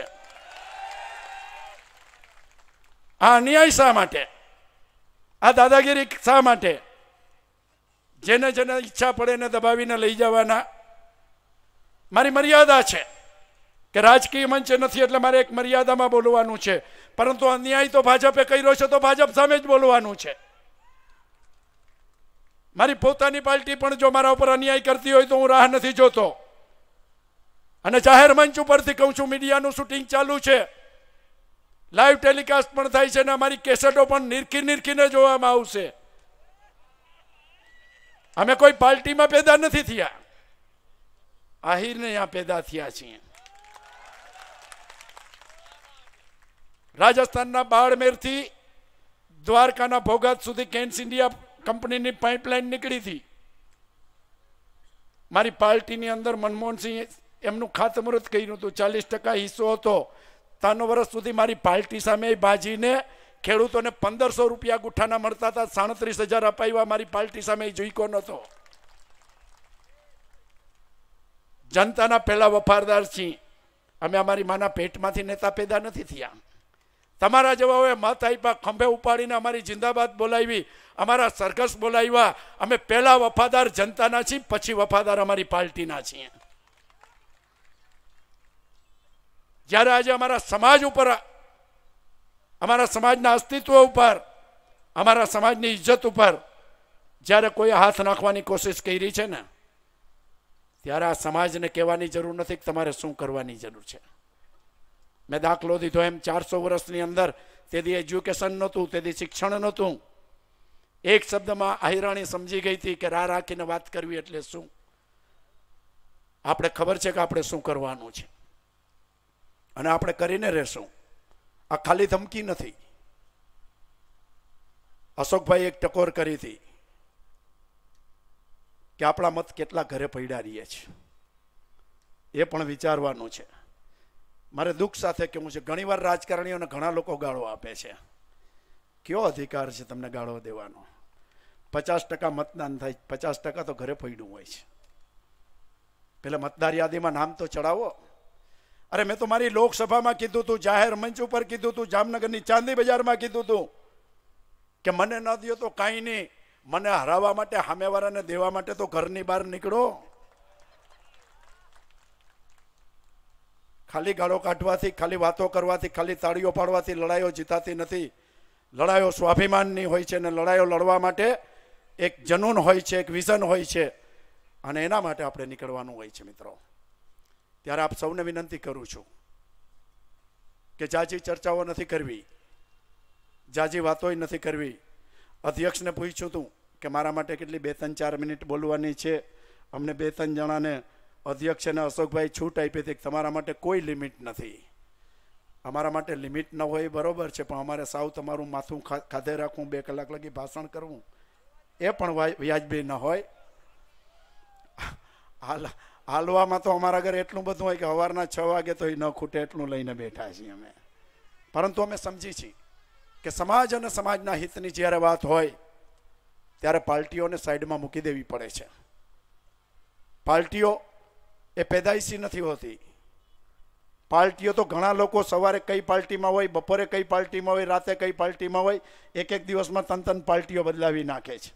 આ અન્યાય શા માટે આ દાદાગીરી શા માટે જેને જેને ઈચ્છા પડે એને દબાવીને લઈ જવાના મારી મર્યાદા છે કે રાજકીય મંચ નથી એટલે મારે એક મર્યાદામાં બોલવાનું છે પરંતુ અન્યાય તો ભાજપે કર્યો છે તો ભાજપ સામે જ બોલવાનું છે મારી પોતાની પાર્ટી પણ જો મારા ઉપર અન્યાય કરતી હોય તો હું રાહ નથી જોતો અને જાહેર મંચ ઉપરથી કહું છું મીડિયાનું શૂટિંગ ચાલુ છે લાઈવ ટેલિકાસ્ટ પણ થાય છે અને અમારી કેસેટો પણ નિરખી નિરખીને જોવામાં આવશે અમે કોઈ પાર્ટીમાં પેદા નથી થયા આહિરને અહીંયા પેદા થયા છીએ રાજસ્થાનના બાડમેરથી દ્વારકાના ભોગાત સુધી કેન્સ ઇન્ડિયા કંપનીની પાઇપલાઇન નીકળી હતી મારી પાર્ટીની અંદર મનમોહનસિંહ એમનું ખાતમુહૂર્ત કર્યું હતું ચાલીસ ટકા હિસ્સો હતો ત્રાણું વર્ષ સુધી મારી પાર્ટી સામે બાજીને ખેડૂતોને પંદરસો રૂપિયા ગુઠ્ઠાના મળતા હતા સાડત્રીસ હજાર અપાવ્યા મારી પાર્ટી સામે જોઈકો નહોતો જનતાના પહેલા વફારદાર છીએ અમે અમારી માના પેટમાંથી નેતા પેદા નથી થયા તમારા જવાઓએ મત આપ્યા ખંભે ઉપાડીને અમારી જિંદાબાદ બોલાવી અમારા સરઘસ બોલાવ્યા અમે પહેલા વફાદાર જનતાના છીએ પછી વફાદાર અમારી પાર્ટીના છીએ જ્યારે આજે અમારા સમાજ ઉપર અમારા સમાજના અસ્તિત્વ ઉપર અમારા સમાજની ઇજ્જત ઉપર જ્યારે કોઈ હાથ નાખવાની કોશિશ કરી છે ને ત્યારે આ સમાજને કહેવાની જરૂર નથી કે તમારે શું કરવાની જરૂર છે મેં દાખલો દીધો એમ ચારસો વર્ષની અંદર તેથી એજ્યુકેશન નહોતું તેથી શિક્ષણ નહોતું એક શબ્દમાં અહિરાણી સમજી ગઈ હતી કે રાહ રાખીને વાત કરવી એટલે શું આપણે ખબર છે કે આપણે શું કરવાનું છે અને આપણે કરીને રહેશું આ ખાલી ધમકી નથી અશોકભાઈ એક ટકોર કરી હતી કે આપણા મત કેટલા ઘરે પડ્યા રહીએ છીએ એ પણ વિચારવાનું છે મારે દુઃખ સાથે કેવું છે ઘણીવાર રાજકારણીઓને ઘણા લોકો ગાળો આપે છે કયો અધિકાર છે તમને ગાળો દેવાનો પચાસ ટકા મતદાન થાય પચાસ ટકા તો ઘરે પડ્યું હોય છે પેલા મતદાર યાદીમાં નામ તો ચડાવો અરે મેં તો મારી લોકસભામાં કીધું હતું જાહેર મંચ ઉપર કીધું હતું જામનગરની ચાંદી બજારમાં કીધું હતું કે મને ન દો તો કાંઈ નહીં મને હરાવવા માટે સામેવાળાને દેવા માટે તો ઘરની બહાર નીકળો ખાલી ગાળો કાઢવાથી ખાલી વાતો કરવાથી ખાલી તાળીઓ પાડવાથી લડાઈઓ જીતાતી નથી લડાઈઓ સ્વાભિમાનની હોય છે અને લડાઈઓ લડવા માટે એક જનૂન હોય છે એક વિઝન હોય છે અને એના માટે આપણે નીકળવાનું હોય છે મિત્રો ત્યારે આપ સૌને વિનંતી કરું છું કે જાજી ચર્ચાઓ નથી કરવી જાજી વાતોય નથી કરવી અધ્યક્ષને પૂછ્યું હતું કે મારા માટે કેટલી બે ત્રણ ચાર મિનિટ બોલવાની છે અમને બે ત્રણ જણાને અધ્યક્ષ અને અશોકભાઈ છૂટ આપી હતી તમારા માટે કોઈ લિમિટ નથી અમારા માટે લિમિટ ન હોય બરાબર છે પણ અમારે સાવ તમારું માથું ખાધે રાખવું બે કલાક લગી ભાષણ કરવું એ પણ વ્યાજબી ન હોય હાલ હાલવામાં તો અમારા ઘરે એટલું બધું હોય કે સવારના છ વાગે તો એ ન ખૂટે એટલું લઈને બેઠા છીએ અમે પરંતુ અમે સમજી છીએ કે સમાજ અને સમાજના હિતની જ્યારે વાત હોય ત્યારે પાર્ટીઓને સાઈડમાં મૂકી દેવી પડે છે પાર્ટીઓ એ પેદાઈશી નથી હોતી પાર્ટીઓ તો ઘણા લોકો સવારે કઈ પાર્ટીમાં હોય બપોરે કઈ પાર્ટીમાં હોય રાતે કઈ પાર્ટીમાં હોય એક એક દિવસમાં તન તન પાર્ટીઓ બદલાવી નાખે છે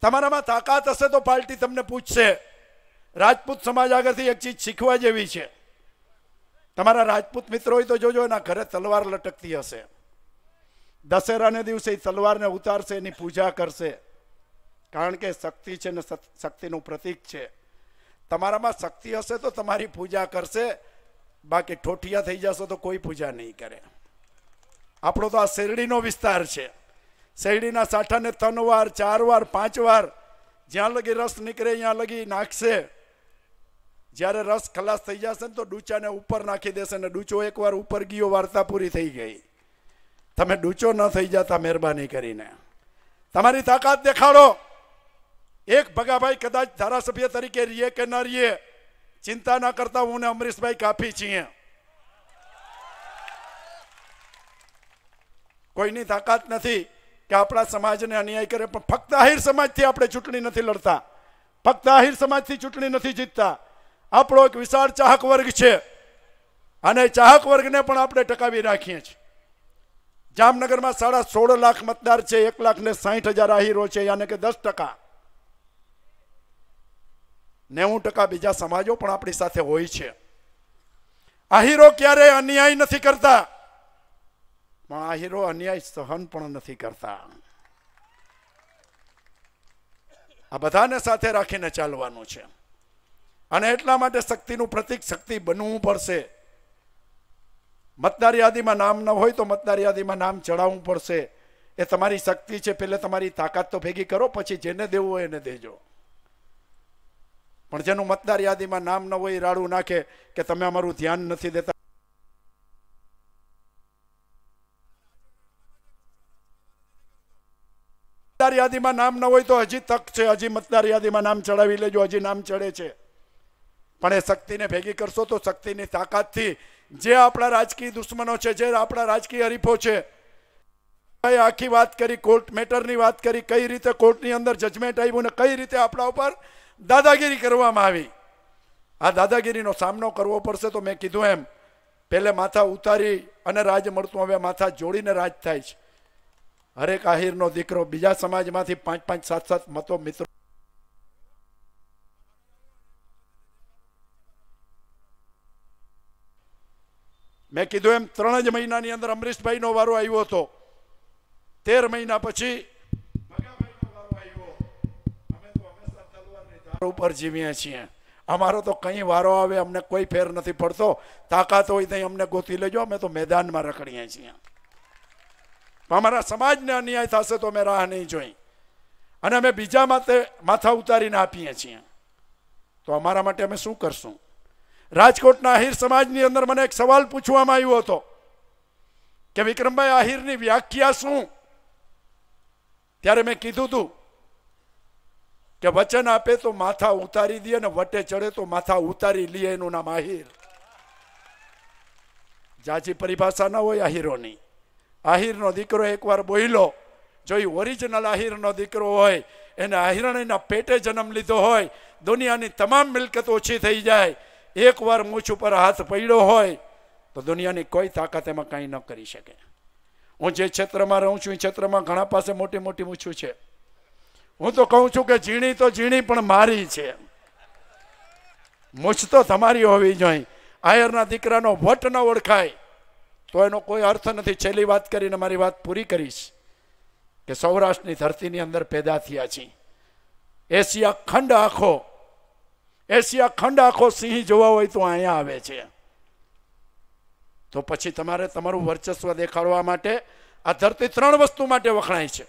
તમારામાં તાકાત હશે તો પાર્ટી તમને પૂછશે રાજપૂત સમાજ આગળથી એક ચીજ શીખવા જેવી છે તમારા રાજપૂત મિત્રો હોય તો જોજો એના ઘરે તલવાર લટકતી હશે દશેરાને દિવસે તલવારને ઉતારશે એની પૂજા કરશે કારણ કે શક્તિ છે ને શક્તિનું પ્રતિક છે તમારામાં શક્તિ હશે તો તમારી પૂજા કરશે બાકી ઠોઠિયા થઈ જશો તો કોઈ પૂજા નહીં કરે આપણો તો આ શેરડીનો વિસ્તાર છે શેરડીના સાઠાને ત્રણ વાર ચાર વાર પાંચ વાર જ્યાં લગી રસ નીકળે ત્યાં લગી નાખશે જ્યારે રસ ખલાસ થઈ જશે ને તો ડૂચાને ઉપર નાખી દેશે ને ડૂચો એકવાર ઉપર ગયો વાર્તા પૂરી થઈ ગઈ તમે ડૂચો ન થઈ જતા મહેરબાની કરીને તમારી તાકાત દેખાડો એક ભગાભાઈ કદાચ ધારાસભ્ય તરીકે રીએ કે ન રીએ ચિંતા ના કરતા હું ને અમરીશભાઈ કાફી છીએ કોઈની તાકાત નથી કે આપણા સમાજને અન્યાય કરે પણ ફક્ત આહિર સમાજથી આપણે ચૂંટણી નથી લડતા ફક્ત આહિર સમાજથી ચૂંટણી નથી જીતતા આપણો એક વિશાળ ચાહક વર્ગ છે અને ચાહક વર્ગને પણ આપણે ટકાવી રાખીએ છીએ જામનગરમાં સાડા સોળ લાખ મતદાર છે એક લાખ ને સાહીઠ હજાર આહીરો છે યાને કે દસ ટકા નેવું ટકા બીજા સમાજો પણ આપણી સાથે હોય છે આહીરો ક્યારેય અન્યાય નથી કરતા પણ આહીરો અન્યાય સહન પણ નથી કરતા આ બધાને સાથે રાખીને ચાલવાનું છે અને એટલા માટે શક્તિનું પ્રતિક શક્તિ બનવું પડશે મતદાર યાદીમાં નામ ન હોય તો મતદાર યાદીમાં નામ ચડાવવું પડશે એ તમારી શક્તિ છે પહેલે તમારી તાકાત તો ભેગી કરો પછી જેને દેવું હોય એને દેજો પણ જેનું મતદાર યાદીમાં નામ ન હોય એ રાડું નાખે કે તમે અમારું ધ્યાન નથી દેતા મતદાર યાદીમાં નામ ન હોય તો હજી તક છે હજી મતદાર યાદીમાં નામ ચડાવી લેજો હજી નામ ચડે છે પણ એ શક્તિને ભેગી કરશો તો શક્તિને તાકાત થી જે આપડા રાજકીય દુશ્મનો છે જે આપડા રાજકીય હરીફો છે આખી વાત કરી કોર્ટ મેટર ની વાત કરી કઈ રીતે કોર્ટ ની અંદર जजમેન્ટ આઈયું ને કઈ રીતે આપડા ઉપર દાદાગીરી કરવામાં આવી આ દાદાગીરી નો સામનો કરવો પડશે તો મે કીધું એમ પેલે માથા ઉતારી અને રાજમર્તો હવે માથા જોડીને રાજ થાય છે દરેક આહીર નો દીકરો બીજા સમાજમાંથી 5 5 7 7 મતો મિત્રો મેં કીધું એમ ત્રણ જ મહિનાની અંદર અમરીશભાઈનો વારો આવ્યો હતો તેર મહિના પછી ઉપર જીવીએ છીએ અમારો તો કંઈ વારો આવે અમને કોઈ ફેર નથી પડતો તાકાત હોય ત્યાં અમને ગોતી લેજો અમે તો મેદાનમાં રખડીએ છીએ અમારા સમાજને અન્યાય થશે તો અમે રાહ નહીં જોઈ અને અમે બીજા માથે માથા ઉતારીને આપીએ છીએ તો અમારા માટે અમે શું કરશું રાજકોટના આહિર સમાજની અંદર મને એક સવાલ પૂછવામાં આવ્યો હતો કે વિક્રમભાઈ આહિરની વ્યાખ્યા શું ત્યારે મેં કીધું હતું કે વચન આપે તો માથા ઉતારી દે અને વટે ચડે તો માથા ઉતારી લે એનું નામ આહિર જાજી પરિભાષા ન હોય આહિરોની આહિરનો દીકરો એકવાર બોલો જો એ ઓરિજિનલ આહિરનો દીકરો હોય એને આહિરણીના પેટે જન્મ લીધો હોય દુનિયાની તમામ મિલકત ઓછી થઈ જાય એકવાર મૂછ ઉપર હાથ પડ્યો હોય તો દુનિયાની કોઈ તાકાત એમાં કાંઈ ન કરી શકે હું જે ક્ષેત્રમાં રહું છું એ ક્ષેત્રમાં ઘણા પાસે મોટી મોટી મૂછું છે હું તો કહું છું કે ઝીણી તો ઝીણી પણ મારી છે મૂછ તો તમારી હોવી જોઈએ આયરના દીકરાનો વટ ન ઓળખાય તો એનો કોઈ અર્થ નથી છેલ્લી વાત કરીને મારી વાત પૂરી કરીશ કે સૌરાષ્ટ્રની ધરતીની અંદર પેદા થયા છીએ એશિયા ખંડ આખો એશિયા ખંડ આખો સિંહ જોવા હોય તો અહીંયા આવે છે તો પછી તમારે તમારું વર્ચસ્વ દેખાડવા માટે આ ધરતી ત્રણ વસ્તુ માટે વખણાય છે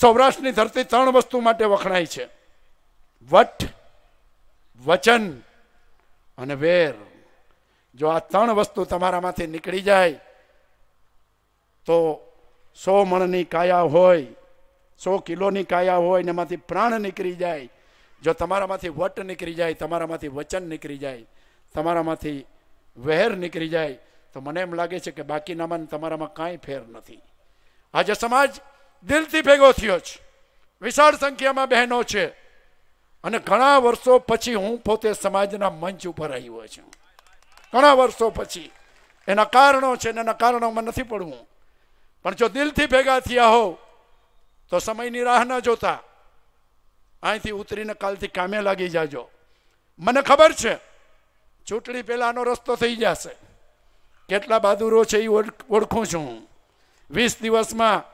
સૌરાષ્ટ્રની ધરતી ત્રણ વસ્તુ માટે વખણાય છે વટ વચન અને વેર જો આ ત્રણ વસ્તુ તમારામાંથી નીકળી જાય તો સો મણની કાયા હોય સો કિલોની કાયા હોય ને એમાંથી પ્રાણ નીકળી જાય જો તમારામાંથી વટ નીકળી જાય તમારામાંથી વચન નીકળી જાય તમારામાંથી વહેર નીકળી જાય તો મને એમ લાગે છે કે બાકીનામાં તમારામાં કાંઈ ફેર નથી આજે સમાજ દિલથી ભેગો થયો છે વિશાળ સંખ્યામાં બહેનો છે અને ઘણા વર્ષો પછી હું પોતે સમાજના મંચ ઉપર આવ્યો છું ઘણા વર્ષો પછી એના કારણો છે ને એના કારણોમાં નથી પડવું પણ જો દિલથી ભેગા થયા હોવ તો સમયની રાહ ન જોતા અહીંથી ઉતરીને કાલથી કામે લાગી જાજો મને ખબર છે ચૂંટણી પહેલાંનો રસ્તો થઈ જશે કેટલા બહાદુરો છે એ ઓળખું છું હું વીસ દિવસમાં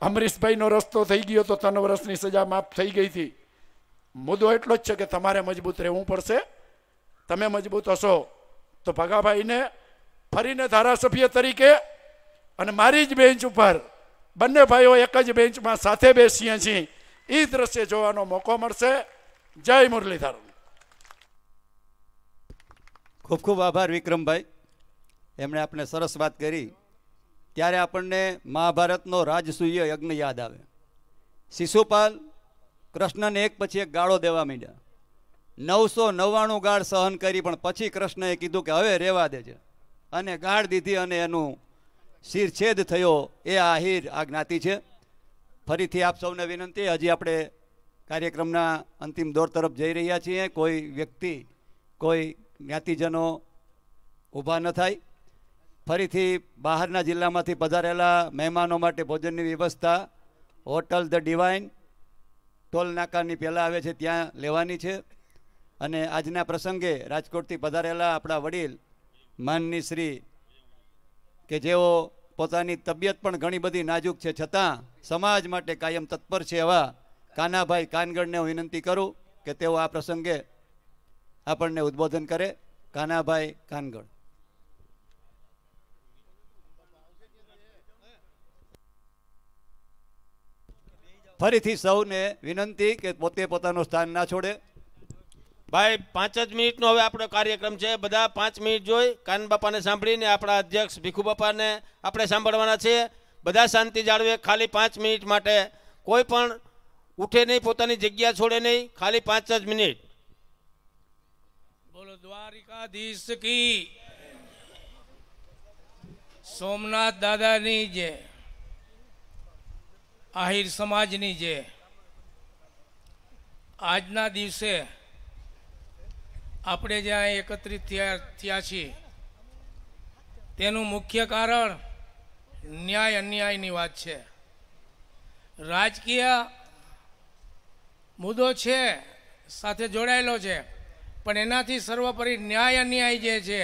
અમરીશભાઈનો રસ્તો થઈ ગયો તો ત્રણ વર્ષની સજા માફ થઈ ગઈ હતી મુદ્દો એટલો જ છે કે તમારે મજબૂત રહેવું પડશે તમે મજબૂત હશો તો ભગાભાઈને ફરીને ધારાસભ્ય તરીકે અને મારી જ બેન્ચ ઉપર બંને ભાઈઓ એક જ બેન્ચમાં સાથે બેસીએ છીએ એ દ્રશ્ય જોવાનો મોકો મળશે જય મુરલીધર ખૂબ ખૂબ આભાર વિક્રમભાઈ એમણે આપણે સરસ વાત કરી ત્યારે આપણને મહાભારતનો રાજસૂય યજ્ઞ યાદ આવે શિશુપાલ કૃષ્ણને એક પછી એક ગાળો દેવા માંડ્યા નવસો નવ્વાણું ગાળ સહન કરી પણ પછી કૃષ્ણએ કીધું કે હવે રહેવા દેજે અને ગાળ દીધી અને એનું શિરછેદ થયો એ આહિર આ જ્ઞાતિ છે ફરીથી આપ સૌને વિનંતી હજી આપણે કાર્યક્રમના અંતિમ દોર તરફ જઈ રહ્યા છીએ કોઈ વ્યક્તિ કોઈ જ્ઞાતિજનો ઊભા ન થાય ફરીથી બહારના જિલ્લામાંથી પધારેલા મહેમાનો માટે ભોજનની વ્યવસ્થા હોટલ ધ ડિવાઇન ટોલ નાકાની પહેલાં આવે છે ત્યાં લેવાની છે અને આજના પ્રસંગે રાજકોટથી પધારેલા આપણા વડીલ માનની શ્રી કે જેઓ પોતાની તબિયત પણ ઘણી બધી નાજુક છે છતાં સમાજ માટે કાયમ તત્પર છે એવા કાનાભાઈ કાનગડને હું વિનંતી કરું કે તેઓ આ પ્રસંગે આપણને ઉદ્બોધન કરે કાનાભાઈ કાનગડ ફરીથી સૌને વિનંતી કે પોતે પોતાનું સ્થાન ના છોડે ભાઈ પાંચ જ મિનિટનો હવે આપણો કાર્યક્રમ છે બધા પાંચ મિનિટ જોઈ કાન બાપાને સાંભળીને આપણા અધ્યક્ષ ભીખુ બાપાને આપણે સાંભળવાના છીએ બધા શાંતિ જાળવે ખાલી પાંચ મિનિટ માટે કોઈ પણ ઉઠે નહીં પોતાની જગ્યા છોડે નહીં ખાલી પાંચ જ મિનિટ બોલો દ્વારિકાધીશ કી સોમનાથ દાદાની જે આહિર સમાજની જે આજના દિવસે આપણે જ્યાં એકત્રિત થયા થયા છીએ તેનું મુખ્ય કારણ ન્યાય અન્યાયની વાત છે રાજકીય મુદ્દો છે સાથે જોડાયેલો છે પણ એનાથી સર્વોપરી ન્યાય અન્યાય જે છે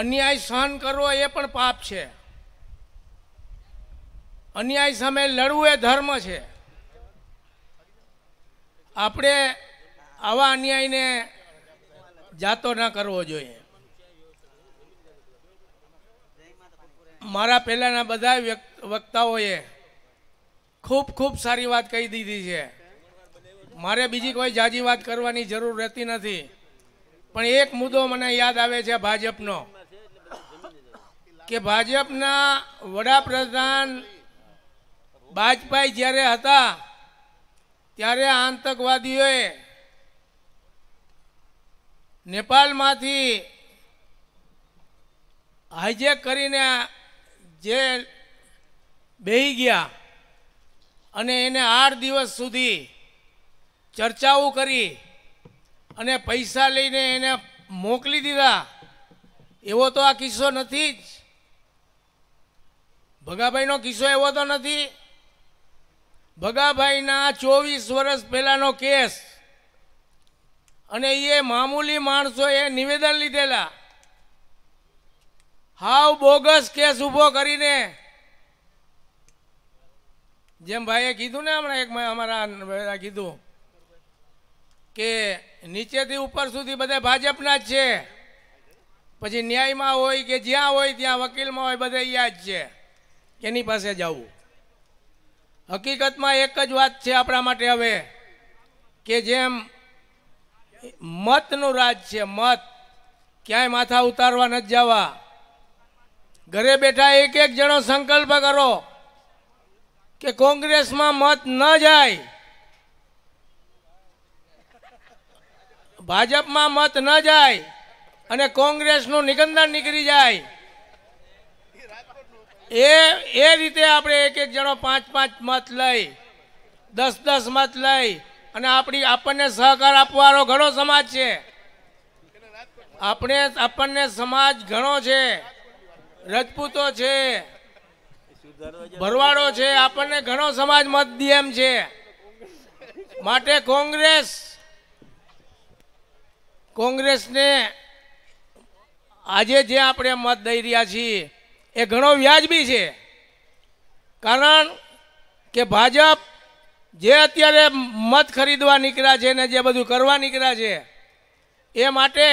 અન્યાય સહન કરવો એ પણ પાપ છે અન્યાય સામે લડવું એ ધર્મ છે આપણે આવા અન્યાયને જાતો ના કરવો જોઈએ મારા પહેલાંના બધા વક્તાઓએ ખૂબ ખૂબ સારી વાત કહી દીધી છે મારે બીજી કોઈ જાજી વાત કરવાની જરૂર રહેતી નથી પણ એક મુદ્દો મને યાદ આવે છે ભાજપનો કે ભાજપના વડાપ્રધાન બાજપાઈ જ્યારે હતા ત્યારે આતંકવાદીઓએ નેપાળમાંથી હાઈજેક કરીને જે બેહી ગયા અને એને આઠ દિવસ સુધી ચર્ચાઓ કરી અને પૈસા લઈને એને મોકલી દીધા એવો તો આ કિસ્સો નથી જ ભગાભાઈનો કિસ્સો એવો તો નથી ભગાભાઈના ચોવીસ વર્ષ પહેલાંનો કેસ અને એ મામૂલી માણસોએ નિવેદન લીધેલા હાવ બોગસ કેસ ઊભો કરીને જેમ ભાઈએ કીધું ને હમણાં એક અમારા કીધું કે નીચેથી ઉપર સુધી બધા ભાજપના જ છે પછી ન્યાયમાં હોય કે જ્યાં હોય ત્યાં વકીલમાં હોય બધા જ છે એની પાસે જવું હકીકતમાં એક જ વાત છે આપણા માટે હવે કે જેમ મતનું રાજ છે મત ક્યાંય માથા ઉતારવા નથી જવા ઘરે બેઠા એક એક જણો સંકલ્પ કરો કે કોંગ્રેસમાં મત ન જાય ભાજપમાં મત ન જાય અને કોંગ્રેસનું નિકંદન નીકળી જાય એ એ રીતે આપણે એક એક જણો પાંચ પાંચ મત લઈ દસ દસ મત લઈ અને આપણી આપણને સહકાર આપવાનો ઘણો સમાજ છે આપણે આપણને સમાજ ઘણો છે રજપૂતો છે ભરવાડો છે આપણને ઘણો સમાજ મધ્યમ છે માટે કોંગ્રેસ કોંગ્રેસને આજે જે આપણે મત દઈ રહ્યા છીએ એ ઘણો વ્યાજબી છે કારણ કે ભાજપ જે અત્યારે મત ખરીદવા નીકળ્યા છે ને જે બધું કરવા નીકળ્યા છે એ માટે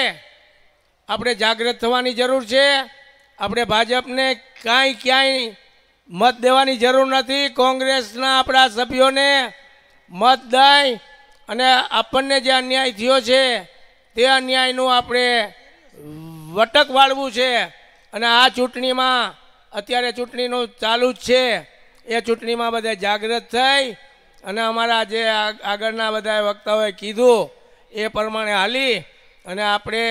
આપણે જાગૃત થવાની જરૂર છે આપણે ભાજપને કાંઈ ક્યાંય મત દેવાની જરૂર નથી કોંગ્રેસના આપણા સભ્યોને મત દાય અને આપણને જે અન્યાય થયો છે તે અન્યાયનું આપણે વટક વાળવું છે અને આ ચૂંટણીમાં અત્યારે ચૂંટણીનું ચાલુ જ છે એ ચૂંટણીમાં બધા જાગૃત થઈ અને અમારા જે આગળના બધા વક્તાઓએ કીધું એ પ્રમાણે હાલી અને આપણે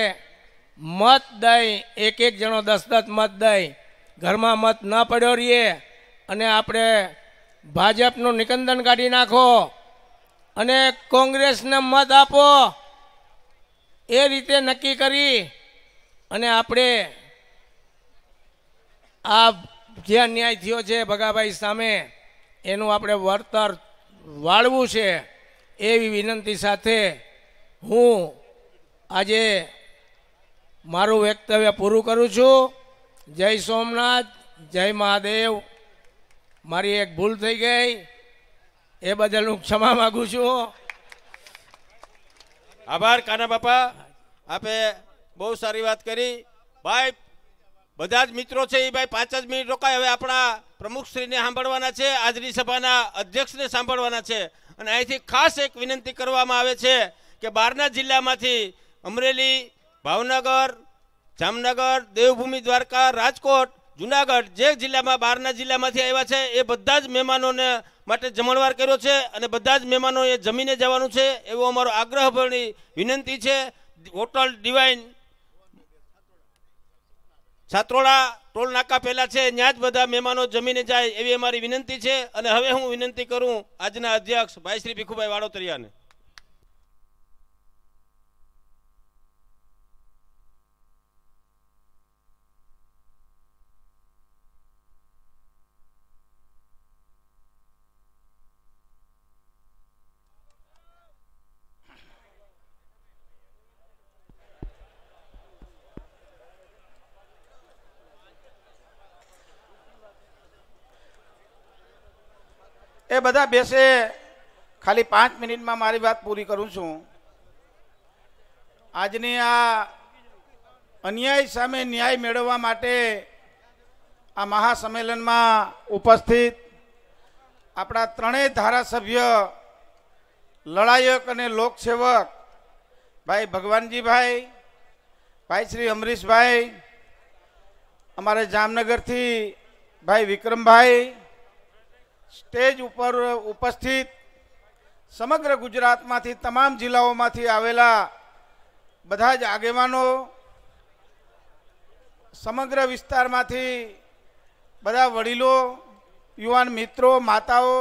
મત દઈ એક એક જણો દસ દસ મત દઈ ઘરમાં મત ન પડ્યો રહીએ અને આપણે ભાજપનું નિકંદન કાઢી નાખો અને કોંગ્રેસને મત આપો એ રીતે નક્કી કરી અને આપણે આ જે અન્યાય થયો છે ભગાભાઈ સામે એનું આપણે વળતર વાળવું છે એવી વિનંતી સાથે હું આજે મારું વક્તવ્ય પૂરું કરું છું જય સોમનાથ જય મહાદેવ મારી એક ભૂલ થઈ ગઈ એ બદલ હું ક્ષમા માગું છું આભાર કાના બાપા આપે બહુ સારી વાત કરી ભાઈ બધા જ મિત્રો છે એ ભાઈ પાંચ જ મિનિટ રોકાય હવે આપણા પ્રમુખશ્રીને સાંભળવાના છે આજની સભાના અધ્યક્ષને સાંભળવાના છે અને અહીંથી ખાસ એક વિનંતી કરવામાં આવે છે કે બહારના જિલ્લામાંથી અમરેલી ભાવનગર જામનગર દેવભૂમિ દ્વારકા રાજકોટ જુનાગઢ જે જિલ્લામાં બહારના જિલ્લામાંથી આવ્યા છે એ બધા જ મહેમાનોને માટે જમણવાર કર્યો છે અને બધા જ મહેમાનોએ જમીને જવાનું છે એવો અમારો આગ્રહભરી વિનંતી છે હોટલ ડિવાઇન છાત્રોડા ટોલ નાકા પહેલાં છે ત્યાં જ બધા મહેમાનો જમીને જાય એવી અમારી વિનંતી છે અને હવે હું વિનંતી કરું આજના અધ્યક્ષ ભાઈ શ્રી ભીખુભાઈ વાડોતરિયાને એ બધા બેસે ખાલી પાંચ મિનિટમાં મારી વાત પૂરી કરું છું આજની આ અન્યાય સામે ન્યાય મેળવવા માટે આ મહાસંમેલનમાં ઉપસ્થિત આપણા ત્રણેય ધારાસભ્ય લડાયક અને લોકસેવક ભાઈ ભગવાનજીભાઈ ભાઈ શ્રી અમરીશભાઈ અમારે જામનગરથી ભાઈ વિક્રમભાઈ સ્ટેજ ઉપર ઉપસ્થિત સમગ્ર ગુજરાતમાંથી તમામ જિલ્લાઓમાંથી આવેલા બધા જ આગેવાનો સમગ્ર વિસ્તારમાંથી બધા વડીલો યુવાન મિત્રો માતાઓ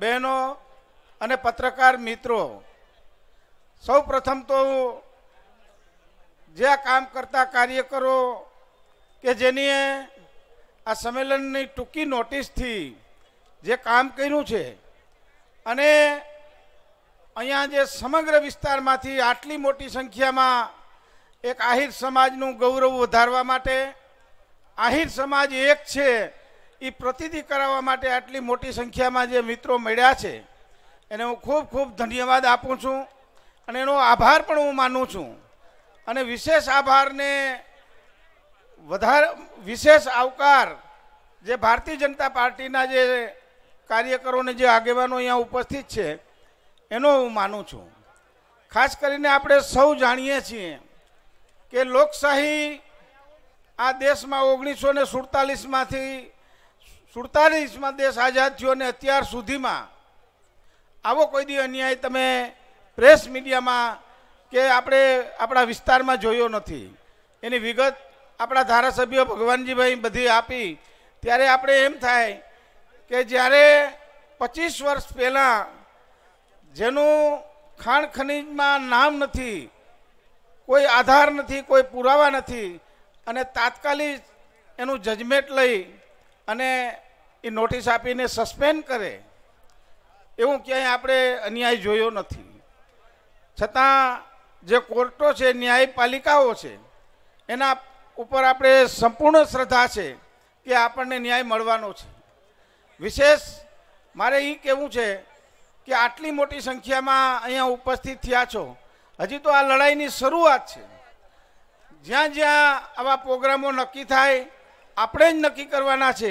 બહેનો અને પત્રકાર મિત્રો સૌ પ્રથમ તો જે આ કામ કરતા કાર્યકરો કે જેનીએ આ સંમેલનની ટૂંકી નોટિસથી જે કામ કર્યું છે અને અહીંયા જે સમગ્ર વિસ્તારમાંથી આટલી મોટી સંખ્યામાં એક આહિર સમાજનું ગૌરવ વધારવા માટે આહિર સમાજ એક છે એ પ્રતિધિ કરાવવા માટે આટલી મોટી સંખ્યામાં જે મિત્રો મળ્યા છે એને હું ખૂબ ખૂબ ધન્યવાદ આપું છું અને એનો આભાર પણ હું માનું છું અને વિશેષ આભારને વધારે વિશેષ આવકાર જે ભારતીય જનતા પાર્ટીના જે કાર્યકરોને જે આગેવાનો અહીંયા ઉપસ્થિત છે એનો હું માનું છું ખાસ કરીને આપણે સૌ જાણીએ છીએ કે લોકશાહી આ દેશમાં ઓગણીસો ને સુડતાલીસમાંથી સુડતાલીસમાં દેશ આઝાદ થયો અને અત્યાર સુધીમાં આવો કોઈ દી અન્યાય તમે પ્રેસ મીડિયામાં કે આપણે આપણા વિસ્તારમાં જોયો નથી એની વિગત આપણા ધારાસભ્ય ભગવાનજીભાઈ બધી આપી ત્યારે આપણે એમ થાય કે જ્યારે પચીસ વર્ષ પહેલાં જેનું ખાણ ખનીજમાં નામ નથી કોઈ આધાર નથી કોઈ પુરાવા નથી અને તાત્કાલિક એનું જજમેન્ટ લઈ અને એ નોટિસ આપીને સસ્પેન્ડ કરે એવું ક્યાંય આપણે અન્યાય જોયો નથી છતાં જે કોર્ટો છે ન્યાયપાલિકાઓ છે એના ઉપર આપણે સંપૂર્ણ શ્રદ્ધા છે કે આપણને ન્યાય મળવાનો છે વિશેષ મારે એ કહેવું છે કે આટલી મોટી સંખ્યામાં અહીંયા ઉપસ્થિત થયા છો હજી તો આ લડાઈની શરૂઆત છે જ્યાં જ્યાં આવા પ્રોગ્રામો નક્કી થાય આપણે જ નક્કી કરવાના છે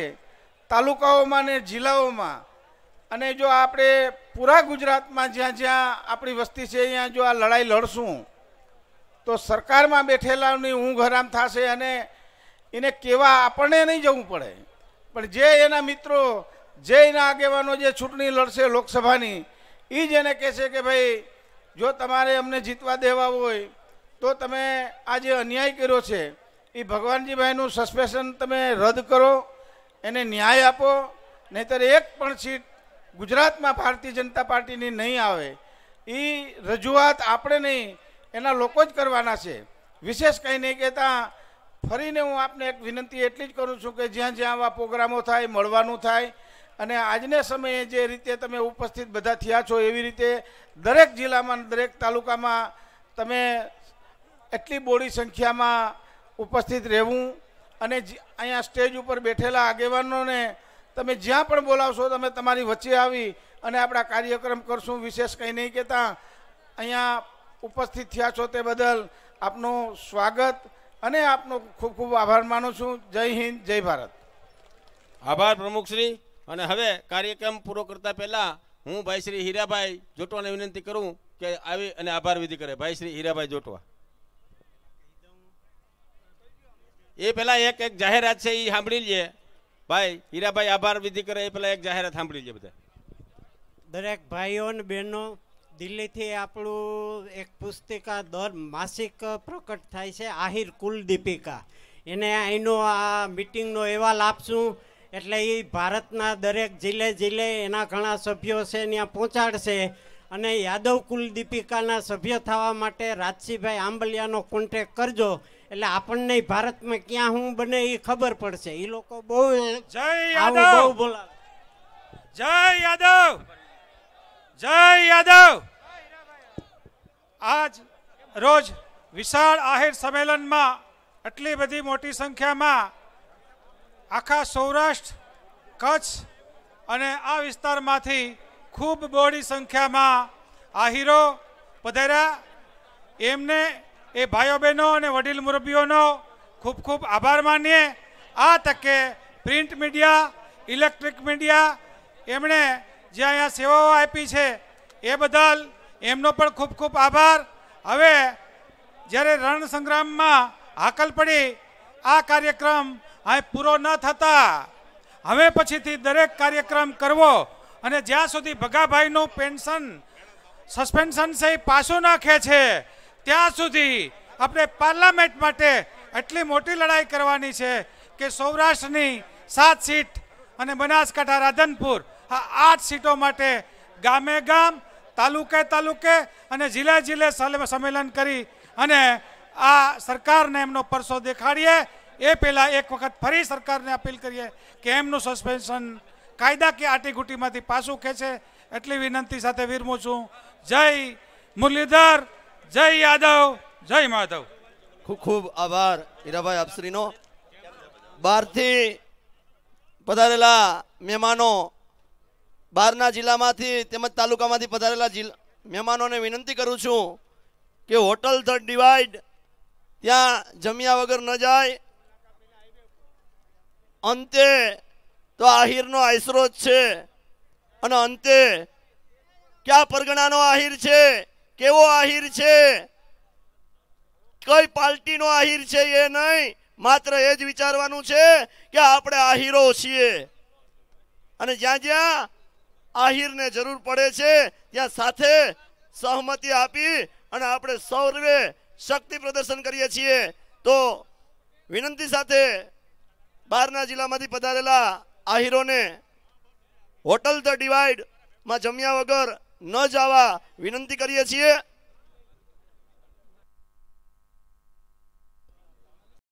તાલુકાઓમાં ને જિલ્લાઓમાં અને જો આપણે પૂરા ગુજરાતમાં જ્યાં જ્યાં આપણી વસ્તી છે ત્યાં જો આ લડાઈ લડશું તો સરકારમાં બેઠેલાની ઊંઘ હરામ થશે અને એને કેવા આપણને નહીં જવું પડે પણ જે એના મિત્રો જે એના આગેવાનો જે ચૂંટણી લડશે લોકસભાની એ જ એને કહેશે કે ભાઈ જો તમારે અમને જીતવા દેવા હોય તો તમે આ જે અન્યાય કર્યો છે એ ભગવાનજીભાઈનું સસ્પેન્શન તમે રદ કરો એને ન્યાય આપો નહીતર એક પણ સીટ ગુજરાતમાં ભારતીય જનતા પાર્ટીની નહીં આવે એ રજૂઆત આપણે નહીં એના લોકો જ કરવાના છે વિશેષ કંઈ નહીં કહેતા ફરીને હું આપને એક વિનંતી એટલી જ કરું છું કે જ્યાં જ્યાં આવા પ્રોગ્રામો થાય મળવાનું થાય અને આજના સમયે જે રીતે તમે ઉપસ્થિત બધા થયા છો એવી રીતે દરેક જિલ્લામાં દરેક તાલુકામાં તમે એટલી બોડી સંખ્યામાં ઉપસ્થિત રહેવું અને અહીંયા સ્ટેજ ઉપર બેઠેલા આગેવાનોને તમે જ્યાં પણ બોલાવશો તમે તમારી વચ્ચે આવી અને આપણા કાર્યક્રમ કરશું વિશેષ કંઈ નહીં કહેતા અહીંયા ઉપસ્થિત થયા છો તે બદલ આપનું સ્વાગત અને આપનો ખૂબ ખૂબ આભાર માનું છું જય હિન્દ જય ભારત આભાર પ્રમુખશ્રી અને હવે કાર્યક્રમ પૂરો કરતા પહેલાં હું ભાઈ શ્રી હીરાભાઈ જોટવાને વિનંતી કરું કે આવી અને આભાર વિધિ કરે ભાઈ શ્રી હીરાભાઈ જોટવા એ પહેલાં એક એક જાહેરાત છે એ સાંભળી લઈએ ભાઈ હીરાભાઈ આભાર વિધિ કરે એ પહેલાં એક જાહેરાત સાંભળી લઈએ બધા દરેક ભાઈઓ અને બહેનો દિલ્હીથી આપણું એક પુસ્તિકા દર માસિક પ્રકટ થાય છે આહિર કુલ દીપિકા એને અહીંનો આ મિટિંગનો અહેવાલ આપશું એટલે એ ભારતના દરેક જિલ્લે જિલ્લે એના ઘણા સભ્યો છે ત્યાં પહોંચાડશે અને યાદવ કુલ દીપિકાના સભ્ય થવા માટે રાજસિંહભાઈ આંબલિયાનો કોન્ટેક કરજો એટલે આપણને ભારતમાં ક્યાં હું બને એ ખબર પડશે એ લોકો બહુ જય યાદવ બોલા જય યાદવ જય યાદવ આજ રોજ વિશાળ આહિર સંમેલનમાં આટલી બધી મોટી સંખ્યામાં આખા સૌરાષ્ટ્ર કચ્છ અને આ વિસ્તારમાંથી ખૂબ બહોળી સંખ્યામાં આહીરો પધાર્યા એમને એ ભાઈઓ બહેનો અને વડીલ મુરબ્બીઓનો ખૂબ ખૂબ આભાર માનીએ આ તકે પ્રિન્ટ મીડિયા ઇલેક્ટ્રિક મીડિયા એમણે જે અહીંયા સેવાઓ આપી છે એ બદલ એમનો પણ ખૂબ ખૂબ આભાર હવે જ્યારે રણ સંગ્રામમાં હાકલ પડી આ કાર્યક્રમ આ પૂરો ન થતા હવે પછીથી દરેક કાર્યક્રમ કરવો અને જ્યાં સુધી ભગાભાઈનું પેન્શન સસ્પેન્શન સહી પાછું નાખે છે ત્યાં સુધી આપણે પાર્લામેન્ટ માટે એટલી મોટી લડાઈ કરવાની છે કે સૌરાષ્ટ્રની સાત સીટ અને બનાસકાંઠા રાધનપુર આ આઠ સીટો માટે ગામે ગામ તાલુકે તાલુકે અને જિલ્લે જિલ્લે સંમેલન કરી અને આ સરકારને એમનો પરસો દેખાડીએ એ પહેલાં એક વખત ફરી સરકારને અપીલ કરીએ કે એમનું સસ્પેન્શન કાયદા કે આટીઘૂટીમાંથી પાછું ખેંચે એટલી વિનંતી સાથે વિરમું છું જય મુરલીધર જય યાદવ જય માધવ ખૂબ ખૂબ આભાર હીરાભાઈ આપશ્રીનો બહારથી પધારેલા મહેમાનો બહારના જિલ્લામાંથી તેમજ તાલુકામાંથી પધારેલા જિલ્લા મહેમાનોને વિનંતી કરું છું કે હોટલ ધ ડિવાઇડ ત્યાં જમ્યા વગર ન જાય અંતે તો આહિરનો આશરો જ છે અને અંતે ક્યાં પરગણાનો આહિર છે કેવો આહિર છે કઈ પાર્ટીનો આહિર છે એ નહીં માત્ર એ જ વિચારવાનું છે કે આપણે આહિરો છીએ અને જ્યાં જ્યાં આહિરને જરૂર પડે છે ત્યાં સાથે સહમતિ આપી અને આપણે સૌરવે શક્તિ પ્રદર્શન કરીએ છીએ તો વિનંતી સાથે બહારના જિલ્લામાંથી પધારેલા આહીરોને હોટલ ધ ડિવાઈડમાં જમ્યા વગર ન જવા વિનંતી કરીએ છીએ